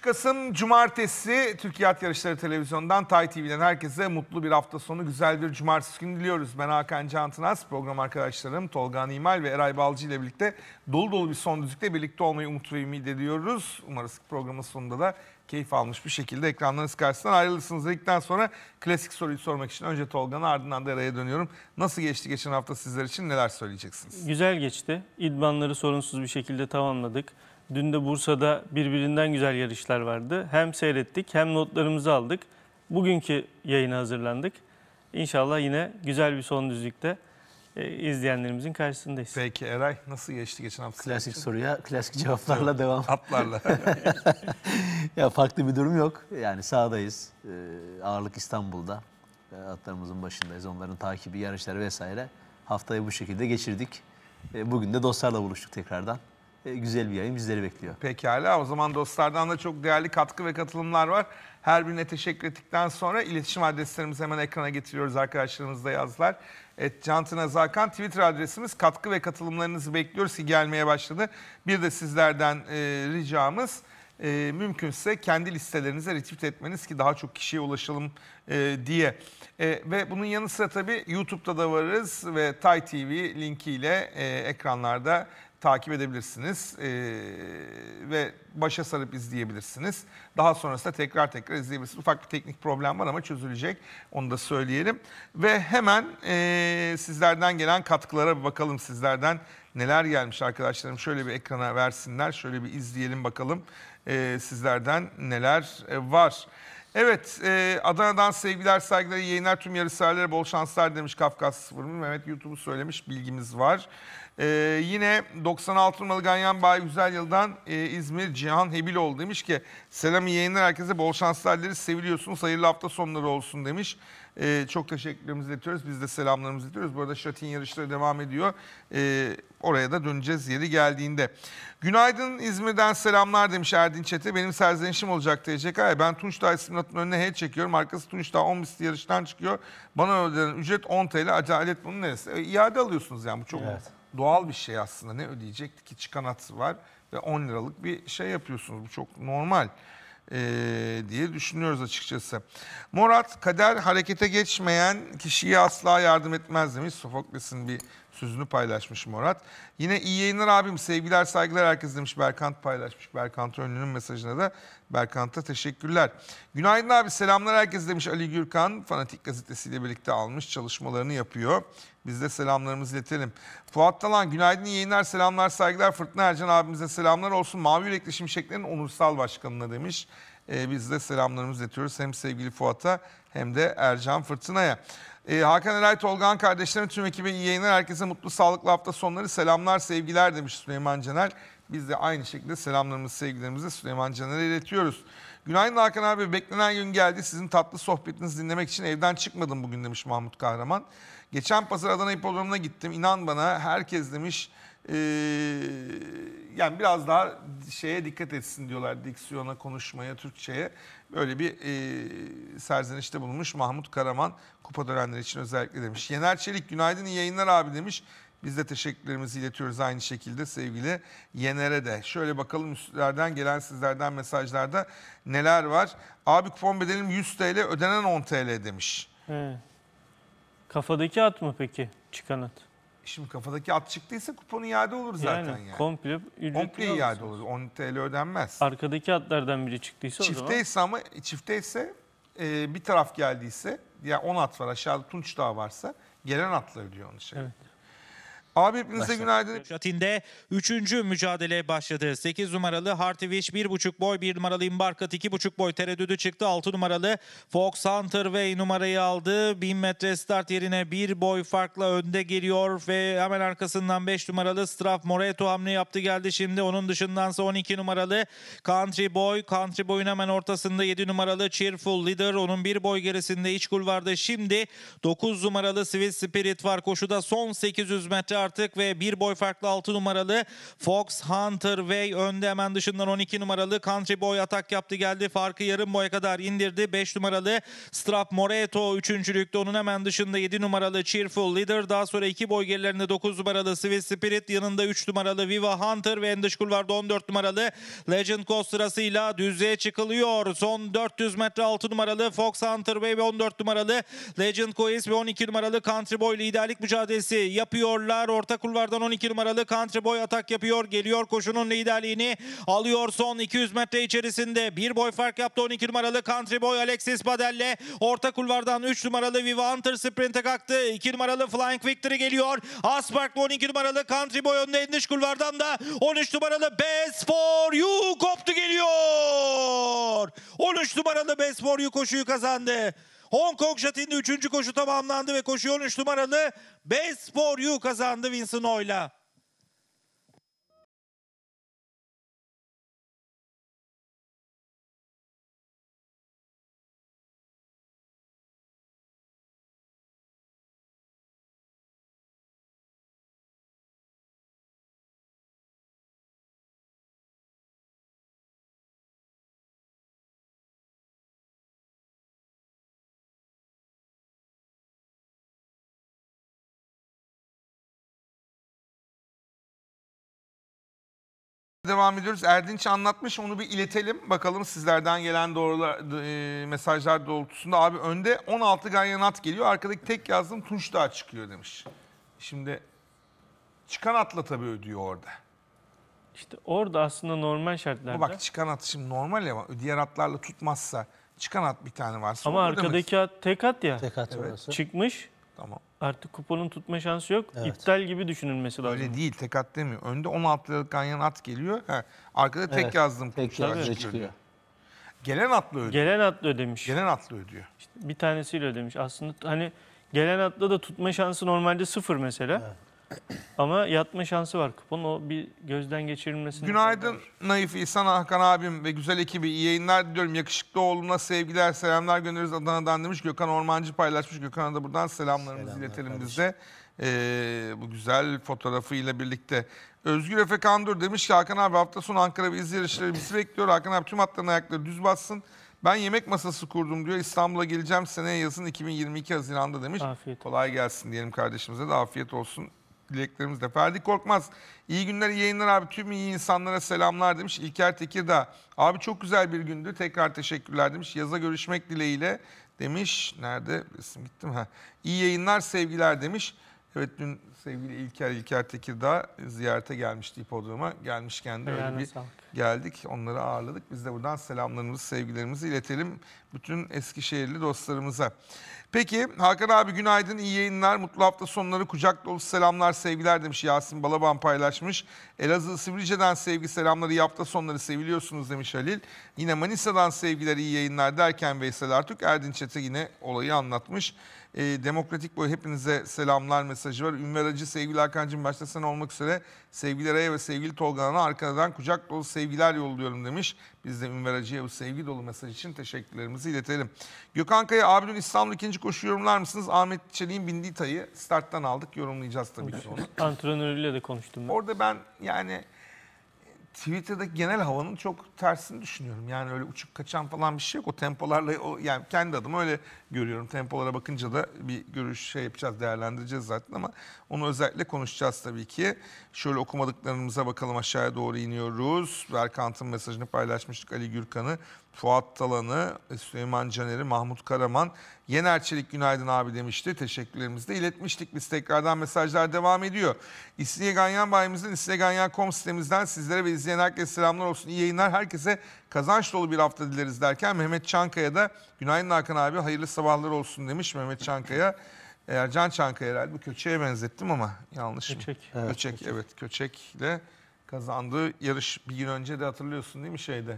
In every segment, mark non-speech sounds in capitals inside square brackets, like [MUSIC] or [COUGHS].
Kasım Cumartesi Türkiye At Yarışları Televizyonu'ndan Tay TV'den herkese mutlu bir hafta sonu, güzel bir cumartesi günü diliyoruz. Ben Hakan Cantınas, program arkadaşlarım Tolga Nimal ve Eray Balcı ile birlikte dolu dolu bir son düzlükte birlikte olmayı umut ve ümit ediyoruz. Umarız programın sonunda da keyif almış bir şekilde ekranlarınız karşısından ayrılırsınız dedikten sonra klasik soruyu sormak için önce Tolga'nın ardından da Eray'a dönüyorum. Nasıl geçti geçen hafta sizler için neler söyleyeceksiniz? Güzel geçti. İdmanları sorunsuz bir şekilde tamamladık. Dün de Bursa'da birbirinden güzel yarışlar vardı. Hem seyrettik hem notlarımızı aldık. Bugünkü yayına hazırlandık. İnşallah yine güzel bir son düzlükte e, izleyenlerimizin karşısındayız. Peki Eray nasıl geçti geçen hafta? Klasik soruya klasik cevaplarla devam. Atlarla. [LAUGHS] ya farklı bir durum yok. Yani sağdayız. E, ağırlık İstanbul'da. E, atlarımızın başındayız. Onların takibi, yarışları vesaire. Haftayı bu şekilde geçirdik. E, bugün de dostlarla buluştuk tekrardan. E, güzel bir yayın bizleri bekliyor. Pekala o zaman dostlardan da çok değerli katkı ve katılımlar var. Her birine teşekkür ettikten sonra iletişim adreslerimizi hemen ekrana getiriyoruz arkadaşlarımız da yazdılar. Evet, Cantin Azakan Twitter adresimiz katkı ve katılımlarınızı bekliyoruz ki gelmeye başladı. Bir de sizlerden e, ricamız e, mümkünse kendi listelerinize retweet etmeniz ki daha çok kişiye ulaşalım e, diye. E, ve bunun yanı sıra tabii YouTube'da da varız ve Tay TV linkiyle e, ekranlarda takip edebilirsiniz e, ve başa sarıp izleyebilirsiniz. Daha sonrasında tekrar tekrar izleyebilirsiniz. Ufak bir teknik problem var ama çözülecek. Onu da söyleyelim. Ve hemen e, sizlerden gelen katkılara bir bakalım sizlerden neler gelmiş arkadaşlarım. Şöyle bir ekrana versinler. Şöyle bir izleyelim bakalım e, sizlerden neler e, var. Evet, e, Adana'dan sevgiler, saygıları, yayınlar, tüm yarışseverlere bol şanslar demiş Kafkas 01. Mehmet YouTube'u söylemiş, bilgimiz var. Ee, yine 96 numaralı Ganyan Bay Güzel Yıl'dan e, İzmir Cihan Hebiloğlu demiş ki selam iyi yayınlar herkese bol şanslar dileriz seviliyorsunuz hayırlı hafta sonları olsun demiş. Ee, çok teşekkürlerimizi iletiyoruz. Biz de selamlarımızı iletiyoruz. Bu arada şatin yarışları devam ediyor. Ee, oraya da döneceğiz yeri geldiğinde. Günaydın İzmir'den selamlar demiş Erdin Çete. Benim serzenişim olacak diyecek TCK. Ben Tunç Dağ isimli önüne head çekiyorum. Arkası Tunç Dağ 10 misli yarıştan çıkıyor. Bana ödenen ücret 10 TL. acayip bunun neresi? E, iade alıyorsunuz yani bu çok evet doğal bir şey aslında. Ne ödeyecekti ki çıkan hatı var ve 10 liralık bir şey yapıyorsunuz. Bu çok normal e, diye düşünüyoruz açıkçası. Morat, kader harekete geçmeyen kişiye asla yardım etmez demiş. Sofokles'in bir sözünü paylaşmış Morat. Yine iyi yayınlar abim, sevgiler, saygılar herkes demiş. Berkant paylaşmış. Berkant Önlü'nün mesajına da Berkant'a teşekkürler. Günaydın abi, selamlar herkes demiş Ali Gürkan. Fanatik gazetesiyle birlikte almış, çalışmalarını yapıyor. Biz de selamlarımızı iletelim. Fuat Talan günaydın yayınlar selamlar saygılar. Fırtına Ercan abimize selamlar olsun. Mavi Yürekli Şimşeklerin onursal başkanına demiş. Ee, biz de selamlarımızı iletiyoruz hem sevgili Fuat'a hem de Ercan Fırtına'ya. Ee, Hakan Eray Tolgan kardeşlerim tüm ekibe iyi yayınlar. Herkese mutlu sağlıklı hafta sonları selamlar sevgiler demiş Süleyman Caner. Biz de aynı şekilde selamlarımızı sevgilerimizi Süleyman Caner'e iletiyoruz. Günaydın Hakan abi beklenen gün geldi. Sizin tatlı sohbetinizi dinlemek için evden çıkmadım bugün demiş Mahmut Kahraman. Geçen pazar Adana programına gittim. İnan bana herkes demiş e, yani biraz daha şeye dikkat etsin diyorlar diksiyona, konuşmaya, Türkçeye. Böyle bir e, serzenişte bulunmuş Mahmut Karaman kupa dönenleri için özellikle demiş. Yener Çelik günaydın iyi yayınlar abi demiş. Biz de teşekkürlerimizi iletiyoruz aynı şekilde sevgili Yener'e de. Şöyle bakalım üstlerden gelen sizlerden mesajlarda neler var. Abi kupon bedelim 100 TL ödenen 10 TL demiş. Hmm. Kafadaki at mı peki çıkan at? Şimdi kafadaki at çıktıysa kupon iade olur zaten yani. yani. Komple Komple iade olur. 10 TL ödenmez. Arkadaki atlardan biri çıktıysa çifte o zaman. Çifteyse ama çifteyse e, bir taraf geldiyse ya yani 10 at var aşağıda Tunç Dağı varsa gelen atlar ödüyor onun şey. Evet. Abi hepinize Başladı. günaydın. Kuşatin'de 3. mücadele başladı. 8 numaralı Hartivich 1.5 boy, 1 numaralı Imbarkat 2.5 boy tereddüdü çıktı. 6 numaralı Fox Hunter Way numarayı aldı. 1000 metre start yerine 1 boy farkla önde geliyor ve hemen arkasından 5 numaralı Straf Moreto hamle yaptı geldi şimdi. Onun dışındansa 12 numaralı Country Boy. Country Boy'un hemen ortasında 7 numaralı Cheerful Leader. Onun 1 boy gerisinde iç kulvarda şimdi 9 numaralı Swiss Spirit var. Koşuda son 800 metre artık ve bir boy farklı 6 numaralı Fox Hunter Way önde hemen dışından 12 numaralı Country Boy atak yaptı geldi. Farkı yarım boya kadar indirdi. 5 numaralı Strap Moreto üçüncülükte onun hemen dışında 7 numaralı Cheerful Leader. Daha sonra 2 boy gerilerinde 9 numaralı Swiss Spirit yanında 3 numaralı Viva Hunter ve en dış kulvarda 14 numaralı Legend Coast sırasıyla düzeye çıkılıyor. Son 400 metre 6 numaralı Fox Hunter Way ve 14 numaralı Legend Coast ve 12 numaralı Country Boy liderlik mücadelesi yapıyorlar. Orta kulvardan 12 numaralı Country Boy atak yapıyor. Geliyor koşunun liderliğini alıyor son 200 metre içerisinde. Bir boy fark yaptı 12 numaralı Country Boy Alexis Badelle. Orta kulvardan 3 numaralı Viva Hunter sprinte kalktı. 2 numaralı Flying Victory geliyor. Aspark 12 numaralı Country Boy önde en kulvardan da 13 numaralı Best For You koptu geliyor. 13 numaralı Best For You koşuyu kazandı. Hong Kong Şati'nin 3. koşu tamamlandı ve koşu 13 numaralı Best For You kazandı Vincent Oyla. devam ediyoruz. Erdinç anlatmış onu bir iletelim. Bakalım sizlerden gelen doğrular, e, mesajlar doğrultusunda. Abi önde 16 ganyanat geliyor. Arkadaki tek yazdım Tunç daha çıkıyor demiş. Şimdi çıkan atla tabii ödüyor orada. İşte orada aslında normal şartlarda. Bak çıkan at şimdi normal ya. diğer atlarla tutmazsa çıkan at bir tane varsa. Ama arkadaki at tek at ya. Tek at orası. Çıkmış Tamam. Artık kuponun tutma şansı yok. Evet. İptal gibi düşünülmesi lazım. Öyle değil. Tek at demiyor. Önde 16 liralık ganyan at geliyor. Ha, arkada tek evet, yazdım. Tek yazdım çıkıyor. çıkıyor. Gelen atlı ödüyor. Gelen atlı ödemiş. Gelen atlı ödüyor. İşte bir tanesiyle ödemiş. Aslında hani gelen atlı da tutma şansı normalde sıfır mesela. Evet. Ama yatma şansı var kupon O bir gözden geçirilmesini... Günaydın Naif İhsan Hakan abim ve güzel ekibi. İyi yayınlar diliyorum. Yakışıklı oğluna sevgiler, selamlar göndeririz Adana'dan demiş. Gökhan Ormancı paylaşmış. Gökhan'a da buradan selamlarımızı Selamlar iletelim kardeşim. bize. Ee, bu güzel fotoğrafıyla birlikte. Özgür Efe Kandur demiş ki Hakan abi hafta sonu Ankara ve İzmir yarışları bizi bekliyor. Hakan abi tüm hatların ayakları düz bassın. Ben yemek masası kurdum diyor. İstanbul'a geleceğim seneye yazın 2022 Haziran'da demiş. Afiyet olsun. Kolay gelsin diyelim kardeşimize de afiyet olsun dileklerimizle. Ferdi Korkmaz, iyi günler, iyi yayınlar abi. Tüm iyi insanlara selamlar demiş. İlker Tekirdağ, abi çok güzel bir gündü. Tekrar teşekkürler demiş. Yaza görüşmek dileğiyle demiş. Nerede? Resim gittim ha. İyi yayınlar, sevgiler demiş. Evet dün sevgili İlker İlker Tekirdağ ziyarete gelmişti hipodroma. Gelmişken de öyle bir geldik. Onları ağırladık. Biz de buradan selamlarımızı, sevgilerimizi iletelim bütün Eskişehirli dostlarımıza. Peki Hakan abi günaydın, iyi yayınlar, mutlu hafta sonları, kucak dolu selamlar, sevgiler demiş Yasin Balaban paylaşmış. Elazığ Sivrice'den sevgi selamları, iyi hafta sonları seviliyorsunuz demiş Halil. Yine Manisa'dan sevgiler, iyi yayınlar derken Veysel Artuk Erdinç'e yine olayı anlatmış. E, Demokratik Boy hepinize selamlar mesajı var. Ünver Acı, sevgili Hakan'cığım başta sen olmak üzere sevgili Raya ve sevgili Tolga'na arkadan kucak dolu sevgiler yolluyorum demiş. Biz de Ünver Acı'ya bu sevgi dolu mesaj için teşekkürlerimizi iletelim. Gökhan Kaya, abi dün İstanbul ikinci koşu yorumlar mısınız? Ahmet Çelik'in bindiği tayı starttan aldık yorumlayacağız tabii ki onu. [LAUGHS] Antrenörüyle de konuştum ben. Orada ben yani Twitter'daki genel havanın çok tersini düşünüyorum. Yani öyle uçup kaçan falan bir şey yok. O tempolarla o yani kendi adımı öyle görüyorum. Tempolara bakınca da bir görüş şey yapacağız, değerlendireceğiz zaten ama onu özellikle konuşacağız tabii ki. Şöyle okumadıklarımıza bakalım aşağıya doğru iniyoruz. Berkant'ın mesajını paylaşmıştık Ali Gürkan'ı. Fuat Talan'ı, e, Süleyman Caner'i, Mahmut Karaman, Yener Çelik günaydın abi demişti. Teşekkürlerimizi de iletmiştik. Biz tekrardan mesajlar devam ediyor. İstiye Ganyan bayimizden, istiyeganyan.com sitemizden sizlere ve izleyen herkese selamlar olsun. İyi yayınlar. Herkese kazanç dolu bir hafta dileriz derken Mehmet Çankaya da günaydın Hakan abi hayırlı sabahlar olsun demiş Mehmet Çankaya. Ercan Çankaya herhalde bu köçeğe benzettim ama yanlış mı? Evet, köçek, köçek. evet. Köçek'le kazandığı yarış bir gün önce de hatırlıyorsun değil mi şeyde?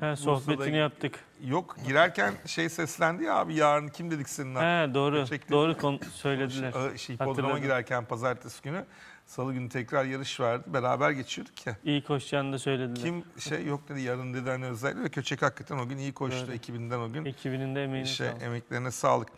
He, sohbetini yaptık. Yok girerken şey seslendi ya abi yarın kim dedik senin He, doğru Çekti. doğru kon- söylediler. şey, hipodroma şey, girerken pazartesi günü salı günü tekrar yarış vardı. Beraber geçiyorduk ya. İyi koşacağını da söylediler. Kim? şey yok dedi yarın dedi hani özellikle ve Köçek hakikaten o gün iyi koştu ekibinden o gün. Ekibinin de emeğini İşe, sağlık. emeklerine sağlık.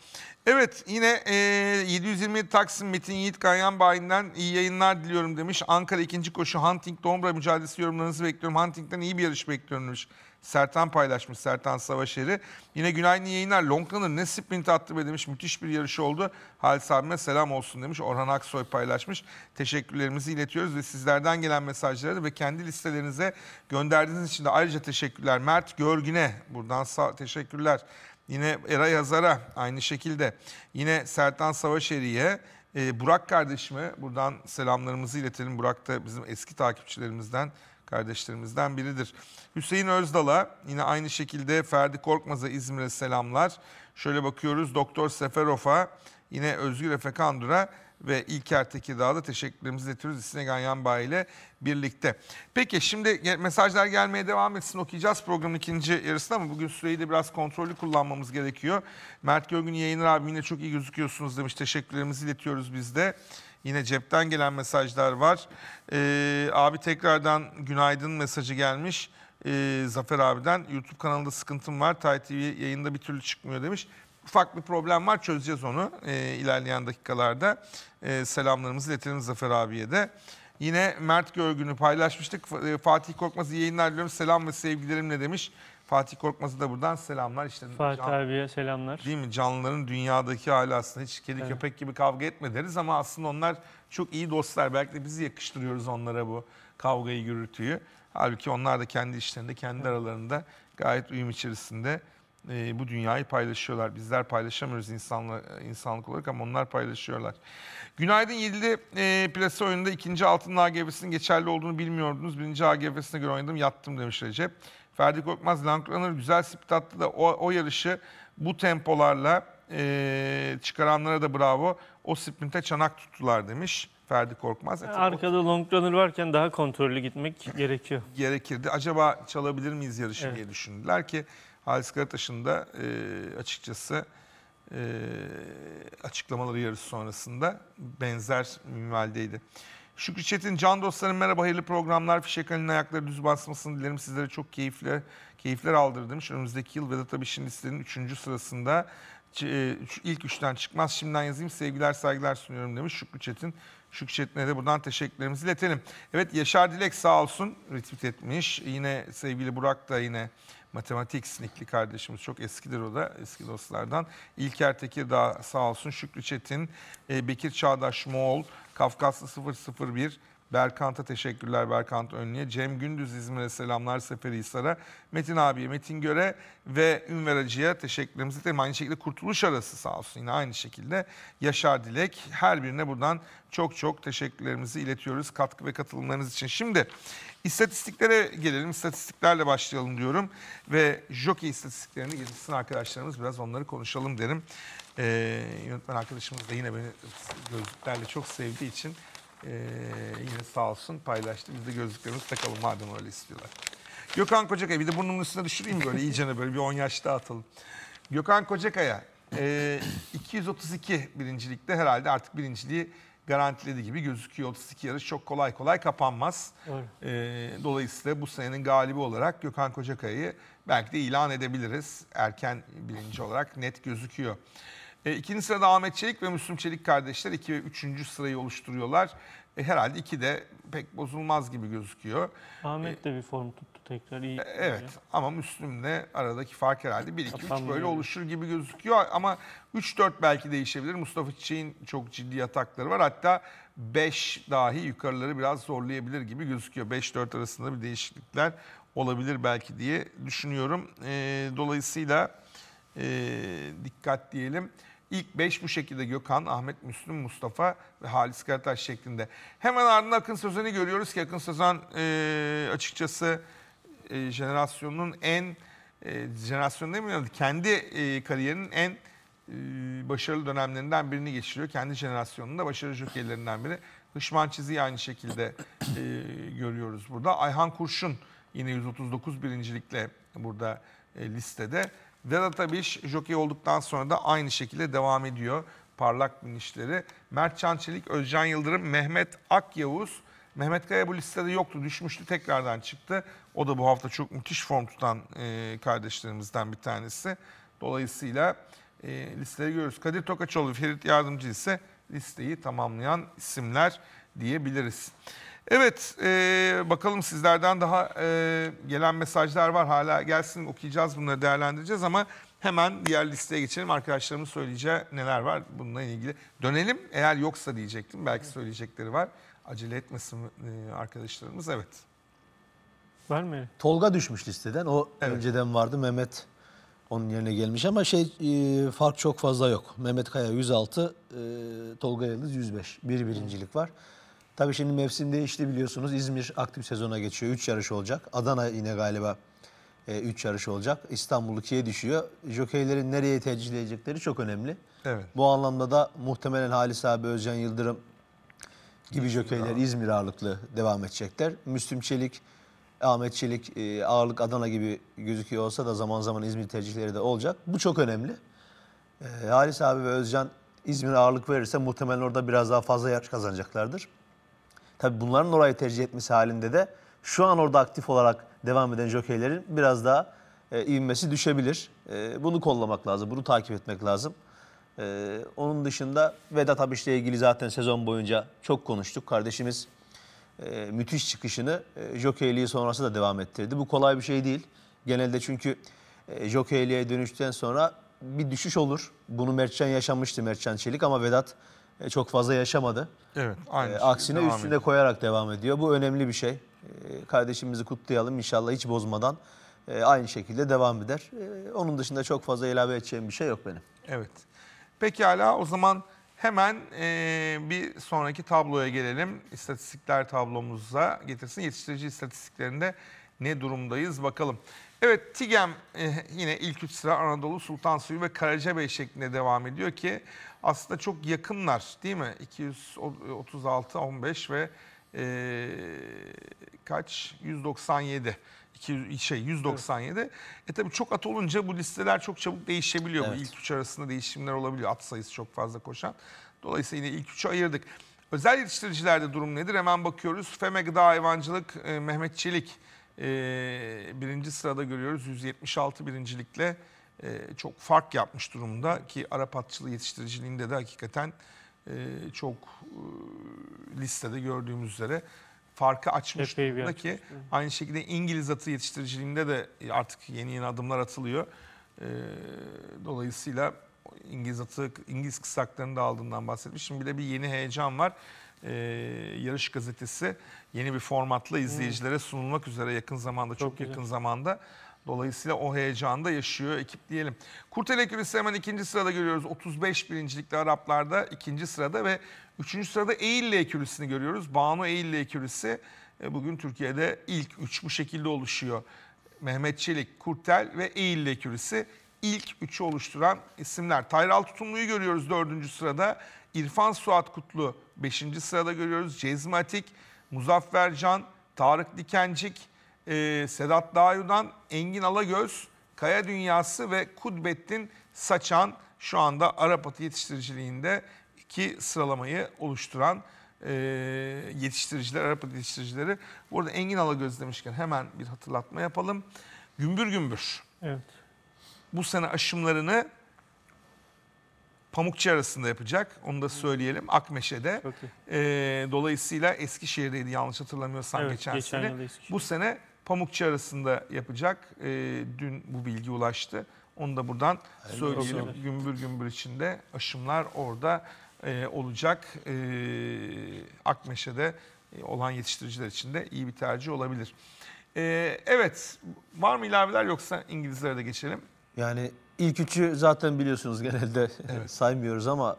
Evet yine e, 720 Taksim Metin Yiğit kayan Bayi'nden iyi yayınlar diliyorum demiş. Ankara ikinci koşu Hunting Dombra mücadelesi yorumlarınızı bekliyorum. Hunting'den iyi bir yarış bekliyorum demiş. Sertan paylaşmış. Sertan Savaşer'i. Yine günaydın yayınlar. Longlanır ne sprint attı be demiş. Müthiş bir yarış oldu. Halis abime selam olsun demiş. Orhan Aksoy paylaşmış. Teşekkürlerimizi iletiyoruz ve sizlerden gelen mesajları ve kendi listelerinize gönderdiğiniz için de ayrıca teşekkürler. Mert Görgün'e buradan sağ teşekkürler. Yine Eray Hazar'a aynı şekilde. Yine Sertan Savaşeri'ye. E, Burak kardeşime buradan selamlarımızı iletelim. Burak da bizim eski takipçilerimizden kardeşlerimizden biridir. Hüseyin Özdal'a yine aynı şekilde Ferdi Korkmaz'a İzmir'e selamlar. Şöyle bakıyoruz Doktor Seferof'a yine Özgür Efe Kandur'a ve İlker Tekirdağ'a da teşekkürlerimizi iletiyoruz. İstine Ganyanbay ile birlikte. Peki şimdi mesajlar gelmeye devam etsin. Okuyacağız programın ikinci yarısında ama bugün süreyi de biraz kontrollü kullanmamız gerekiyor. Mert Görgün yayınlar abi yine çok iyi gözüküyorsunuz demiş. Teşekkürlerimizi iletiyoruz biz de. Yine cepten gelen mesajlar var. Ee, abi tekrardan günaydın mesajı gelmiş. Ee, Zafer abiden YouTube kanalında sıkıntım var. Tay TV yayında bir türlü çıkmıyor demiş. Ufak bir problem var çözeceğiz onu ee, ilerleyen dakikalarda. Ee, selamlarımızı iletelim Zafer abiye de. Yine Mert Görgün'ü paylaşmıştık. E, Fatih Korkmaz yayınlar diliyorum. Selam ve sevgilerimle demiş. Fatih Korkmaz'a da buradan selamlar. İşte Fatih can, abiye selamlar. Değil mi? Canlıların dünyadaki hali aslında hiç kedi evet. köpek gibi kavga etme deriz ama aslında onlar çok iyi dostlar. Belki de biz yakıştırıyoruz onlara bu kavgayı, gürültüyü. Halbuki onlar da kendi işlerinde, kendi evet. aralarında gayet uyum içerisinde e, bu dünyayı paylaşıyorlar. Bizler paylaşamıyoruz insanla, insanlık olarak ama onlar paylaşıyorlar. Günaydın 7'li e, plase oyununda ikinci altın AGV'sinin geçerli olduğunu bilmiyordunuz. Birinci AGV'sine göre oynadım yattım demiş Recep. Ferdi Korkmaz Land Runner güzel sptatlı da o, o yarışı bu tempolarla e, çıkaranlara da bravo. O sprinte çanak tuttular demiş Ferdi Korkmaz. E, Arkada long runner varken daha kontrollü gitmek gerekiyor. [LAUGHS] Gerekirdi. Acaba çalabilir miyiz yarışı evet. diye düşündüler ki Halis Karataş'ın da e, açıkçası e, açıklamaları yarısı sonrasında benzer minvaldeydi. Şükrü Çetin, can dostlarım merhaba, hayırlı programlar. Fişek Ali'nin ayakları düz basmasını dilerim. Sizlere çok keyifle, keyifler aldırdım. Şu önümüzdeki yıl ve de tabii şimdi sizlerin üçüncü sırasında e, ilk üçten çıkmaz. Şimdiden yazayım sevgiler saygılar sunuyorum demiş Şükrü Çetin. Şükrü Çetin'e de buradan teşekkürlerimizi iletelim. Evet Yaşar Dilek sağ olsun retweet etmiş. Yine sevgili Burak da yine matematik sinikli kardeşimiz çok eskidir o da eski dostlardan. İlker Tekirdağ sağ olsun Şükrü Çetin, e, Bekir Çağdaş Moğol, Kafkaslı 001 Berkant'a teşekkürler Berkant Önlü'ye. Cem Gündüz İzmir'e selamlar Seferihisar'a. Metin abiye, Metin Göre ve Ünver Acı'ya teşekkürlerimizi iletelim. Aynı şekilde Kurtuluş Arası sağ olsun yine aynı şekilde. Yaşar Dilek her birine buradan çok çok teşekkürlerimizi iletiyoruz katkı ve katılımlarınız için. Şimdi istatistiklere gelelim. istatistiklerle başlayalım diyorum. Ve jockey istatistiklerini getirsin arkadaşlarımız biraz onları konuşalım derim. E, yönetmen arkadaşımız da yine beni gözlüklerle çok sevdiği için e, yine sağ olsun paylaştı. Biz de gözlüklerimizi takalım madem öyle istiyorlar. Gökhan Kocakaya bir de burnumun üstüne düşüreyim böyle [LAUGHS] iyicene böyle bir 10 yaş daha atalım. Gökhan Kocakaya e, ee, 232 birincilikte herhalde artık birinciliği garantiledi gibi gözüküyor. 32 yarış çok kolay kolay kapanmaz. E, dolayısıyla bu senenin galibi olarak Gökhan Kocakaya'yı belki de ilan edebiliriz. Erken birinci olarak net gözüküyor. E, ikinci sırada Ahmet Çelik ve Müslüm Çelik kardeşler 2 ve 3. sırayı oluşturuyorlar. E, herhalde 2 de pek bozulmaz gibi gözüküyor. Ahmet e, de bir form tuttu tekrar. iyi. E, evet böyle. ama Müslüm'le aradaki fark herhalde 1 2 3 böyle oluşur gibi gözüküyor ama 3 4 belki değişebilir. Mustafa Çiçek'in çok ciddi yatakları var. Hatta 5 dahi yukarıları biraz zorlayabilir gibi gözüküyor. 5 4 arasında bir değişiklikler olabilir belki diye düşünüyorum. E, dolayısıyla e, dikkat diyelim. İlk 5 bu şekilde Gökhan, Ahmet Müslüm, Mustafa ve Halis Karataş şeklinde. Hemen ardından Akın Sözen'i görüyoruz ki Akın Sözen e, açıkçası e, jenerasyonun en, e, jenerasyon demiyorum kendi e, kariyerinin en e, başarılı dönemlerinden birini geçiriyor. Kendi jenerasyonunun da başarılı jokeylerinden biri. Hışman Çizi'yi aynı şekilde e, görüyoruz burada. Ayhan Kurşun yine 139 birincilikle burada e, listede. Vedat Abiş jokey olduktan sonra da aynı şekilde devam ediyor parlak binişleri. Mert Çançelik, Özcan Yıldırım, Mehmet Akyavuz. Mehmet Kaya bu listede yoktu, düşmüştü, tekrardan çıktı. O da bu hafta çok müthiş form tutan e, kardeşlerimizden bir tanesi. Dolayısıyla e, listeyi görürüz. Kadir Tokaçoğlu, Ferit Yardımcı ise listeyi tamamlayan isimler diyebiliriz. Evet e, bakalım sizlerden daha e, gelen mesajlar var hala gelsin okuyacağız bunları değerlendireceğiz ama hemen diğer listeye geçelim arkadaşlarımız söyleyeceği neler var bununla ilgili. Dönelim eğer yoksa diyecektim belki söyleyecekleri var acele etmesin e, arkadaşlarımız evet. Var mı? Tolga düşmüş listeden o evet. önceden vardı Mehmet onun yerine gelmiş ama şey e, fark çok fazla yok. Mehmet Kaya 106, e, Tolga Yıldız 105. Bir birincilik var. Tabii şimdi mevsim değişti biliyorsunuz. İzmir aktif sezona geçiyor. 3 yarış olacak. Adana yine galiba 3 e, yarış olacak. İstanbul 2'ye düşüyor. Jokeylerin nereye tercih edecekleri çok önemli. Evet. Bu anlamda da muhtemelen Halis abi, Özcan Yıldırım gibi İzmir jokeyler İzmir ağırlıklı devam edecekler. Müslüm Çelik, Ahmet Çelik e, ağırlık Adana gibi gözüküyor olsa da zaman zaman İzmir tercihleri de olacak. Bu çok önemli. E, Halis abi ve Özcan İzmir ağırlık verirse muhtemelen orada biraz daha fazla yarış kazanacaklardır. Tabii bunların orayı tercih etmesi halinde de şu an orada aktif olarak devam eden jokeylerin biraz daha e, ivmesi düşebilir. E, bunu kollamak lazım, bunu takip etmek lazım. E, onun dışında Vedat Abiş'le ilgili zaten sezon boyunca çok konuştuk. Kardeşimiz e, müthiş çıkışını e, jokeyliği sonrası da devam ettirdi. Bu kolay bir şey değil. Genelde çünkü e, jokeyliğe dönüşten sonra bir düşüş olur. Bunu Mertcan yaşamıştı Mertcan Çelik ama Vedat e, çok fazla yaşamadı. Evet, e, aynı. Şey, aksine şey, üstüne ediyor. koyarak devam ediyor. Bu önemli bir şey. E, kardeşimizi kutlayalım inşallah hiç bozmadan. aynı şekilde devam eder. onun dışında çok fazla ilave edeceğim bir şey yok benim. Evet. Peki hala o zaman hemen bir sonraki tabloya gelelim. İstatistikler tablomuza getirsin. Yetiştirici istatistiklerinde ne durumdayız bakalım. Evet TİGEM yine ilk üç sıra Anadolu Sultan Suyu ve Karacabey şeklinde devam ediyor ki aslında çok yakınlar değil mi? 236, 15 ve e, kaç? 197. 200, şey 197. Evet. E tabii çok at olunca bu listeler çok çabuk değişebiliyor. Evet. Bu üç arasında değişimler olabiliyor. At sayısı çok fazla koşan. Dolayısıyla yine ilk üçü ayırdık. Özel yetiştiricilerde durum nedir? Hemen bakıyoruz. Feme Gıda Hayvancılık e, Mehmet Çelik e, birinci sırada görüyoruz. 176 birincilikle e, çok fark yapmış durumda ki Arap atçılığı yetiştiriciliğinde de hakikaten e, çok e, listede gördüğümüz üzere farkı açmış Epey durumda ki aynı şekilde İngiliz atı yetiştiriciliğinde de artık yeni yeni adımlar atılıyor. Dolayısıyla İngiliz atı, İngiliz kısaklarını da aldığından bahsetmiştim. Bir de bir yeni heyecan var. Ee, yarış gazetesi yeni bir formatla hmm. izleyicilere sunulmak üzere yakın zamanda, çok, çok yakın zamanda Dolayısıyla o heyecanı da yaşıyor ekip diyelim. Kurt Ürüsü hemen ikinci sırada görüyoruz. 35 birincilikte Araplarda ikinci sırada ve üçüncü sırada Eğilli Ekürüsü'nü görüyoruz. Banu Eğilli Ekürüsü e, bugün Türkiye'de ilk üç bu şekilde oluşuyor. Mehmet Çelik, Kurtel ve Eğilli Ekürüsü ilk üçü oluşturan isimler. Tayral Tutumlu'yu görüyoruz dördüncü sırada. İrfan Suat Kutlu beşinci sırada görüyoruz. Cezmatik, Muzaffer Can, Tarık Dikencik, e, Sedat Dayu'dan Engin Alagöz, Kaya Dünyası ve Kudbettin Saçan şu anda Arapatı yetiştiriciliğinde iki sıralamayı oluşturan e, yetiştiriciler, Arapatı yetiştiricileri. Burada Engin Alagöz demişken hemen bir hatırlatma yapalım. Gümbür gümbür. Evet. Bu sene aşımlarını Pamukçı arasında yapacak. Onu da söyleyelim. Akmeşe'de. E, dolayısıyla Eskişehir'deydi yanlış hatırlamıyorsam evet, geçen, geçen sene. Bu sene Pamukçu arasında yapacak. E, dün bu bilgi ulaştı. Onu da buradan Hayırlı söyleyelim. Olsun. Gümbür gümbür içinde aşımlar orada e, olacak. Ee, e, Akmeşe'de olan yetiştiriciler için de iyi bir tercih olabilir. E, evet, var mı ilaveler yoksa İngilizlere de geçelim. Yani ilk üçü zaten biliyorsunuz genelde [LAUGHS] evet. saymıyoruz ama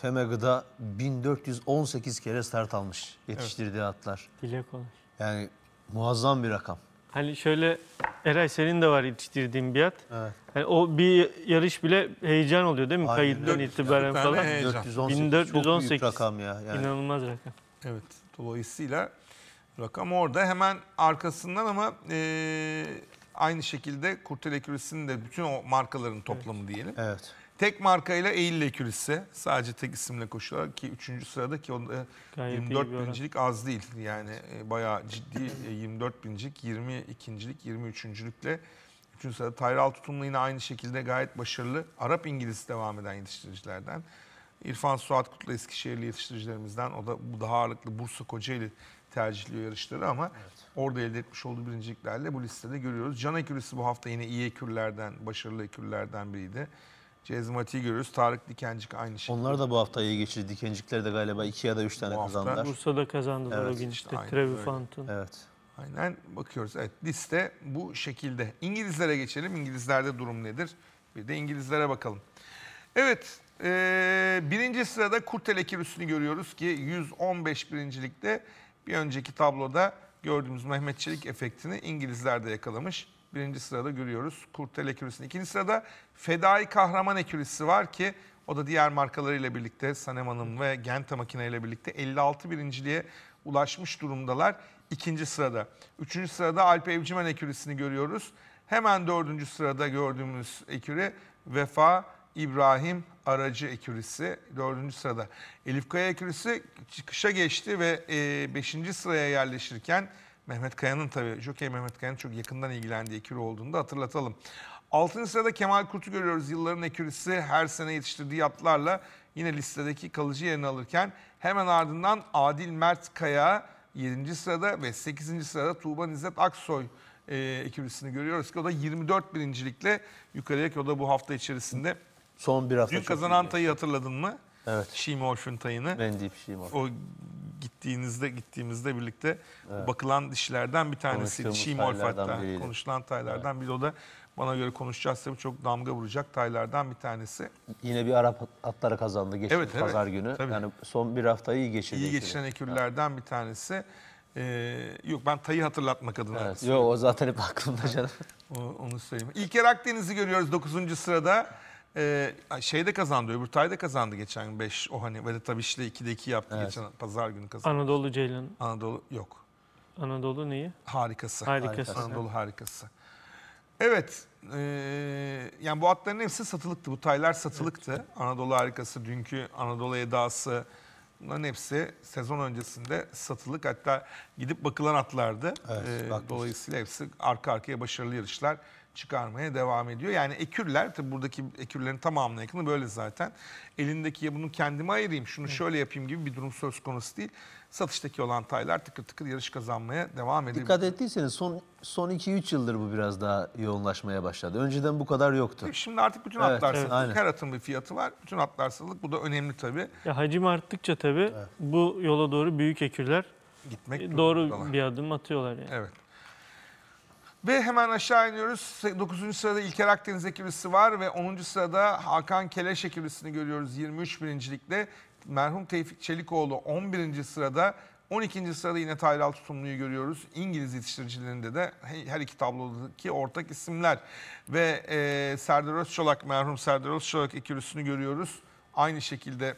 FEME Gıda 1418 kere start almış yetiştirdiği evet. atlar. Dile kolay. Yani Muazzam bir rakam. Hani şöyle Eray senin de var yetiştirdiğin biat. Evet. Yani o bir yarış bile heyecan oluyor değil mi? Aynen. Kayıttan itibaren falan. heyecan. 418. Çok büyük rakam ya. Yani. İnanılmaz rakam. Evet. Dolayısıyla rakam orada. Hemen arkasından ama e, aynı şekilde Kurtel Ekürisi'nin de bütün o markaların toplamı diyelim. Evet. Tek markayla Eylül Ekürisi sadece tek isimle koşuyorlar ki 3. sırada ki 24 e, bincilik az değil. Yani e, bayağı ciddi 24 bincilik, 22.lik, 23.lükle 3. sırada Tayral Tutumlu yine aynı şekilde gayet başarılı. Arap İngiliz devam eden yetiştiricilerden. İrfan Suat Kutlu Eskişehirli yetiştiricilerimizden. O da bu daha ağırlıklı Bursa Kocaeli tercihliyor yarışları ama evet. orada elde etmiş olduğu birinciliklerle bu listede görüyoruz. Can Ekürisi bu hafta yine iyi ekürlerden, başarılı ekürlerden biriydi. Cezmati'yi görüyoruz. Tarık Dikencik aynı şey. Onlar da bu hafta iyi geçirdi. Dikencikler de galiba iki ya da üç tane kazandılar. Hafta... Bursa'da kazandılar evet, o gün işte. işte Trevifanton. Evet. Aynen bakıyoruz. Evet liste bu şekilde. İngilizlere geçelim. İngilizlerde durum nedir? Bir de İngilizlere bakalım. Evet ee, birinci sırada Kurtelekir üstünü görüyoruz ki 115 birincilikte bir önceki tabloda gördüğümüz Mehmetçilik efektini İngilizler de yakalamış birinci sırada görüyoruz. Kurtel ekürüsünü. İkinci sırada Fedai Kahraman ekürüsü var ki o da diğer markalarıyla birlikte Sanem Hanım ve Genta Makine ile birlikte 56 birinciliğe ulaşmış durumdalar. İkinci sırada. Üçüncü sırada Alp Evcimen ekürüsünü görüyoruz. Hemen dördüncü sırada gördüğümüz ekürü Vefa İbrahim Aracı ekürisi dördüncü sırada. Elif Kaya ekürisi çıkışa geçti ve e, beşinci sıraya yerleşirken Mehmet Kaya'nın tabii, Jockey Mehmet Kaya'nın çok yakından ilgilendiği ekürü olduğunu da hatırlatalım. Altıncı sırada Kemal Kurt'u görüyoruz. Yılların ekürisi her sene yetiştirdiği atlarla yine listedeki kalıcı yerini alırken hemen ardından Adil Mert Kaya 7. sırada ve 8. sırada Tuğba Nizet Aksoy e, ekürüsünü görüyoruz ki o da 24 birincilikle yukarıya ki o da bu hafta içerisinde. Son bir hafta. Dün kazanan Tay'ı hatırladın mı? Evet. Şimi Oşuntay'ını. Ben deyip Şimi O gittiğinizde gittiğimizde birlikte evet. bakılan dişlerden bir tanesi. Şimi Olfat'ta konuşulan taylardan evet. biri o da bana göre konuşacağız tabii çok damga vuracak taylardan bir tanesi. Yine bir Arap atları kazandı geçen evet, pazar evet, günü. Tabii. Yani son bir haftayı iyi geçirdi. İyi geçiren ekürlerden yani. bir tanesi. Ee, yok ben tayı hatırlatmak adına. Evet, yok o zaten hep aklımda canım. onu söyleyeyim. İlker Akdeniz'i görüyoruz 9. sırada e, ee, şeyde kazandı, öbür tayda kazandı geçen 5. O hani Vedat Abiş'le 2'de 2 yaptı Evet. geçen pazar günü kazandı. Anadolu Ceylan. Anadolu yok. Anadolu neyi? Harikası. Harikası. Anadolu harikası. Evet. e, yani bu atların hepsi satılıktı. Bu taylar satılıktı. Anadolu harikası, dünkü Anadolu edası. Bunların hepsi sezon öncesinde satılık. Hatta gidip bakılan atlardı. Evet, E, dolayısıyla hepsi arka arkaya başarılı yarışlar çıkarmaya devam ediyor. Yani ekürler tabii buradaki ekürlerin tamamına yakını böyle zaten. Elindeki ya bunu kendime ayırayım şunu şöyle yapayım gibi bir durum söz konusu değil. Satıştaki olan taylar tıkır tıkır yarış kazanmaya devam ediyor. Dikkat ettiyseniz son son 2-3 yıldır bu biraz daha yoğunlaşmaya başladı. Önceden bu kadar yoktu. Şimdi artık bütün evet, atlar evet, aynen. her atın bir fiyatı var. Bütün atlar satılık bu da önemli tabii. Ya hacim arttıkça tabii evet. bu yola doğru büyük ekürler gitmek e, doğru bir adım atıyorlar yani. Evet. Ve hemen aşağı iniyoruz. 9. sırada İlker Akdeniz ekibisi var ve 10. sırada Hakan Keleş ekibisini görüyoruz 23 birincilikte. Merhum Tevfik Çelikoğlu 11. sırada. 12. sırada yine Tayral Tutumlu'yu görüyoruz. İngiliz yetiştiricilerinde de her iki tablodaki ortak isimler. Ve e, Serdar Özçolak, merhum Serdar Özçolak ekürüsünü görüyoruz. Aynı şekilde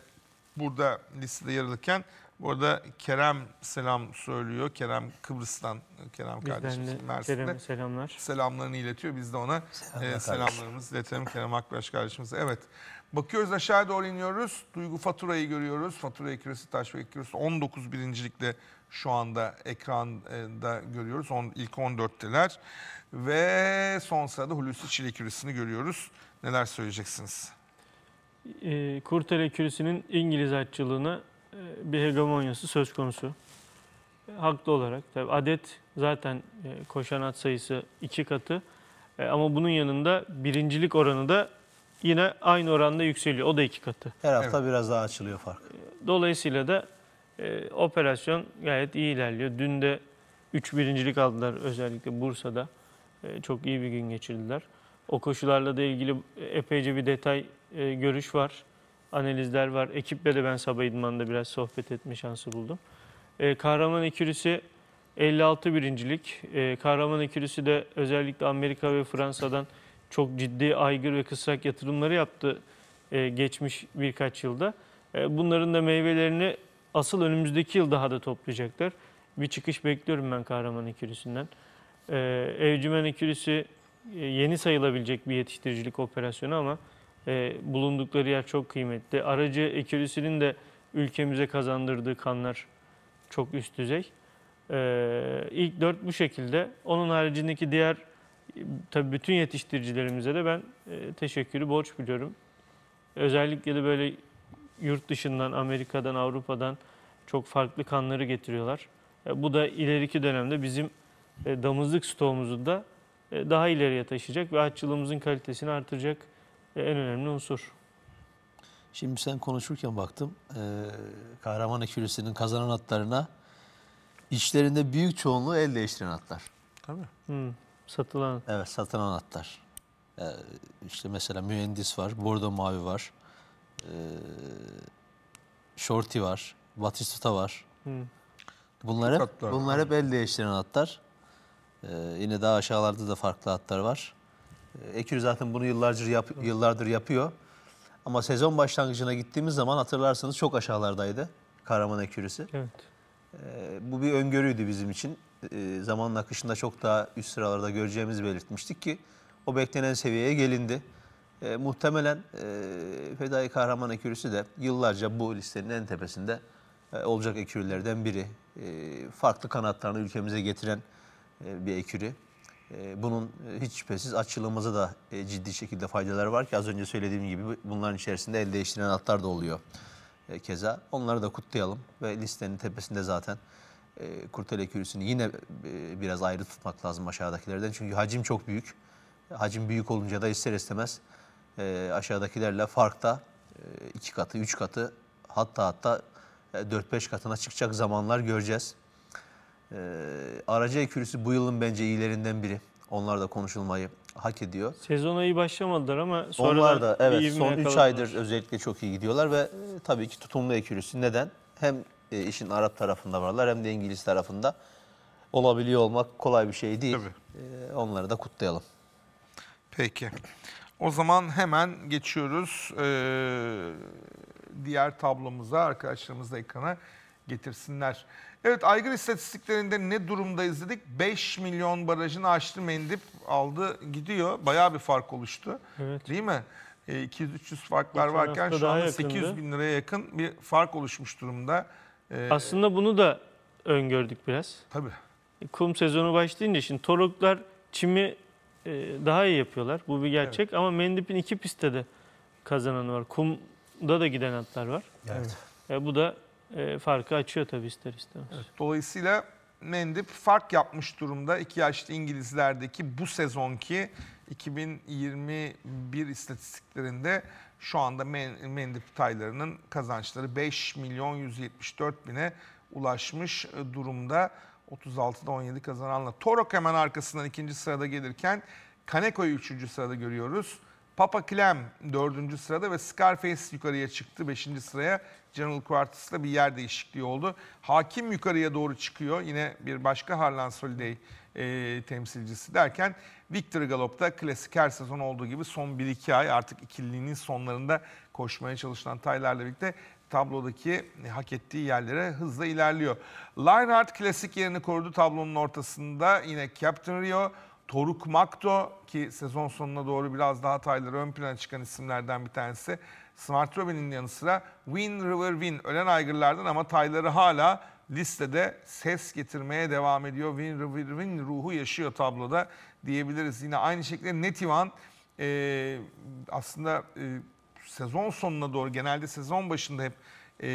burada listede yer alırken bu arada Kerem selam söylüyor. Kerem Kıbrıs'tan, Kerem kardeşimiz Mersin'de. Kerem selamlar. Selamlarını iletiyor. Biz de ona Selamlar e, selamlarımızı iletelim Kerem Akbaş kardeşimize. Evet. Bakıyoruz aşağı doğru iniyoruz. Duygu Fatura'yı görüyoruz. Fatura Ekürüsü, Taş ve Ekürüsü 19 birincilikte şu anda ekranda görüyoruz. On, ilk 14'teler. Ve son sırada Hulusi Çilekürüsü'nü görüyoruz. Neler söyleyeceksiniz? E, ee, Kurtel Ekürüsü'nün İngiliz açılığını ee, bir hegemonyası söz konusu. Ee, haklı olarak. tabi adet zaten e, koşan at sayısı iki katı. Ee, ama bunun yanında birincilik oranı da yine aynı oranda yükseliyor. O da iki katı. Her hafta evet. biraz daha açılıyor fark. Dolayısıyla da e, operasyon gayet iyi ilerliyor. Dün de 3 birincilik aldılar özellikle Bursa'da. çok iyi bir gün geçirdiler. O koşularla da ilgili e, epeyce bir detay görüş var analizler var. Ekiple de ben sabah idmanında biraz sohbet etme şansı buldum. E, kahraman ekürüsü 56 birincilik. E, kahraman ekürüsü de özellikle Amerika ve Fransa'dan çok ciddi aygır ve kısrak yatırımları yaptı e, geçmiş birkaç yılda. E, bunların da meyvelerini asıl önümüzdeki yıl daha da toplayacaklar. Bir çıkış bekliyorum ben kahraman ekürüsünden. E, evcimen ekürüsü e, yeni sayılabilecek bir yetiştiricilik operasyonu ama... E, bulundukları yer çok kıymetli. Aracı ekürüsünün de ülkemize kazandırdığı kanlar çok üst düzey. E, ilk dört bu şekilde. Onun haricindeki diğer tabii bütün yetiştiricilerimize de ben e, teşekkürü borç biliyorum. Özellikle de böyle yurt dışından, Amerika'dan, Avrupa'dan çok farklı kanları getiriyorlar. E, bu da ileriki dönemde bizim e, damızlık stoğumuzu da e, daha ileriye taşıyacak ve atçılığımızın kalitesini artıracak. E, en önemli unsur. Şimdi sen konuşurken baktım. E, Kahraman Ekülüsü'nün kazanan atlarına içlerinde büyük çoğunluğu el değiştiren atlar. Tabii. Hı, satılan. Evet satılan atlar. E, işte mesela mühendis var, bordo mavi var. E, Shorty var, Batistuta var. Hı. Bunlar hep, bunlar hep el değiştiren atlar. Ee, yine daha aşağılarda da farklı atlar var. Ekür zaten bunu yıllardır, yap, yıllardır yapıyor. Ama sezon başlangıcına gittiğimiz zaman hatırlarsanız çok aşağılardaydı Karaman Ekürüsü. Evet. Ee, bu bir öngörüydü bizim için. Ee, zamanın akışında çok daha üst sıralarda göreceğimizi belirtmiştik ki o beklenen seviyeye gelindi. E, muhtemelen e, Fedai Kahraman Ekürüsü de yıllarca bu listenin en tepesinde e, olacak ekürlerden biri. E, farklı kanatlarını ülkemize getiren e, bir eküri. Ee, bunun e, hiç şüphesiz açılımıza da e, ciddi şekilde faydaları var ki az önce söylediğim gibi bunların içerisinde el değiştiren hatlar da oluyor e, keza. Onları da kutlayalım ve listenin tepesinde zaten Kurtele Kürüsü'nü yine biraz ayrı tutmak lazım aşağıdakilerden. Çünkü hacim çok büyük. Hacim büyük olunca da ister istemez aşağıdakilerle farkta iki katı, üç katı hatta hatta 4-5 katına çıkacak zamanlar göreceğiz. Ee, aracı ekürüsü bu yılın bence iyilerinden biri. Onlar da konuşulmayı hak ediyor. Sezona iyi başlamadılar ama sonra Onlar da evet son 3 aydır özellikle çok iyi gidiyorlar ve e, tabii ki tutumlu ekürüsü. Neden? Hem e, işin Arap tarafında varlar hem de İngiliz tarafında. Olabiliyor olmak kolay bir şey değil. Tabii. E, onları da kutlayalım. Peki. O zaman hemen geçiyoruz ee, diğer tablomuza. Arkadaşlarımız da ekrana getirsinler. Evet aygır istatistiklerinde ne durumdayız dedik. 5 milyon barajını açtı mendip aldı gidiyor. Bayağı bir fark oluştu. Evet. Değil mi? E, 200-300 farklar varken şu anda 800 bin liraya yakın bir fark oluşmuş durumda. E, Aslında bunu da öngördük biraz. Tabii. E, kum sezonu başlayınca şimdi toruklar çimi e, daha iyi yapıyorlar. Bu bir gerçek evet. ama mendipin iki pistte de kazananı var. Kumda da giden atlar var. Evet. E, bu da e, farkı açıyor tabii ister istemez. Evet, dolayısıyla Mendip fark yapmış durumda. İki yaşlı İngilizlerdeki bu sezonki 2021 istatistiklerinde şu anda Mendip taylarının kazançları 5 milyon 174 bine ulaşmış e, durumda. 36'da 17 kazananla. Torok hemen arkasından ikinci sırada gelirken Kaneko'yu üçüncü sırada görüyoruz. Papa Clem dördüncü sırada ve Scarface yukarıya çıktı beşinci sıraya. General Quartus'ta bir yer değişikliği oldu. Hakim yukarıya doğru çıkıyor. Yine bir başka Harlan Soliday e, temsilcisi derken Victor Galop'ta klasik her sezon olduğu gibi son 1-2 ay artık ikiliğinin sonlarında koşmaya çalışılan Taylar'la birlikte tablodaki e, hak ettiği yerlere hızla ilerliyor. Linehart klasik yerini korudu tablonun ortasında. Yine Captain Rio, Toruk Makto ki sezon sonuna doğru biraz daha Taylar'ı ön plana çıkan isimlerden bir tanesi. Smart Robin'in yanı sıra Win River Win ölen aygırlardan ama tayları hala listede ses getirmeye devam ediyor. Win River Win ruhu yaşıyor tabloda diyebiliriz. Yine aynı şekilde Netivan e, aslında e, sezon sonuna doğru genelde sezon başında hep e,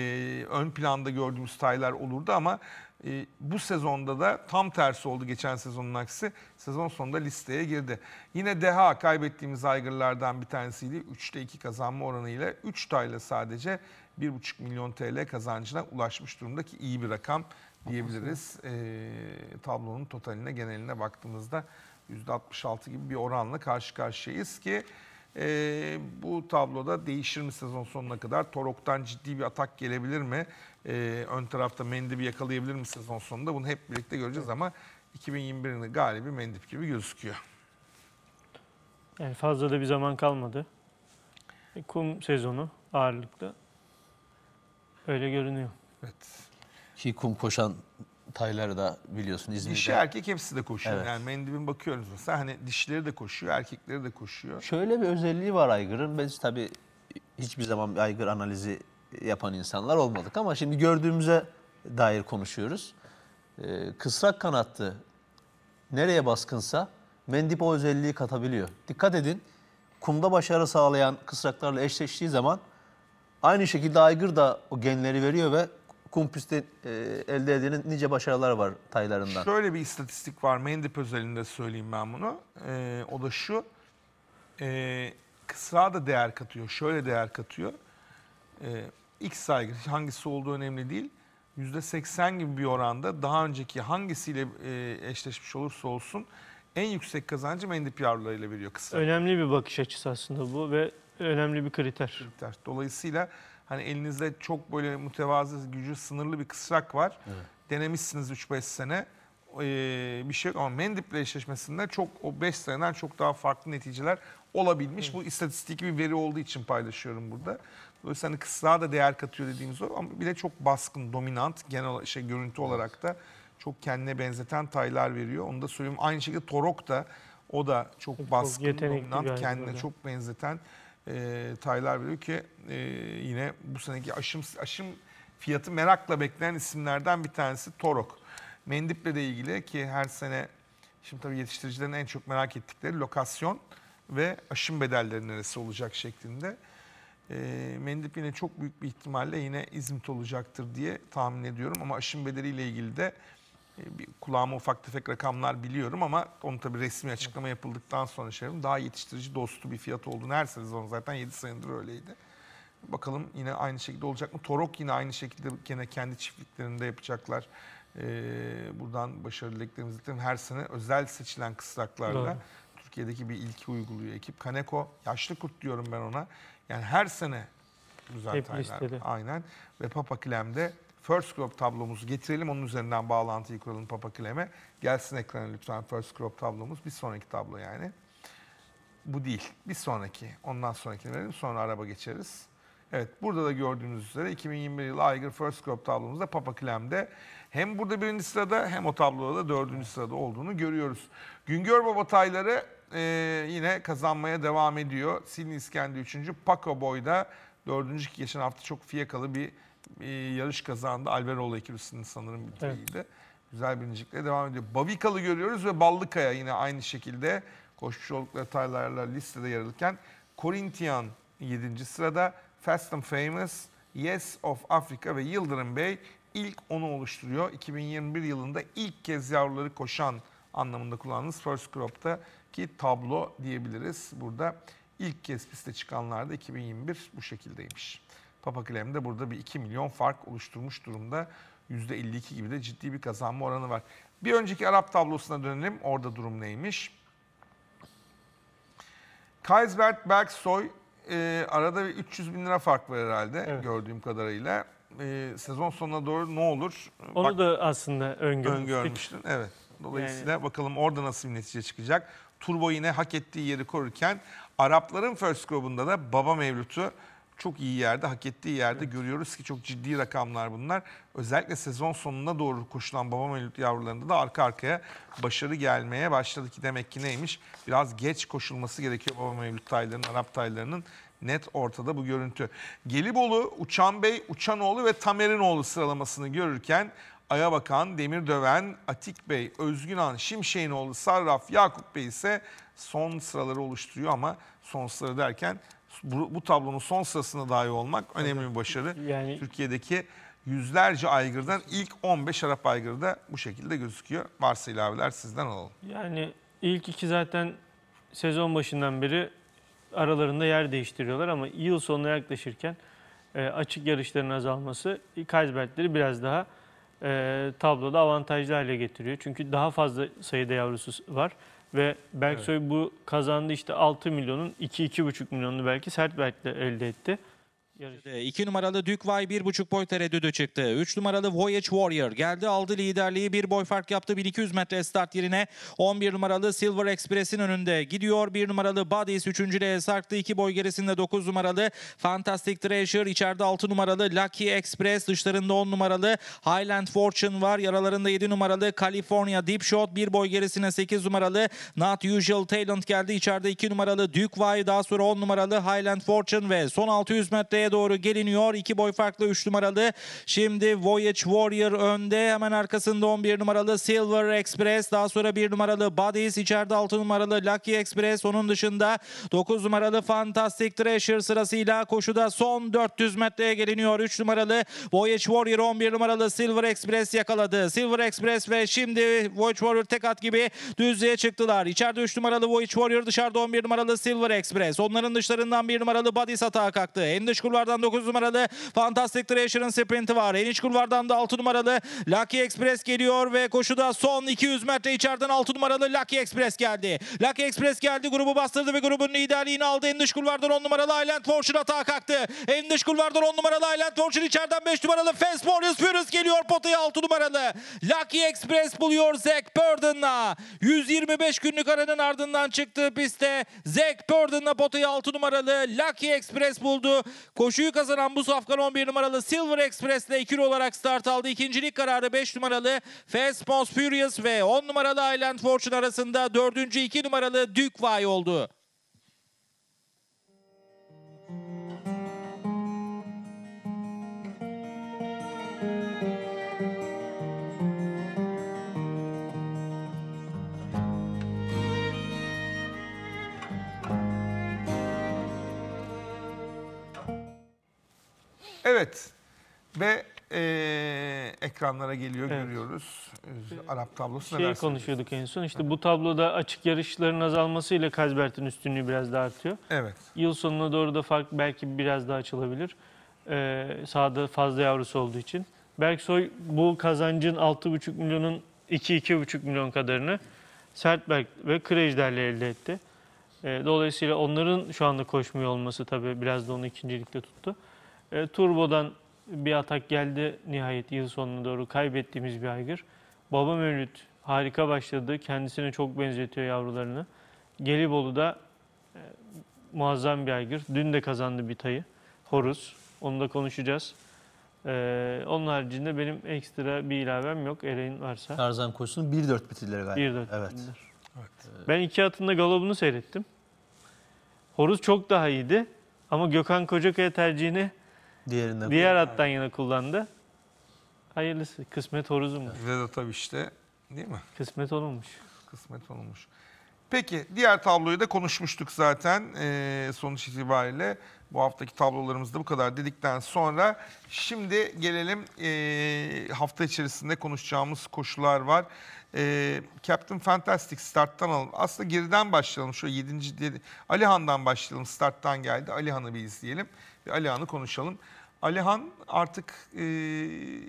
ön planda gördüğümüz taylar olurdu ama e, bu sezonda da tam tersi oldu geçen sezonun aksi. Sezon sonunda listeye girdi. Yine Deha kaybettiğimiz aygırlardan bir tanesiydi. 3'te 2 kazanma oranıyla 3 tayla sadece 1,5 milyon TL kazancına ulaşmış durumda ki iyi bir rakam diyebiliriz. E, tablonun totaline geneline baktığımızda %66 gibi bir oranla karşı karşıyayız ki e, bu tabloda değişir mi sezon sonuna kadar? Torok'tan ciddi bir atak gelebilir mi? e, ön tarafta Mendip'i yakalayabilir mi sezon sonunda? Bunu hep birlikte göreceğiz ama 2021'in galibi Mendip gibi gözüküyor. Yani fazla da bir zaman kalmadı. E, kum sezonu ağırlıkta Öyle görünüyor. Evet. Ki kum koşan tayları da biliyorsun İzmir'de. Dişi erkek hepsi de koşuyor. Evet. Yani mendibin bakıyoruz mesela hani dişleri de koşuyor, erkekleri de koşuyor. Şöyle bir özelliği var aygırın. Biz tabii hiçbir zaman bir aygır analizi yapan insanlar olmadık ama şimdi gördüğümüze dair konuşuyoruz. Ee, kısrak kanatlı nereye baskınsa mendip o özelliği katabiliyor. Dikkat edin kumda başarı sağlayan kısraklarla eşleştiği zaman aynı şekilde aygır da o genleri veriyor ve kum pistte e, elde edilen nice başarılar var taylarından. Şöyle bir istatistik var mendip özelinde söyleyeyim ben bunu. Ee, o da şu e, kısra da değer katıyor şöyle değer katıyor. E, X saygı hangisi olduğu önemli değil. %80 gibi bir oranda daha önceki hangisiyle e, eşleşmiş olursa olsun en yüksek kazancı mendip yavrularıyla veriyor kısa. Önemli bir bakış açısı aslında bu ve önemli bir kriter. kriter. Dolayısıyla hani elinizde çok böyle mütevazı gücü sınırlı bir kısrak var. Evet. Denemişsiniz 3-5 sene. Ee, bir şey ama Mendip'le eşleşmesinde çok o 5 seneden çok daha farklı neticeler olabilmiş. Evet. Bu istatistik bir veri olduğu için paylaşıyorum burada. Dolayısıyla hani kısrağa da değer katıyor dediğimiz o ama bile çok baskın, dominant genel şey görüntü olarak da çok kendine benzeten taylar veriyor. Onu da söyleyeyim. Aynı şekilde Torok da o da çok, çok baskın, dominant, kendine böyle. çok benzeten e, taylar veriyor ki e, yine bu seneki aşım aşım fiyatı merakla beklenen isimlerden bir tanesi Torok. Mendip'le de ilgili ki her sene şimdi tabii yetiştiricilerin en çok merak ettikleri lokasyon ve aşım bedelleri neresi olacak şeklinde. E, Mendip yine çok büyük bir ihtimalle yine İzmit olacaktır diye tahmin ediyorum ama aşım bedeliyle ilgili de e, bir kulağıma ufak tefek rakamlar biliyorum ama onu tabii resmi açıklama yapıldıktan sonra şey daha yetiştirici dostu bir fiyat olduğunu her sezon zaten 7 senedir öyleydi. Bakalım yine aynı şekilde olacak mı? Torok yine aynı şekilde yine kendi çiftliklerinde yapacaklar. Ee, buradan başarılı dileklerimizi dilerim. Her sene özel seçilen kısraklarla Doğru. Türkiye'deki bir ilki uyguluyor ekip. Kaneko, yaşlı kurt diyorum ben ona. Yani her sene güzel Hep taylar. Aynen. Ve Papa Klem'de First Crop tablomuzu getirelim. Onun üzerinden bağlantıyı kuralım Papa Klem'e. Gelsin ekrana lütfen First Crop tablomuz. Bir sonraki tablo yani. Bu değil. Bir sonraki. Ondan sonrakini verelim. Sonra araba geçeriz. Evet burada da gördüğünüz üzere 2021 yılı Aygır First Crop tablomuzda Papa Klem'de hem burada birinci sırada hem o tabloda da dördüncü sırada olduğunu görüyoruz. Güngör Babatayları e, yine kazanmaya devam ediyor. Silin İskendi üçüncü, Paco Boy da dördüncü geçen hafta çok fiyakalı bir e, yarış kazandı. Alveroğlu ekibisinin sanırım bitiriydi. Evet. Güzel birincilikle devam ediyor. Bavikalı görüyoruz ve Ballıkaya yine aynı şekilde koşmuş oldukları taylarla listede yer alırken Corinthian 7. sırada Fast and Famous, Yes of Africa ve Yıldırım Bey ilk onu oluşturuyor. 2021 yılında ilk kez yavruları koşan anlamında kullandığımız First Crop'ta ki tablo diyebiliriz. Burada ilk kez piste çıkanlar da 2021 bu şekildeymiş. Papa Clem de burada bir 2 milyon fark oluşturmuş durumda. %52 gibi de ciddi bir kazanma oranı var. Bir önceki Arap tablosuna dönelim. Orada durum neymiş? Kaysberg Bergsoy e, arada 300 bin lira fark var herhalde evet. gördüğüm kadarıyla e, sezon sonuna doğru ne olur? Onu Bak, da aslında öngörmüştük. öngörmüştün. Evet. Dolayısıyla Yani- bakalım orada nasıl bir netice çıkacak. Turbo yine hak ettiği yeri korurken Arapların first grubunda da Baba Mevlüt'ü çok iyi yerde, hak ettiği yerde görüyoruz ki çok ciddi rakamlar bunlar. Özellikle sezon sonuna doğru koşulan Baba Mevlüt yavrularında da arka arkaya başarı gelmeye başladı ki demek ki neymiş? Biraz geç koşulması gerekiyor Baba Mevlüt taylarının, Arap taylarının net ortada bu görüntü. Gelibolu, Uçan Bey, Uçanoğlu ve Tamerinoğlu sıralamasını görürken Ayabakan, Döven, Atik Bey, Özgünan, Şimşeğinoğlu, Sarraf, Yakup Bey ise son sıraları oluşturuyor ama son sıra derken bu, bu tablonun son sırasında dahi olmak önemli bir başarı. Yani... Türkiye'deki yüzlerce aygırdan ilk 15 Arap aygırı da bu şekilde gözüküyor. Varsa ilaveler sizden alalım. Yani ilk iki zaten sezon başından beri aralarında yer değiştiriyorlar ama yıl sonuna yaklaşırken e, açık yarışların azalması Kaysbertleri biraz daha e, tabloda avantajlı hale getiriyor. Çünkü daha fazla sayıda yavrusu var ve Berksoy evet. bu kazandı işte 6 milyonun 2-2,5 milyonunu belki Sertbert'le elde etti yarıştı. 2 ee, numaralı Dükvay 1.5 boy tereddüdü çıktı. 3 numaralı Voyage Warrior geldi aldı liderliği. Bir boy fark yaptı 1200 metre start yerine. 11 numaralı Silver Express'in önünde gidiyor. 1 numaralı Bodies 3. liğe sarktı. 2 boy gerisinde 9 numaralı Fantastic Treasure. içeride 6 numaralı Lucky Express. Dışlarında 10 numaralı Highland Fortune var. Yaralarında 7 numaralı California Deep Shot. 1 boy gerisine 8 numaralı Not Usual Talent geldi. içeride 2 numaralı Duke Dükvay. Daha sonra 10 numaralı Highland Fortune ve son 600 metreye doğru geliniyor. İki boy farklı 3 numaralı. Şimdi Voyage Warrior önde. Hemen arkasında 11 numaralı Silver Express. Daha sonra 1 numaralı Bodies. içeride 6 numaralı Lucky Express. Onun dışında 9 numaralı Fantastic Treasure sırasıyla koşuda son 400 metreye geliniyor. 3 numaralı Voyage Warrior 11 numaralı Silver Express yakaladı. Silver Express ve şimdi Voyage Warrior tek at gibi düzlüğe çıktılar. İçeride 3 numaralı Voyage Warrior dışarıda 11 numaralı Silver Express. Onların dışlarından 1 numaralı Bodies atağa kalktı. En dış kulvar kulvardan 9 numaralı Fantastic Treasure'ın sprinti var. En iç kulvardan da 6 numaralı Lucky Express geliyor ve koşuda son 200 metre içeriden 6 numaralı Lucky Express geldi. Lucky Express geldi grubu bastırdı ve grubun liderliğini aldı. En dış kulvardan 10 numaralı Island Fortune atağa kalktı. En dış kulvardan 10 numaralı Island Fortune içeriden 5 numaralı Fast Furious Furious geliyor potaya 6 numaralı. Lucky Express buluyor Zach Burden'la. 125 günlük aranın ardından çıktığı pistte Zach Burden'la potayı 6 numaralı Lucky Express buldu. Koşu Koşuyu kazanan bu safkan 11 numaralı Silver Express ile ikili olarak start aldı. İkincilik kararı 5 numaralı Fast Furious ve 10 numaralı Island Fortune arasında 4. 2 numaralı Duke Vay oldu. Evet. Ve e, ekranlara geliyor evet. görüyoruz. Şey, Arap tablosuna Şey konuşuyorduk en son. İşte evet. bu tabloda açık yarışların azalmasıyla Kazbert'in üstünlüğü biraz daha artıyor. Evet. Yıl sonuna doğru da fark belki biraz daha açılabilir. Ee, sahada fazla yavrusu olduğu için. Berksoy bu kazancın 6,5 milyonun 2-2,5 milyon kadarını Sertberg ve Krejder'le elde etti. Ee, dolayısıyla onların şu anda koşmuyor olması tabii biraz da onu ikincilikte tuttu. E, turbo'dan bir atak geldi nihayet yıl sonuna doğru kaybettiğimiz bir aygır. Baba Mevlüt harika başladı. Kendisine çok benzetiyor yavrularını. Gelibolu'da e, muazzam bir aygır. Dün de kazandı bir tayı. Horus. Onu da konuşacağız. Ee, onun haricinde benim ekstra bir ilavem yok. Ereğin varsa. Tarzan koşusunun 1-4 bitirleri galiba. 1-4 evet. evet. Ben iki atın da galobunu seyrettim. Horus çok daha iyiydi. Ama Gökhan Kocakaya tercihini Diğerinden Diğer hattan yine kullandı. Hayırlısı. Kısmet horuzum. Vedat tabii işte değil mi? Kısmet olunmuş. Kısmet olunmuş. Peki diğer tabloyu da konuşmuştuk zaten ee, sonuç itibariyle. Bu haftaki tablolarımızda bu kadar dedikten sonra şimdi gelelim e, hafta içerisinde konuşacağımız koşular var. E, Captain Fantastic starttan alalım. Aslında geriden başlayalım. Şu 7. Ali Han'dan başlayalım. Starttan geldi. Ali Han'ı bir izleyelim. Alihan'ı konuşalım. Alihan artık e,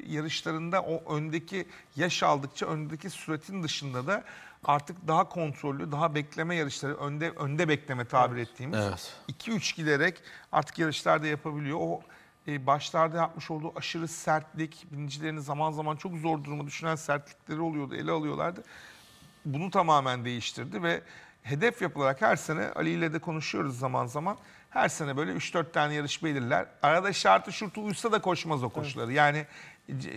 yarışlarında o öndeki yaş aldıkça öndeki süratin dışında da artık daha kontrollü, daha bekleme yarışları, önde önde bekleme tabir evet. ettiğimiz 2-3 evet. üç giderek artık yarışlarda yapabiliyor. O e, başlarda yapmış olduğu aşırı sertlik, binicilerini zaman zaman çok zor duruma düşünen sertlikleri oluyordu, ele alıyorlardı. Bunu tamamen değiştirdi ve hedef yapılarak her sene Ali ile de konuşuyoruz zaman zaman her sene böyle 3-4 tane yarış belirler. Arada şartı şurtu uysa da koşmaz o koşuları. Evet. Yani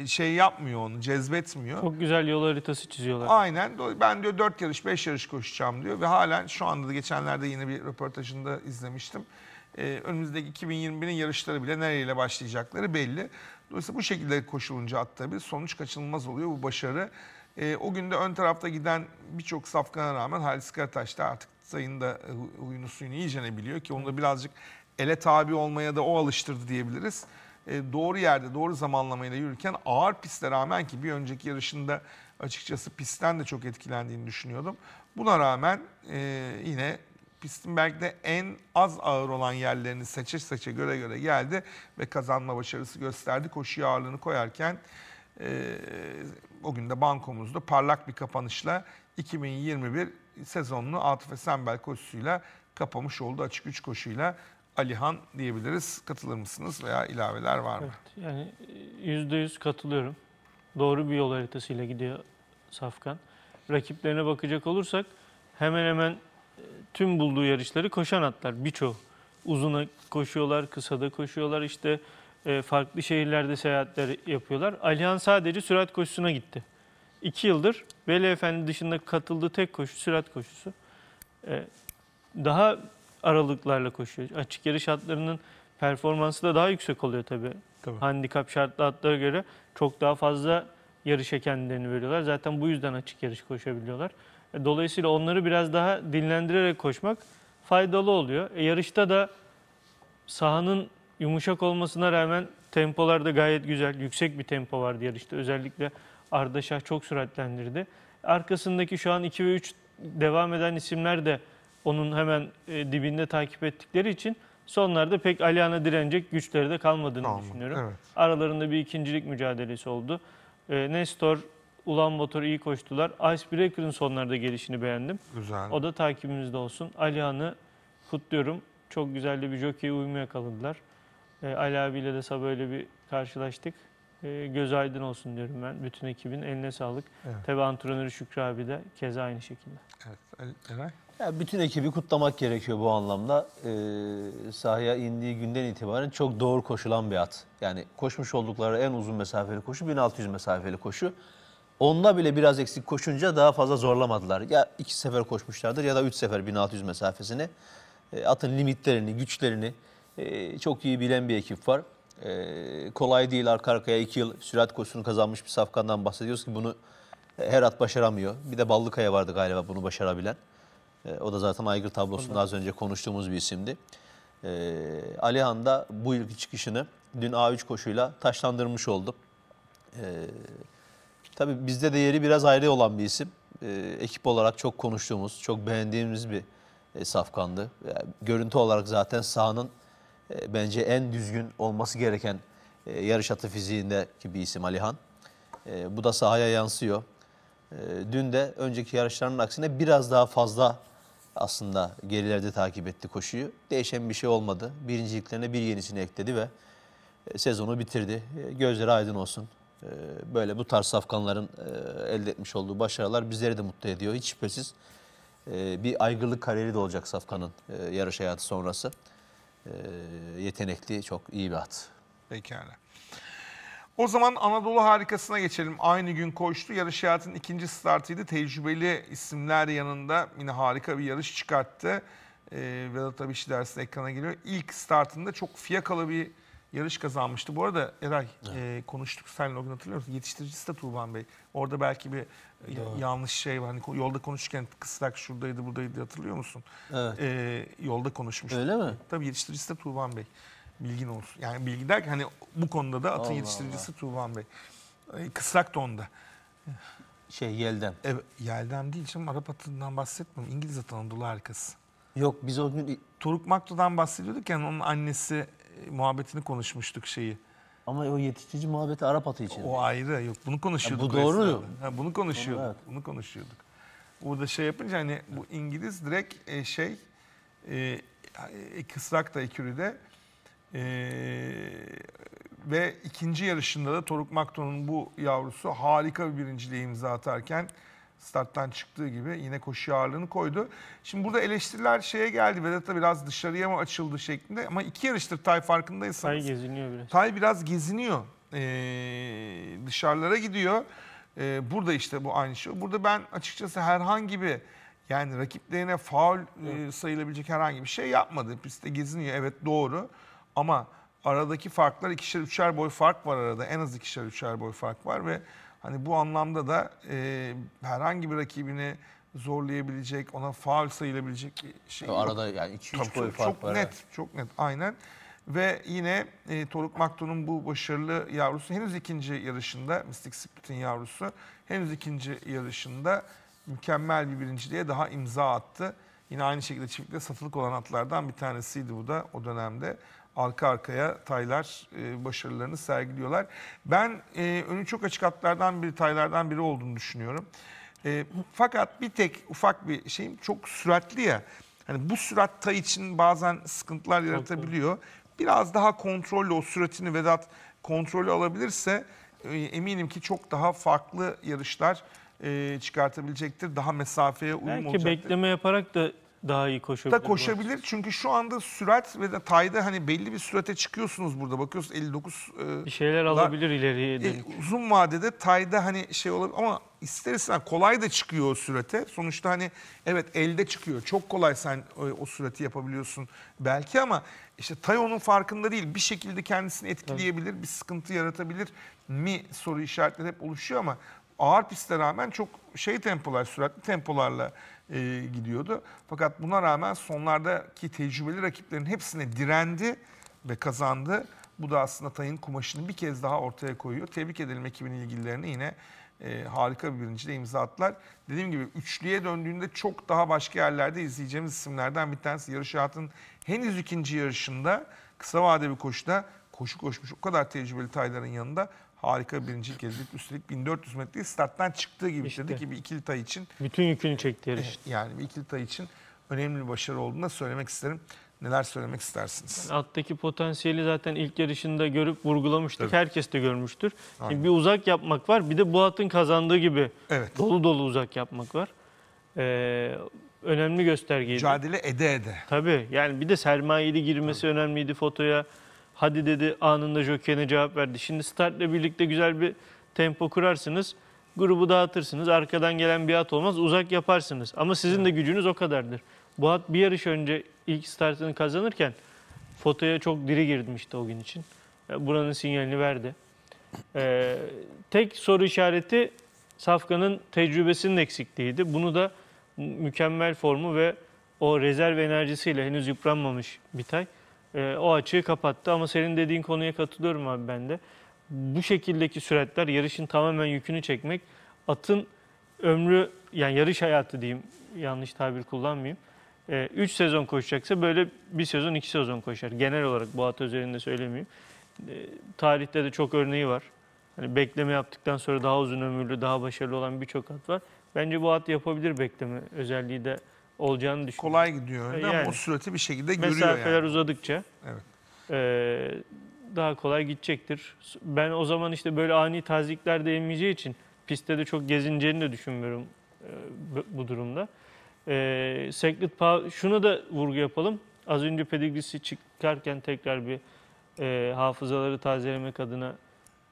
şey yapmıyor onu, cezbetmiyor. Çok güzel yol haritası çiziyorlar. Aynen. Ben diyor 4 yarış, 5 yarış koşacağım diyor ve halen şu anda da geçenlerde yine bir röportajında izlemiştim. Ee, önümüzdeki 2021'in yarışları bile nereyle başlayacakları belli. Dolayısıyla bu şekilde koşulunca hatta bir sonuç kaçınılmaz oluyor bu başarı. Ee, o günde ön tarafta giden birçok safkana rağmen Halis Karataş da artık Sayın da e, huyunu suyunu iyice ne biliyor ki onu da birazcık ele tabi olmaya da o alıştırdı diyebiliriz. E, doğru yerde doğru zamanlamayla yürürken ağır piste rağmen ki bir önceki yarışında açıkçası pistten de çok etkilendiğini düşünüyordum. Buna rağmen e, yine pistin belki de en az ağır olan yerlerini seçe seçe göre göre geldi ve kazanma başarısı gösterdi. Koşu ağırlığını koyarken e, o gün de bankomuzda parlak bir kapanışla 2021 sezonunu Atıfe Sembel koşusuyla kapamış oldu. Açık 3 koşuyla Alihan diyebiliriz. Katılır mısınız veya ilaveler var mı? Evet, yani %100 e, katılıyorum. Doğru bir yol haritasıyla gidiyor Safkan. Rakiplerine bakacak olursak hemen hemen e, tüm bulduğu yarışları koşan atlar birçoğu. Uzuna koşuyorlar, kısada koşuyorlar işte e, farklı şehirlerde seyahatler yapıyorlar. Alihan sadece sürat koşusuna gitti iki yıldır Veli Efendi dışında katıldığı tek koşu sürat koşusu. Ee, daha aralıklarla koşuyor. Açık yarış atlarının performansı da daha yüksek oluyor tabii. tabii. Handikap şartlı atlara göre çok daha fazla yarışa kendilerini veriyorlar. Zaten bu yüzden açık yarış koşabiliyorlar. E, dolayısıyla onları biraz daha dinlendirerek koşmak faydalı oluyor. E, yarışta da sahanın yumuşak olmasına rağmen tempolarda gayet güzel, yüksek bir tempo vardı yarışta. Özellikle Arda Şah çok süratlendirdi. Arkasındaki şu an 2 ve 3 devam eden isimler de onun hemen e, dibinde takip ettikleri için sonlarda pek Alihan'a direnecek güçleri de kalmadığını Kalmadı, düşünüyorum. Evet. Aralarında bir ikincilik mücadelesi oldu. E, Nestor, Ulan Bator iyi koştular. Icebreaker'ın sonlarda gelişini beğendim. Güzel. O da takibimizde olsun. Alihan'ı kutluyorum. Çok güzel bir jockey uyumu yakaladılar. E, Ali abiyle de sabah öyle bir karşılaştık. E, göz aydın olsun diyorum ben. Bütün ekibin eline sağlık. Evet. Tabi antrenörü Şükrü abi de keza aynı şekilde. Evet. Eray? Ya bütün ekibi kutlamak gerekiyor bu anlamda. Ee, sahaya indiği günden itibaren çok doğru koşulan bir at. Yani koşmuş oldukları en uzun mesafeli koşu 1600 mesafeli koşu. Onda bile biraz eksik koşunca daha fazla zorlamadılar. Ya iki sefer koşmuşlardır ya da üç sefer 1600 mesafesini. E, atın limitlerini, güçlerini e, çok iyi bilen bir ekip var. Ee, kolay değil arka arkaya iki yıl sürat kursunu kazanmış bir safkandan bahsediyoruz ki bunu her at başaramıyor. Bir de Ballıkaya vardı galiba bunu başarabilen. Ee, o da zaten Aygır tablosunda az önce konuştuğumuz bir isimdi. Ee, Alihan da bu yılki çıkışını dün A3 koşuyla taşlandırmış oldu. Ee, tabii bizde de yeri biraz ayrı olan bir isim. Ee, ekip olarak çok konuştuğumuz, çok beğendiğimiz bir e, safkandı. Yani ee, görüntü olarak zaten sahanın e, bence en düzgün olması gereken e, yarış atı fiziğindeki bir isim Alihan. E, bu da sahaya yansıyor. dün de önceki yarışların aksine biraz daha fazla aslında gerilerde takip etti koşuyu. Değişen bir şey olmadı. Birinciliklerine bir yenisini ekledi ve sezonu bitirdi. Gözleri aydın olsun. Böyle bu tarz safkanların elde etmiş olduğu başarılar bizleri de mutlu ediyor. Hiç şüphesiz bir aygırlık kariyeri de olacak safkanın yarış hayatı sonrası. Ee, yetenekli, çok iyi bir at. Pekala. O zaman Anadolu harikasına geçelim. Aynı gün koştu. Yarış hayatının ikinci startıydı. Tecrübeli isimler yanında yine harika bir yarış çıkarttı. Ee, Vedat Abiş dersi ekrana geliyor. İlk startında çok fiyakalı bir yarış kazanmıştı. Bu arada Eray evet. e, konuştuk seninle o gün hatırlıyor musun? Yetiştiricisi de Tuğban Bey. Orada belki bir e, Doğru. yanlış şey var. Hani yolda konuşurken kısrak şuradaydı buradaydı hatırlıyor musun? Evet. E, yolda konuşmuştuk. Öyle mi? Tabii yetiştiricisi de Tuğban Bey. Bilgin olsun. Yani bilgi derken hani bu konuda da atın Allah yetiştiricisi Allah. Tuğban Bey. E, kısrak onda. Şey Yeldem. Evet, Yeldem değil canım. Arap atından bahsetmiyorum. İngiliz atının dolu arkası. Yok biz o gün... Turuk Makto'dan bahsediyorduk yani onun annesi muhabbetini konuşmuştuk şeyi. Ama o yetiştirici muhabbeti Arap atı için. O ayrı. Yok bunu konuşuyorduk. Ya bu doğru. esnada. Ha, bunu konuşuyorduk. Bunu, evet. bunu konuşuyorduk. Burada şey yapınca hani bu İngiliz direkt e, şey e, e, kısrak da eküride e, ve ikinci yarışında da Toruk Makton'un bu yavrusu harika bir birinciliği imza atarken starttan çıktığı gibi yine koşu ağırlığını koydu. Şimdi burada eleştiriler şeye geldi. Vedat'a biraz dışarıya mı açıldı şeklinde ama iki yarıştır Tay farkındaysanız. Tay geziniyor biraz. Tay biraz geziniyor. Ee, dışarılara gidiyor. Ee, burada işte bu aynı şey. Burada ben açıkçası herhangi bir yani rakiplerine faul e, sayılabilecek herhangi bir şey yapmadı. Piste geziniyor evet doğru ama aradaki farklar ikişer üçer boy fark var arada. En az ikişer üçer boy fark var ve Hani bu anlamda da e, herhangi bir rakibini zorlayabilecek, ona faul sayılabilecek bir şey yok. Arada yani 2-3 gol fark çok var. Çok net, evet. çok net aynen. Ve yine e, Toruk Maktun'un bu başarılı yavrusu henüz ikinci yarışında, Mystic Split'in yavrusu henüz ikinci yarışında mükemmel bir birinciliğe daha imza attı. Yine aynı şekilde çiftlikte satılık olan atlardan bir tanesiydi bu da o dönemde arka arkaya Taylar e, başarılarını sergiliyorlar. Ben e, önü çok açık atlardan biri Taylardan biri olduğunu düşünüyorum. E, fakat bir tek ufak bir şeyim çok süratli ya. Hani bu sürat Tay için bazen sıkıntılar yaratabiliyor. Biraz daha kontrollü o süratini Vedat kontrolü alabilirse e, eminim ki çok daha farklı yarışlar e, çıkartabilecektir. Daha mesafeye uyum Belki olacaktır. Belki bekleme yaparak da daha iyi koşabilir. Da koşabilir çünkü şu anda sürat ve de tayda hani belli bir sürate çıkıyorsunuz burada bakıyorsun 59 e, bir şeyler alabilir ileriye dönük. E, uzun vadede tayda hani şey olabilir ama ister istemez kolay da çıkıyor o sürate. Sonuçta hani evet elde çıkıyor. Çok kolay sen o, e, o sürati yapabiliyorsun belki ama işte Tayo'nun farkında değil. Bir şekilde kendisini etkileyebilir, Tabii. bir sıkıntı yaratabilir mi soru işaretleri hep oluşuyor ama ağır piste rağmen çok şey tempolar, süratli tempolarla e, gidiyordu. Fakat buna rağmen sonlardaki tecrübeli rakiplerin hepsine direndi ve kazandı. Bu da aslında Tay'ın kumaşını bir kez daha ortaya koyuyor. Tebrik edelim ekibin ilgililerini yine e, harika bir birincide imza attılar. Dediğim gibi üçlüye döndüğünde çok daha başka yerlerde izleyeceğimiz isimlerden bir tanesi. Yarış hayatın henüz ikinci yarışında kısa vadeli koşuda koşu koşmuş o kadar tecrübeli Tayların yanında harika birinci girdik. Üstelik 1400 metre starttan çıktığı gibi işte. bitirdi ki bir ikili tay için. Bütün yükünü çekti yarış. Eh, yani bir ikili tay için önemli bir başarı olduğunu da söylemek isterim. Neler söylemek istersiniz? Yani alttaki potansiyeli zaten ilk yarışında görüp vurgulamıştık. Tabii. Herkes de görmüştür. Şimdi e, bir uzak yapmak var. Bir de bu atın kazandığı gibi evet. dolu dolu uzak yapmak var. Ee, önemli göstergeydi. Mücadele ede ede. Tabii. Yani bir de sermayeli girmesi Tabii. önemliydi fotoya. Hadi dedi anında jokerine cevap verdi. Şimdi startla birlikte güzel bir tempo kurarsınız. Grubu dağıtırsınız. Arkadan gelen bir at olmaz. Uzak yaparsınız. Ama sizin de gücünüz o kadardır. Bu at bir yarış önce ilk startını kazanırken fotoya çok diri girmişti o gün için. E, buranın sinyalini verdi. Ee, tek soru işareti Safkan'ın tecrübesinin eksikliğiydi. Bunu da mükemmel formu ve o rezerv enerjisiyle henüz yıpranmamış Bitay e, o açığı kapattı. Ama senin dediğin konuya katılıyorum abi ben de. Bu şekildeki süratler yarışın tamamen yükünü çekmek. Atın ömrü yani yarış hayatı diyeyim yanlış tabir kullanmayayım. 3 e, ee, sezon koşacaksa böyle bir sezon iki sezon koşar. Genel olarak bu at üzerinde söylemeyeyim. E, tarihte de çok örneği var. Hani bekleme yaptıktan sonra daha uzun ömürlü, daha başarılı olan birçok at var. Bence bu at yapabilir bekleme özelliği de olacağını düşünüyorum. Kolay gidiyor önde yani, ama o sürati bir şekilde görüyor yani. Mesafeler uzadıkça evet. E, daha kolay gidecektir. Ben o zaman işte böyle ani tazikler de için pistte de çok gezineceğini de düşünmüyorum e, bu durumda. E, Sacred Power, şunu da vurgu yapalım. Az önce pedigrisi çıkarken tekrar bir e, hafızaları tazelemek adına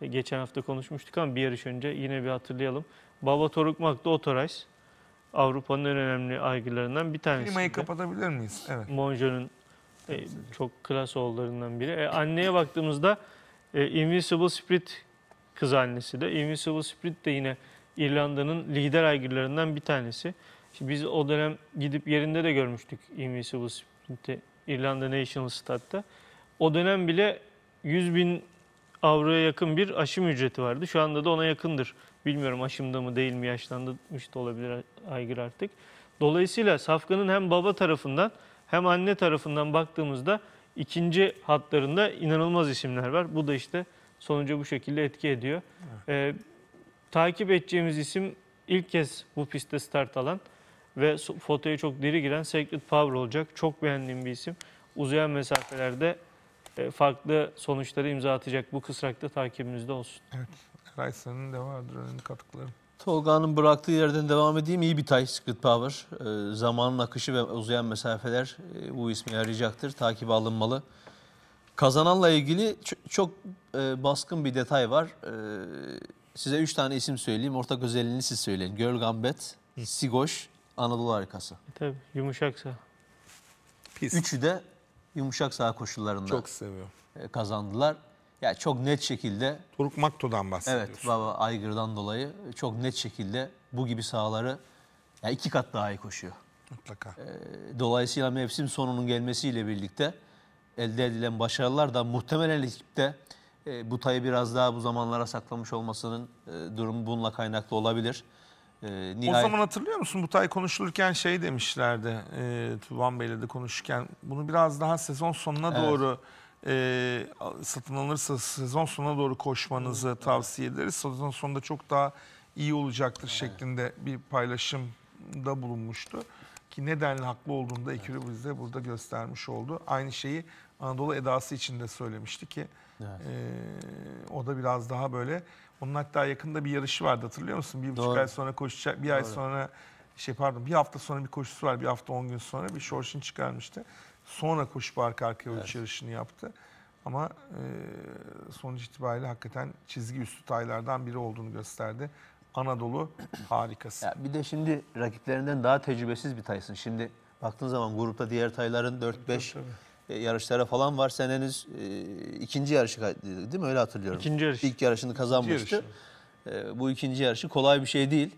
geçen hafta konuşmuştuk ama bir yarış önce yine bir hatırlayalım. Baba Torukmak da Otorays. Avrupa'nın en önemli aygılarından bir tanesi. Klimayı kapatabilir miyiz? Evet. Monjo'nun e, çok klas oğullarından biri. E, anneye baktığımızda e, Invisible Spirit kız annesi de. Invisible Spirit de yine İrlanda'nın lider aygırlarından bir tanesi. Şimdi biz o dönem gidip yerinde de görmüştük Invisible Spirit'i İrlanda National Stad'da. O dönem bile 100 bin avroya yakın bir aşım ücreti vardı. Şu anda da ona yakındır Bilmiyorum aşımda mı değil mi yaşlanmış da olabilir Aygır artık. Dolayısıyla Safkan'ın hem baba tarafından hem anne tarafından baktığımızda ikinci hatlarında inanılmaz isimler var. Bu da işte sonuca bu şekilde etki ediyor. Evet. Ee, takip edeceğimiz isim ilk kez bu pistte start alan ve fotoya çok diri giren Sacred Power olacak. Çok beğendiğim bir isim. Uzayan mesafelerde e, farklı sonuçları imza atacak. Bu kısrakta takibimizde olsun. Evet. Ray senin de vardır önemli katkıların. Tolga'nın bıraktığı yerden devam edeyim. İyi bir tay Secret Power. Ee, zamanın akışı ve uzayan mesafeler e, bu ismi yarayacaktır. Takip alınmalı. Kazananla ilgili çok e, baskın bir detay var. E, size üç tane isim söyleyeyim. Ortak özelliğini siz söyleyin. Göl Gambet, Sigoş, Anadolu Harikası. Tabii yumuşaksa. Pis. Üçü de yumuşak sağ koşullarında çok seviyor. E, kazandılar ya çok net şekilde Turuk Makto'dan bahsediyorsun. Evet baba Aygır'dan dolayı çok net şekilde bu gibi sahaları ya iki kat daha iyi koşuyor. Mutlaka. Ee, dolayısıyla mevsim sonunun gelmesiyle birlikte elde edilen başarılar da muhtemelen ekipte e, bu tayı biraz daha bu zamanlara saklamış olmasının e, durumu bununla kaynaklı olabilir. E, nihayet... O zaman hatırlıyor musun bu tay konuşulurken şey demişlerdi e, Tuban Bey'le de konuşurken bunu biraz daha sezon sonuna evet. doğru e, satın alınırsa sezon sonuna doğru koşmanızı evet. tavsiye ederiz. Sezon sonunda çok daha iyi olacaktır evet. şeklinde bir paylaşımda bulunmuştu. Ki nedenle haklı olduğunda da evet. bize burada göstermiş oldu. Aynı şeyi Anadolu edası için de söylemişti ki evet. e, o da biraz daha böyle. Onun hatta yakında bir yarışı vardı hatırlıyor musun? Bir doğru. buçuk ay sonra koşacak, bir doğru. ay sonra şey pardon bir hafta sonra bir koşusu var. Bir hafta on gün sonra bir Şorşin çıkarmıştı. Sonra koşup arka arkaya evet. yarışını yaptı. Ama e, sonuç itibariyle hakikaten çizgi üstü taylardan biri olduğunu gösterdi. Anadolu harikası. Ya bir de şimdi rakiplerinden daha tecrübesiz bir taysın. Şimdi baktığın zaman grupta diğer tayların 4-5 e, yarışlara falan var. Sen henüz e, ikinci yarışı değil mi? Öyle hatırlıyorum. İkinci yarış. İlk yarışını kazanmıştı. İkinci yarışı. E, bu ikinci yarışı kolay bir şey değil.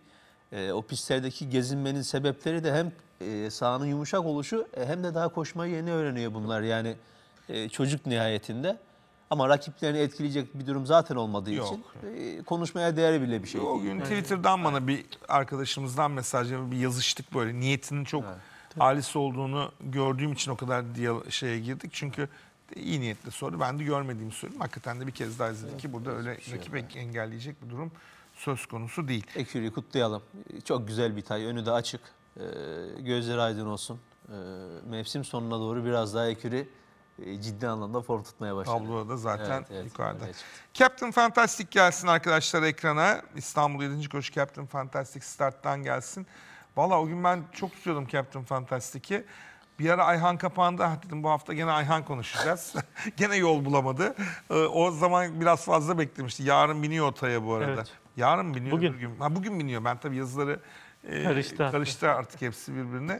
E, o pistlerdeki gezinmenin sebepleri de hem e, sahanın yumuşak oluşu e, hem de daha koşmayı yeni öğreniyor bunlar. Yani e, çocuk nihayetinde. Ama rakiplerini etkileyecek bir durum zaten olmadığı Yok. için e, konuşmaya değer bile bir şey o değil. gün Twitter'dan bana bir arkadaşımızdan mesaj bir yazıştık böyle. Niyetinin çok evet. halis olduğunu gördüğüm için o kadar diye şeye girdik. Çünkü iyi niyetli soru. Ben de görmediğimi söyleyeyim. Hakikaten de bir kez daha izledik ki burada öyle şey rakip engelleyecek bir durum söz konusu değil. Ekürü'yü kutlayalım. Çok güzel bir tay. Önü de açık. Ee, Gözler aydın olsun. Ee, mevsim sonuna doğru biraz daha Ekürü e, ciddi anlamda form tutmaya başladı. Tabloda da zaten evet, evet, yukarıda. Captain Fantastic gelsin arkadaşlar ekrana. İstanbul 7. Koşu Captain Fantastic starttan gelsin. Valla o gün ben çok istiyordum Captain Fantastic'i. Bir ara Ayhan kapandı. dedim bu hafta gene Ayhan konuşacağız. [LAUGHS] gene yol bulamadı. Ee, o zaman biraz fazla beklemişti. Yarın biniyor otaya bu arada. Evet. Yarın biniyor. Bugün. Bugün, ha, bugün biniyor. Ben tabii yazıları e, karıştı, karıştı artık hepsi birbirine.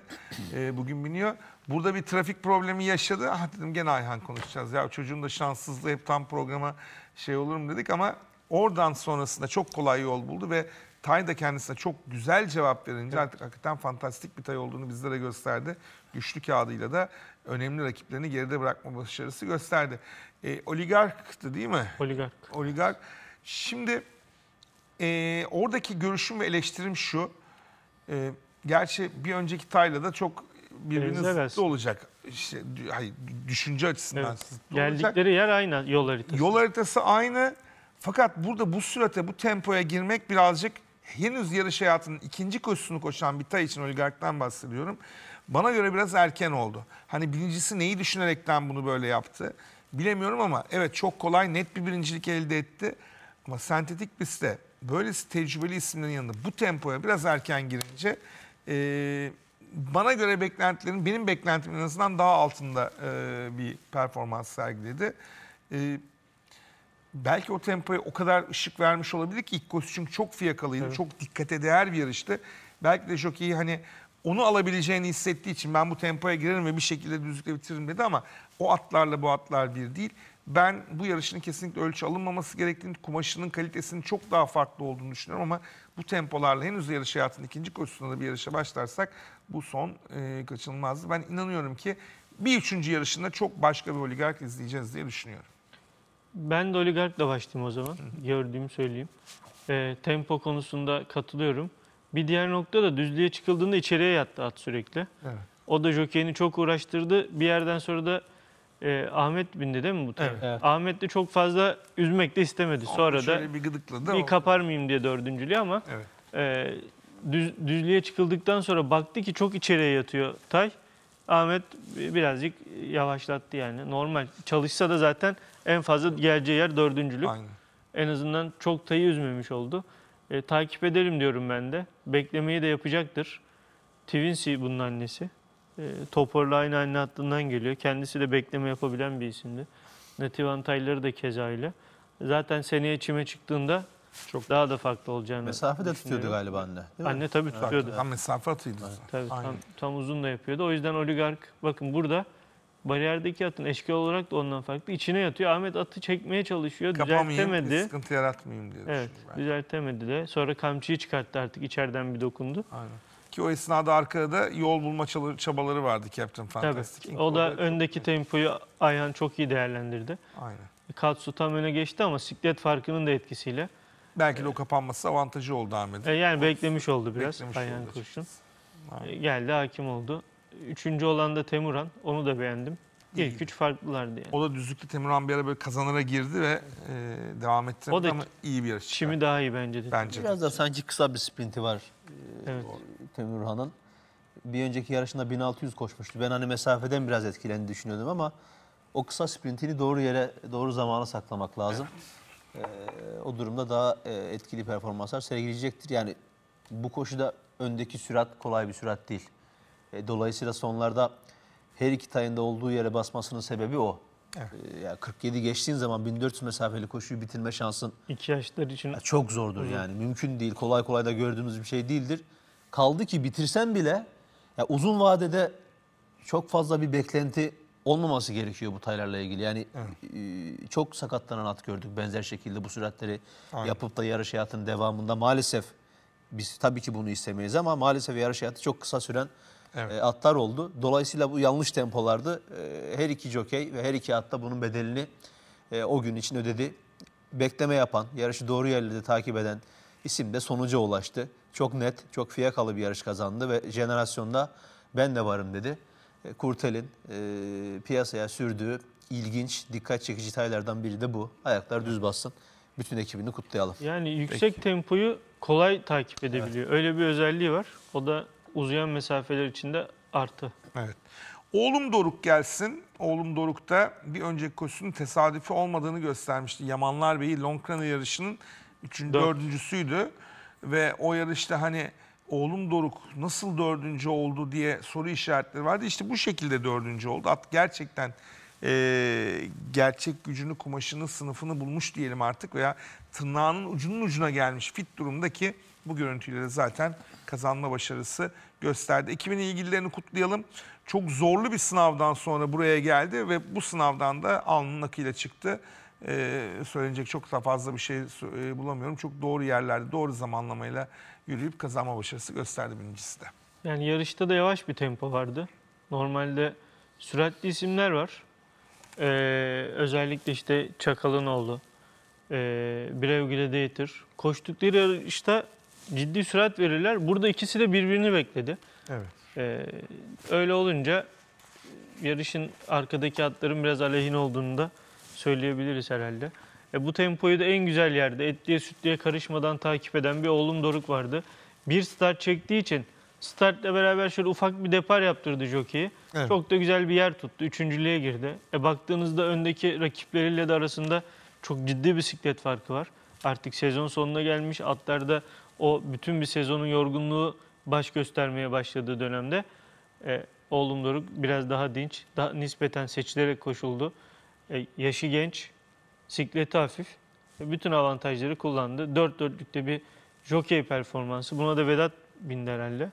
E, bugün biniyor. Burada bir trafik problemi yaşadı. Ah dedim gene Ayhan konuşacağız. Ya çocuğun da şanssızlığı hep tam programa şey olur mu dedik ama oradan sonrasında çok kolay yol buldu ve Tay da kendisine çok güzel cevap verince evet. artık hakikaten fantastik bir Tay olduğunu bizlere gösterdi. Güçlü kağıdıyla da önemli rakiplerini geride bırakma başarısı gösterdi. E, oligarktı değil mi? Oligark. Oligark. Şimdi e, oradaki görüşüm ve eleştirim şu. E, gerçi bir önceki tayla da çok birbirine zıttı olacak. İşte, hayır, düşünce açısından evet. zıttı olacak. Geldikleri yer aynı yol haritası. Yol haritası aynı. Fakat burada bu sürate, bu tempoya girmek birazcık henüz yarış hayatının ikinci koşusunu koşan bir tay için oligarktan bahsediyorum. Bana göre biraz erken oldu. Hani birincisi neyi düşünerekten bunu böyle yaptı bilemiyorum ama evet çok kolay net bir birincilik elde etti. Ama sentetik pistte böylesi tecrübeli isimlerin yanında bu tempoya biraz erken girince e, bana göre beklentilerin benim beklentimin en azından daha altında e, bir performans sergiledi. E, belki o tempoya o kadar ışık vermiş olabilir ki ilk koşu çünkü çok fiyakalıydı. Evet. Çok dikkate değer bir yarıştı. Belki de jockey'i hani onu alabileceğini hissettiği için ben bu tempoya girerim ve bir şekilde düzlükle bitiririm dedi ama o atlarla bu atlar bir değil. Ben bu yarışın kesinlikle ölçü alınmaması gerektiğini, kumaşının kalitesinin çok daha farklı olduğunu düşünüyorum ama bu tempolarla henüz yarış hayatının ikinci koşusunda da bir yarışa başlarsak bu son e, kaçınılmazdı. Ben inanıyorum ki bir üçüncü yarışında çok başka bir oligark izleyeceğiz diye düşünüyorum. Ben de oligarkla başlayayım o zaman. Gördüğümü söyleyeyim. E, tempo konusunda katılıyorum. Bir diğer nokta da düzlüğe çıkıldığında içeriye yattı at sürekli. Evet. O da jokeyini çok uğraştırdı. Bir yerden sonra da e, Ahmet bindi değil mi bu tarafa? Evet. Ahmet de çok fazla üzmek de istemedi. Sonra da bir gıdıkladı bir kapar mıyım diye dördüncülüğü ama Evet. e, düz, düzlüğe çıkıldıktan sonra baktı ki çok içeriye yatıyor Tay. Ahmet birazcık yavaşlattı yani. Normal çalışsa da zaten en fazla geleceği yer dördüncülük. Aynen. En azından çok Tay'ı üzmemiş oldu. E, takip edelim diyorum ben de. Beklemeyi de yapacaktır. Twinsi bunun annesi. E, Topor'la aynı anne hattından geliyor. Kendisi de bekleme yapabilen bir isimdi. Natif Antalyaları da keza ile. Zaten seneye çime çıktığında çok daha da farklı olacağını Mesafe de tutuyordu galiba anne. anne mi? tabii tutuyordu. Tam mesafe atıyordu. Tabii, tam, tam uzun da yapıyordu. O yüzden oligark bakın burada bariyerdeki atın eşkal olarak da ondan farklı. İçine yatıyor. Ahmet atı çekmeye çalışıyor. Düzeltemedi. sıkıntı yaratmayayım diye Evet. Düzeltemedi de. Sonra kamçıyı çıkarttı artık. içeriden bir dokundu. Aynen. Ki o esnada arkada da yol bulma çabaları vardı Captain Fantastic. Tabii. O da öndeki tempoyu Ayhan çok iyi değerlendirdi. Aynen. E, Katsu tam öne geçti ama siklet farkının da etkisiyle. Belki de e, o kapanması avantajı oldu Ahmet'in. E, yani beklemiş oldu biraz Beklemiş Ayhan Kurşun. E, geldi hakim oldu. Üçüncü olan da Temuran. Onu da beğendim. İlk üç farklılardı yani. O da düzlükte Temuran bir ara böyle kazanara girdi ve e, devam etti. O da ama iyi bir yarış. Şimdi daha iyi bence de. Bence de. Biraz da sanki kısa bir sprinti var e, Evet. Temürhan'ın. Bir önceki yarışında 1600 koşmuştu. Ben hani mesafeden biraz etkilendi düşünüyordum ama o kısa sprintini doğru yere, doğru zamana saklamak lazım. E, o durumda daha e, etkili performanslar sergileyecektir. Yani bu koşuda öndeki sürat kolay bir sürat değil. E, dolayısıyla sonlarda her iki tayında olduğu yere basmasının sebebi o. Evet. Ee, yani 47 geçtiğin zaman 1400 mesafeli koşuyu bitirme şansın iki yaşlar için ya çok zordur yani. Mümkün değil. Kolay kolay da gördüğümüz bir şey değildir. Kaldı ki bitirsen bile ya uzun vadede çok fazla bir beklenti olmaması gerekiyor bu taylarla ilgili. Yani evet. E, çok sakatlanan at gördük benzer şekilde bu süratleri Aynen. yapıp da yarış hayatının devamında maalesef biz tabii ki bunu istemeyiz ama maalesef yarış hayatı çok kısa süren evet. e, atlar oldu. Dolayısıyla bu yanlış tempolardı. E, her iki jockey ve her iki atta bunun bedelini e, o gün için ödedi. Bekleme yapan, yarışı doğru yerlerde takip eden isim de sonuca ulaştı. Çok net, çok fiyakalı bir yarış kazandı ve jenerasyonda ben de varım dedi. E, Kurtel'in e, piyasaya sürdüğü ilginç, dikkat çekici detaylardan biri de bu. Ayaklar düz bassın. Bütün ekibini kutlayalım. Yani yüksek Peki. tempoyu kolay takip edebiliyor. Evet. Öyle bir özelliği var. O da uzayan mesafeler içinde arttı. Evet. Oğlum Doruk gelsin. Oğlum Doruk da bir önceki koşusunun tesadüfi olmadığını göstermişti. Yamanlar Bey'i Longran'a yarışının üçün, Dört. dördüncüsüydü. Ve o yarışta hani oğlum Doruk nasıl dördüncü oldu diye soru işaretleri vardı. İşte bu şekilde dördüncü oldu. At gerçekten e, gerçek gücünü, kumaşını, sınıfını bulmuş diyelim artık veya tırnağının ucunun ucuna gelmiş fit durumdaki bu görüntüyle de zaten kazanma başarısı gösterdi. Ekibin ilgililerini kutlayalım. Çok zorlu bir sınavdan sonra buraya geldi ve bu sınavdan da alnının akıyla çıktı. Ee, söylenecek çok da fazla bir şey e, bulamıyorum. Çok doğru yerlerde, doğru zamanlamayla yürüyüp kazanma başarısı gösterdi birincisi de. Yani yarışta da yavaş bir tempo vardı. Normalde süratli isimler var. Ee, özellikle işte Çakalın oğlu, e, Brevgile Dieter. Koştukları yarışta ciddi sürat verirler. Burada ikisi de birbirini bekledi. Evet. Ee, öyle olunca yarışın arkadaki atların biraz aleyhin olduğunu da söyleyebiliriz herhalde. E, bu tempoyu da en güzel yerde etliye sütliye karışmadan takip eden bir oğlum Doruk vardı. Bir start çektiği için startla beraber şöyle ufak bir depar yaptırdı jockey'i. Evet. Çok da güzel bir yer tuttu. Üçüncülüğe girdi. E, baktığınızda öndeki rakipleriyle de arasında çok ciddi bisiklet farkı var. Artık sezon sonuna gelmiş. atlar da o bütün bir sezonun yorgunluğu baş göstermeye başladığı dönemde e, oğlum Doruk biraz daha dinç, daha nispeten seçilerek koşuldu. E, yaşı genç, sikleti hafif, e, bütün avantajları kullandı. Dört dörtlükte bir jockey performansı. Buna da Vedat bindi herhalde.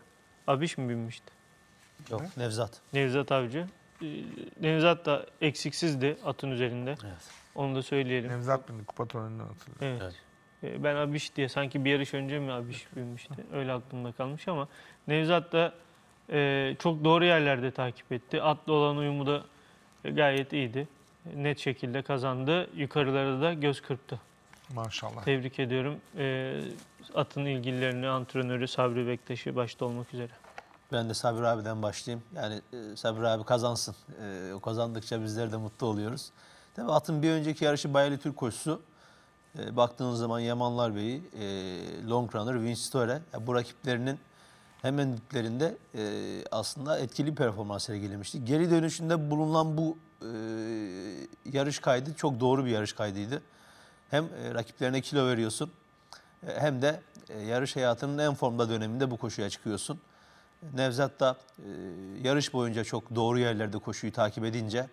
Abiş mi binmişti? Yok, Nevzat. Nevzat Avcı. E, Nevzat da eksiksizdi atın üzerinde. Evet. Onu da söyleyelim. Nevzat bindi kupa törenini hatırlıyorum. Evet. evet. E, ben Abiş diye sanki bir yarış önce mi Abiş büyümüştü [LAUGHS] öyle aklımda kalmış ama Nevzat da e, çok doğru yerlerde takip etti. Atlı olan uyumu da gayet iyiydi. Net şekilde kazandı. Yukarılara da göz kırptı. Maşallah. Tebrik ediyorum. E, atın ilgililerini, antrenörü Sabri Bektaş'ı başta olmak üzere. Ben de Sabri abiden başlayayım. Yani Sabri abi kazansın. o kazandıkça bizler de mutlu oluyoruz. Tabii atın bir önceki yarışı Bayeli Türk koşusu e, baktığınız zaman Yamanlar Bey'i, e, long runner Vince Store, yani bu rakiplerinin hemen diplerinde e, aslında etkili performans sergilemişti. Geri dönüşünde bulunan bu e, yarış kaydı çok doğru bir yarış kaydıydı. Hem e, rakiplerine kilo veriyorsun e, hem de e, yarış hayatının en formda döneminde bu koşuya çıkıyorsun. Nevzat da e, yarış boyunca çok doğru yerlerde koşuyu takip edince